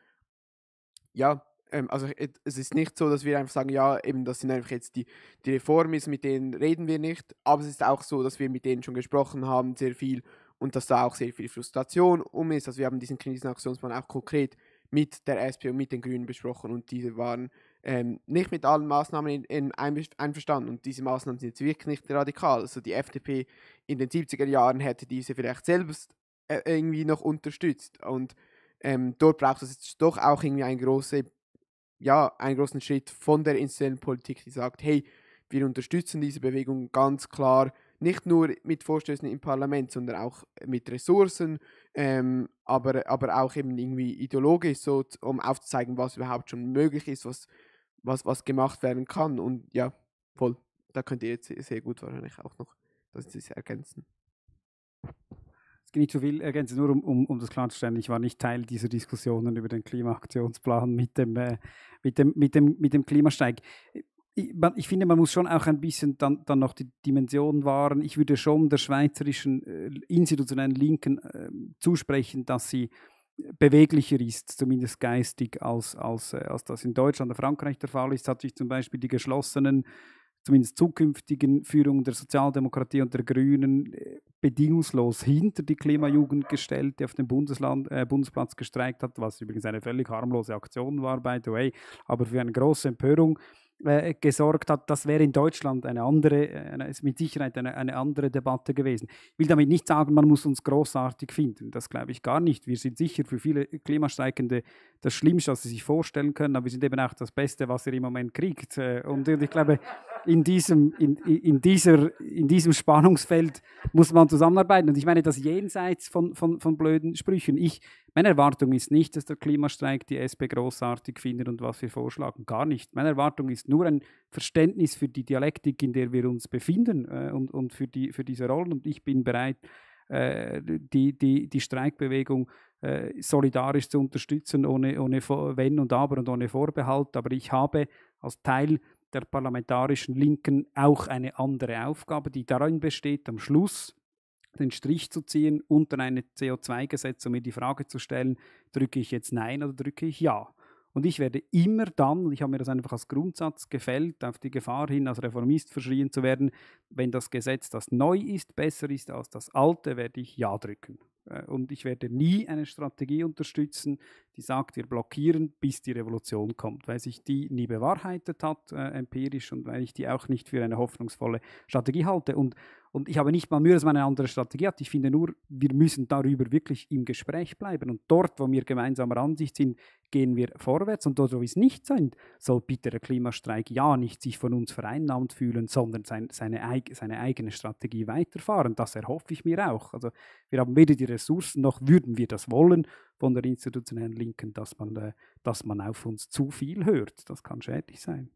ja, ähm, also es ist nicht so, dass wir einfach sagen, ja, eben das sind einfach jetzt die, die Reformis, mit denen reden wir nicht, aber es ist auch so, dass wir mit denen schon gesprochen haben, sehr viel und dass da auch sehr viel Frustration um ist, also wir haben diesen Krisenaktionsplan auch konkret mit der SP und mit den Grünen besprochen und diese waren ähm, nicht mit allen Maßnahmen in, in einverstanden und diese Maßnahmen sind jetzt wirklich nicht radikal. Also die FDP in den 70er Jahren hätte diese vielleicht selbst äh, irgendwie noch unterstützt und ähm, dort braucht es jetzt doch auch irgendwie einen großen, ja, einen großen Schritt von der institutionellen Politik, die sagt, hey, wir unterstützen diese Bewegung ganz klar, nicht nur mit Vorstößen im Parlament, sondern auch mit Ressourcen, ähm, aber, aber auch eben irgendwie ideologisch, so, um aufzuzeigen, was überhaupt schon möglich ist, was, was, was gemacht werden kann. Und ja, voll. Da könnt ihr jetzt sehr gut wahrscheinlich auch noch das ergänzen. Es geht nicht zu viel ergänzen, nur um, um, um das klarzustellen, ich war nicht Teil dieser Diskussionen über den Klimaaktionsplan mit dem, äh, mit dem, mit dem, mit dem Klimasteig ich, ich, finde, man muss schon auch ein bisschen dann, dann noch die Dimension wahren. Ich würde schon der schweizerischen äh, institutionellen Linken äh, zusprechen, dass sie beweglicher ist, zumindest geistig, als, als, äh, als das in Deutschland oder Frankreich der Fall ist. Hat sich zum Beispiel die geschlossenen, zumindest zukünftigen Führungen der Sozialdemokratie und der Grünen äh, bedingungslos hinter die Klimajugend gestellt, die auf dem Bundesland, äh, Bundesplatz gestreikt hat, was übrigens eine völlig harmlose Aktion war, by the way, aber für eine große Empörung äh, gesorgt hat, das wäre in Deutschland eine andere, äh, eine, ist mit Sicherheit eine, eine andere Debatte gewesen. Ich will damit nicht sagen, man muss uns großartig finden. Das glaube ich gar nicht. Wir sind sicher für viele Klimastreikende das Schlimmste, was sie sich vorstellen können, aber wir sind eben auch das Beste, was ihr im Moment kriegt. Äh, und ich glaube, in diesem, in, in, dieser, in diesem Spannungsfeld muss man zusammenarbeiten. Und ich meine, das jenseits von, von, von blöden Sprüchen. Ich, meine Erwartung ist nicht, dass der Klimastreik die SP großartig findet und was wir vorschlagen. Gar nicht. Meine Erwartung ist nur ein Verständnis für die Dialektik, in der wir uns befinden äh, und, und für, die, für diese Rollen. Und ich bin bereit, äh, die, die, die Streikbewegung äh, solidarisch zu unterstützen, ohne, ohne Wenn und Aber und ohne Vorbehalt. Aber ich habe als Teil der parlamentarischen Linken auch eine andere Aufgabe, die darin besteht, am Schluss den Strich zu ziehen unter eine CO2-Gesetz, um mir die Frage zu stellen, drücke ich jetzt Nein oder drücke ich Ja? Und ich werde immer dann, ich habe mir das einfach als Grundsatz gefällt, auf die Gefahr hin, als Reformist verschrien zu werden, wenn das Gesetz, das neu ist, besser ist als das alte, werde ich Ja drücken. Äh, und ich werde nie eine Strategie unterstützen, die sagt, wir blockieren, bis die Revolution kommt, weil sich die nie bewahrheitet hat, äh, empirisch, und weil ich die auch nicht für eine hoffnungsvolle Strategie halte. Und und ich habe nicht mal Mühe, dass man eine andere Strategie hat. Ich finde nur, wir müssen darüber wirklich im Gespräch bleiben. Und dort, wo wir gemeinsamer Ansicht sind, gehen wir vorwärts. Und dort, wo es nicht sein soll bitte der Klimastreik ja nicht sich von uns vereinnahmt fühlen, sondern sein, seine, seine eigene Strategie weiterfahren. Das erhoffe ich mir auch. Also wir haben weder die Ressourcen, noch würden wir das wollen von der institutionellen Linken, dass man, äh, dass man auf uns zu viel hört. Das kann schädlich sein.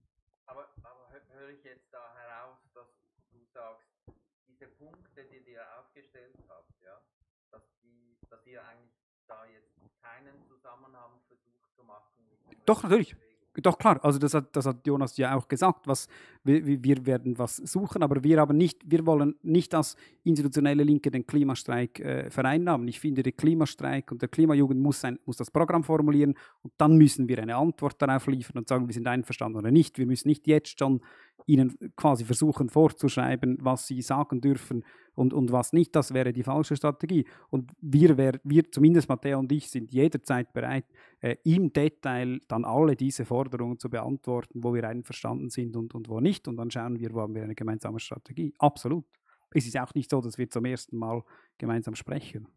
keinen Zusammenhang versucht zu machen. Doch, natürlich. Doch klar, also das hat, das hat Jonas ja auch gesagt, was, wir, wir werden was suchen, aber wir, haben nicht, wir wollen nicht als institutionelle Linke den Klimastreik äh, vereinnahmen. Ich finde, der Klimastreik und der Klimajugend muss, ein, muss das Programm formulieren und dann müssen wir eine Antwort darauf liefern und sagen, wir sind einverstanden oder nicht. Wir müssen nicht jetzt schon ihnen quasi versuchen vorzuschreiben, was sie sagen dürfen und, und was nicht. Das wäre die falsche Strategie. Und wir, wär, wir, zumindest Matteo und ich, sind jederzeit bereit, äh, im Detail dann alle diese Forderungen zu beantworten, wo wir einverstanden sind und, und wo nicht. Und dann schauen wir, wo haben wir eine gemeinsame Strategie. Absolut. Es ist auch nicht so, dass wir zum ersten Mal gemeinsam sprechen.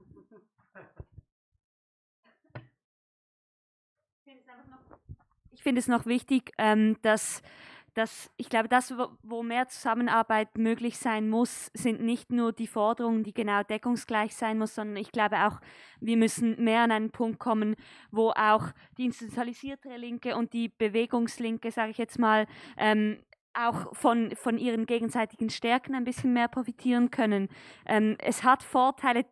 Ich finde es noch wichtig, ähm, dass dass ich glaube, das, wo mehr Zusammenarbeit möglich sein muss, sind nicht nur die Forderungen, die genau deckungsgleich sein muss, sondern ich glaube auch, wir müssen mehr an einen Punkt kommen, wo auch die institutionalisierte Linke und die Bewegungslinke, sage ich jetzt mal, ähm, auch von, von ihren gegenseitigen Stärken ein bisschen mehr profitieren können. Ähm, es hat Vorteile,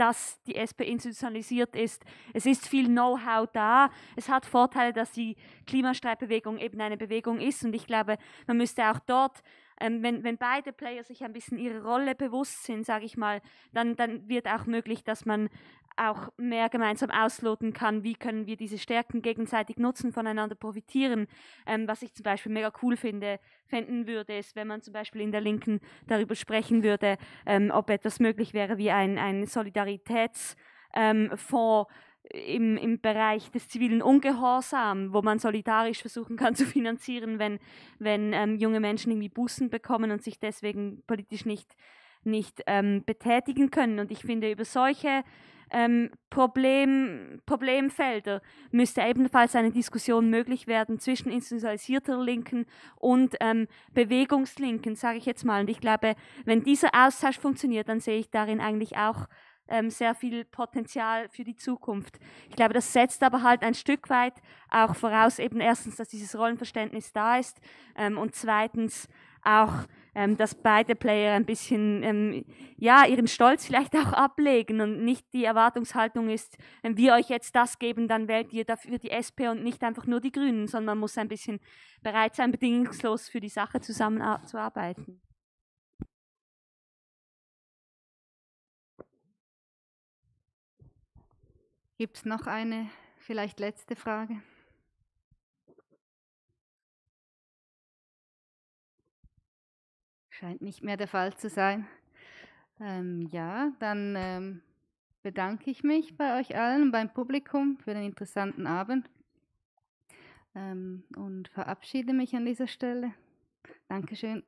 dass die SP institutionalisiert ist. Es ist viel Know-how da. Es hat Vorteile, dass die Klimastreitbewegung eben eine Bewegung ist. Und ich glaube, man müsste auch dort, ähm, wenn, wenn beide Player sich ein bisschen ihrer Rolle bewusst sind, sage ich mal, dann, dann wird auch möglich, dass man auch mehr gemeinsam ausloten kann, wie können wir diese Stärken gegenseitig nutzen, voneinander profitieren. Ähm, was ich zum Beispiel mega cool finde, finden würde, ist, wenn man zum Beispiel in der Linken darüber sprechen würde, ähm, ob etwas möglich wäre wie ein, ein Solidaritätsfonds ähm, im, im Bereich des zivilen Ungehorsam, wo man solidarisch versuchen kann zu finanzieren, wenn, wenn ähm, junge Menschen irgendwie Bußen bekommen und sich deswegen politisch nicht, nicht ähm, betätigen können. Und ich finde, über solche ähm, Problem, Problemfelder müsste ebenfalls eine Diskussion möglich werden zwischen institutionalisierter Linken und ähm, Bewegungslinken, sage ich jetzt mal. Und ich glaube, wenn dieser Austausch funktioniert, dann sehe ich darin eigentlich auch ähm, sehr viel Potenzial für die Zukunft. Ich glaube, das setzt aber halt ein Stück weit auch voraus, eben erstens, dass dieses Rollenverständnis da ist ähm, und zweitens, auch, ähm, dass beide Player ein bisschen, ähm, ja, ihren Stolz vielleicht auch ablegen und nicht die Erwartungshaltung ist, wenn wir euch jetzt das geben, dann wählt ihr dafür die SP und nicht einfach nur die Grünen, sondern man muss ein bisschen bereit sein, bedingungslos für die Sache zusammenzuarbeiten. Gibt es noch eine vielleicht letzte Frage? Scheint nicht mehr der Fall zu sein. Ähm, ja, dann ähm, bedanke ich mich bei euch allen, beim Publikum für den interessanten Abend ähm, und verabschiede mich an dieser Stelle. Dankeschön.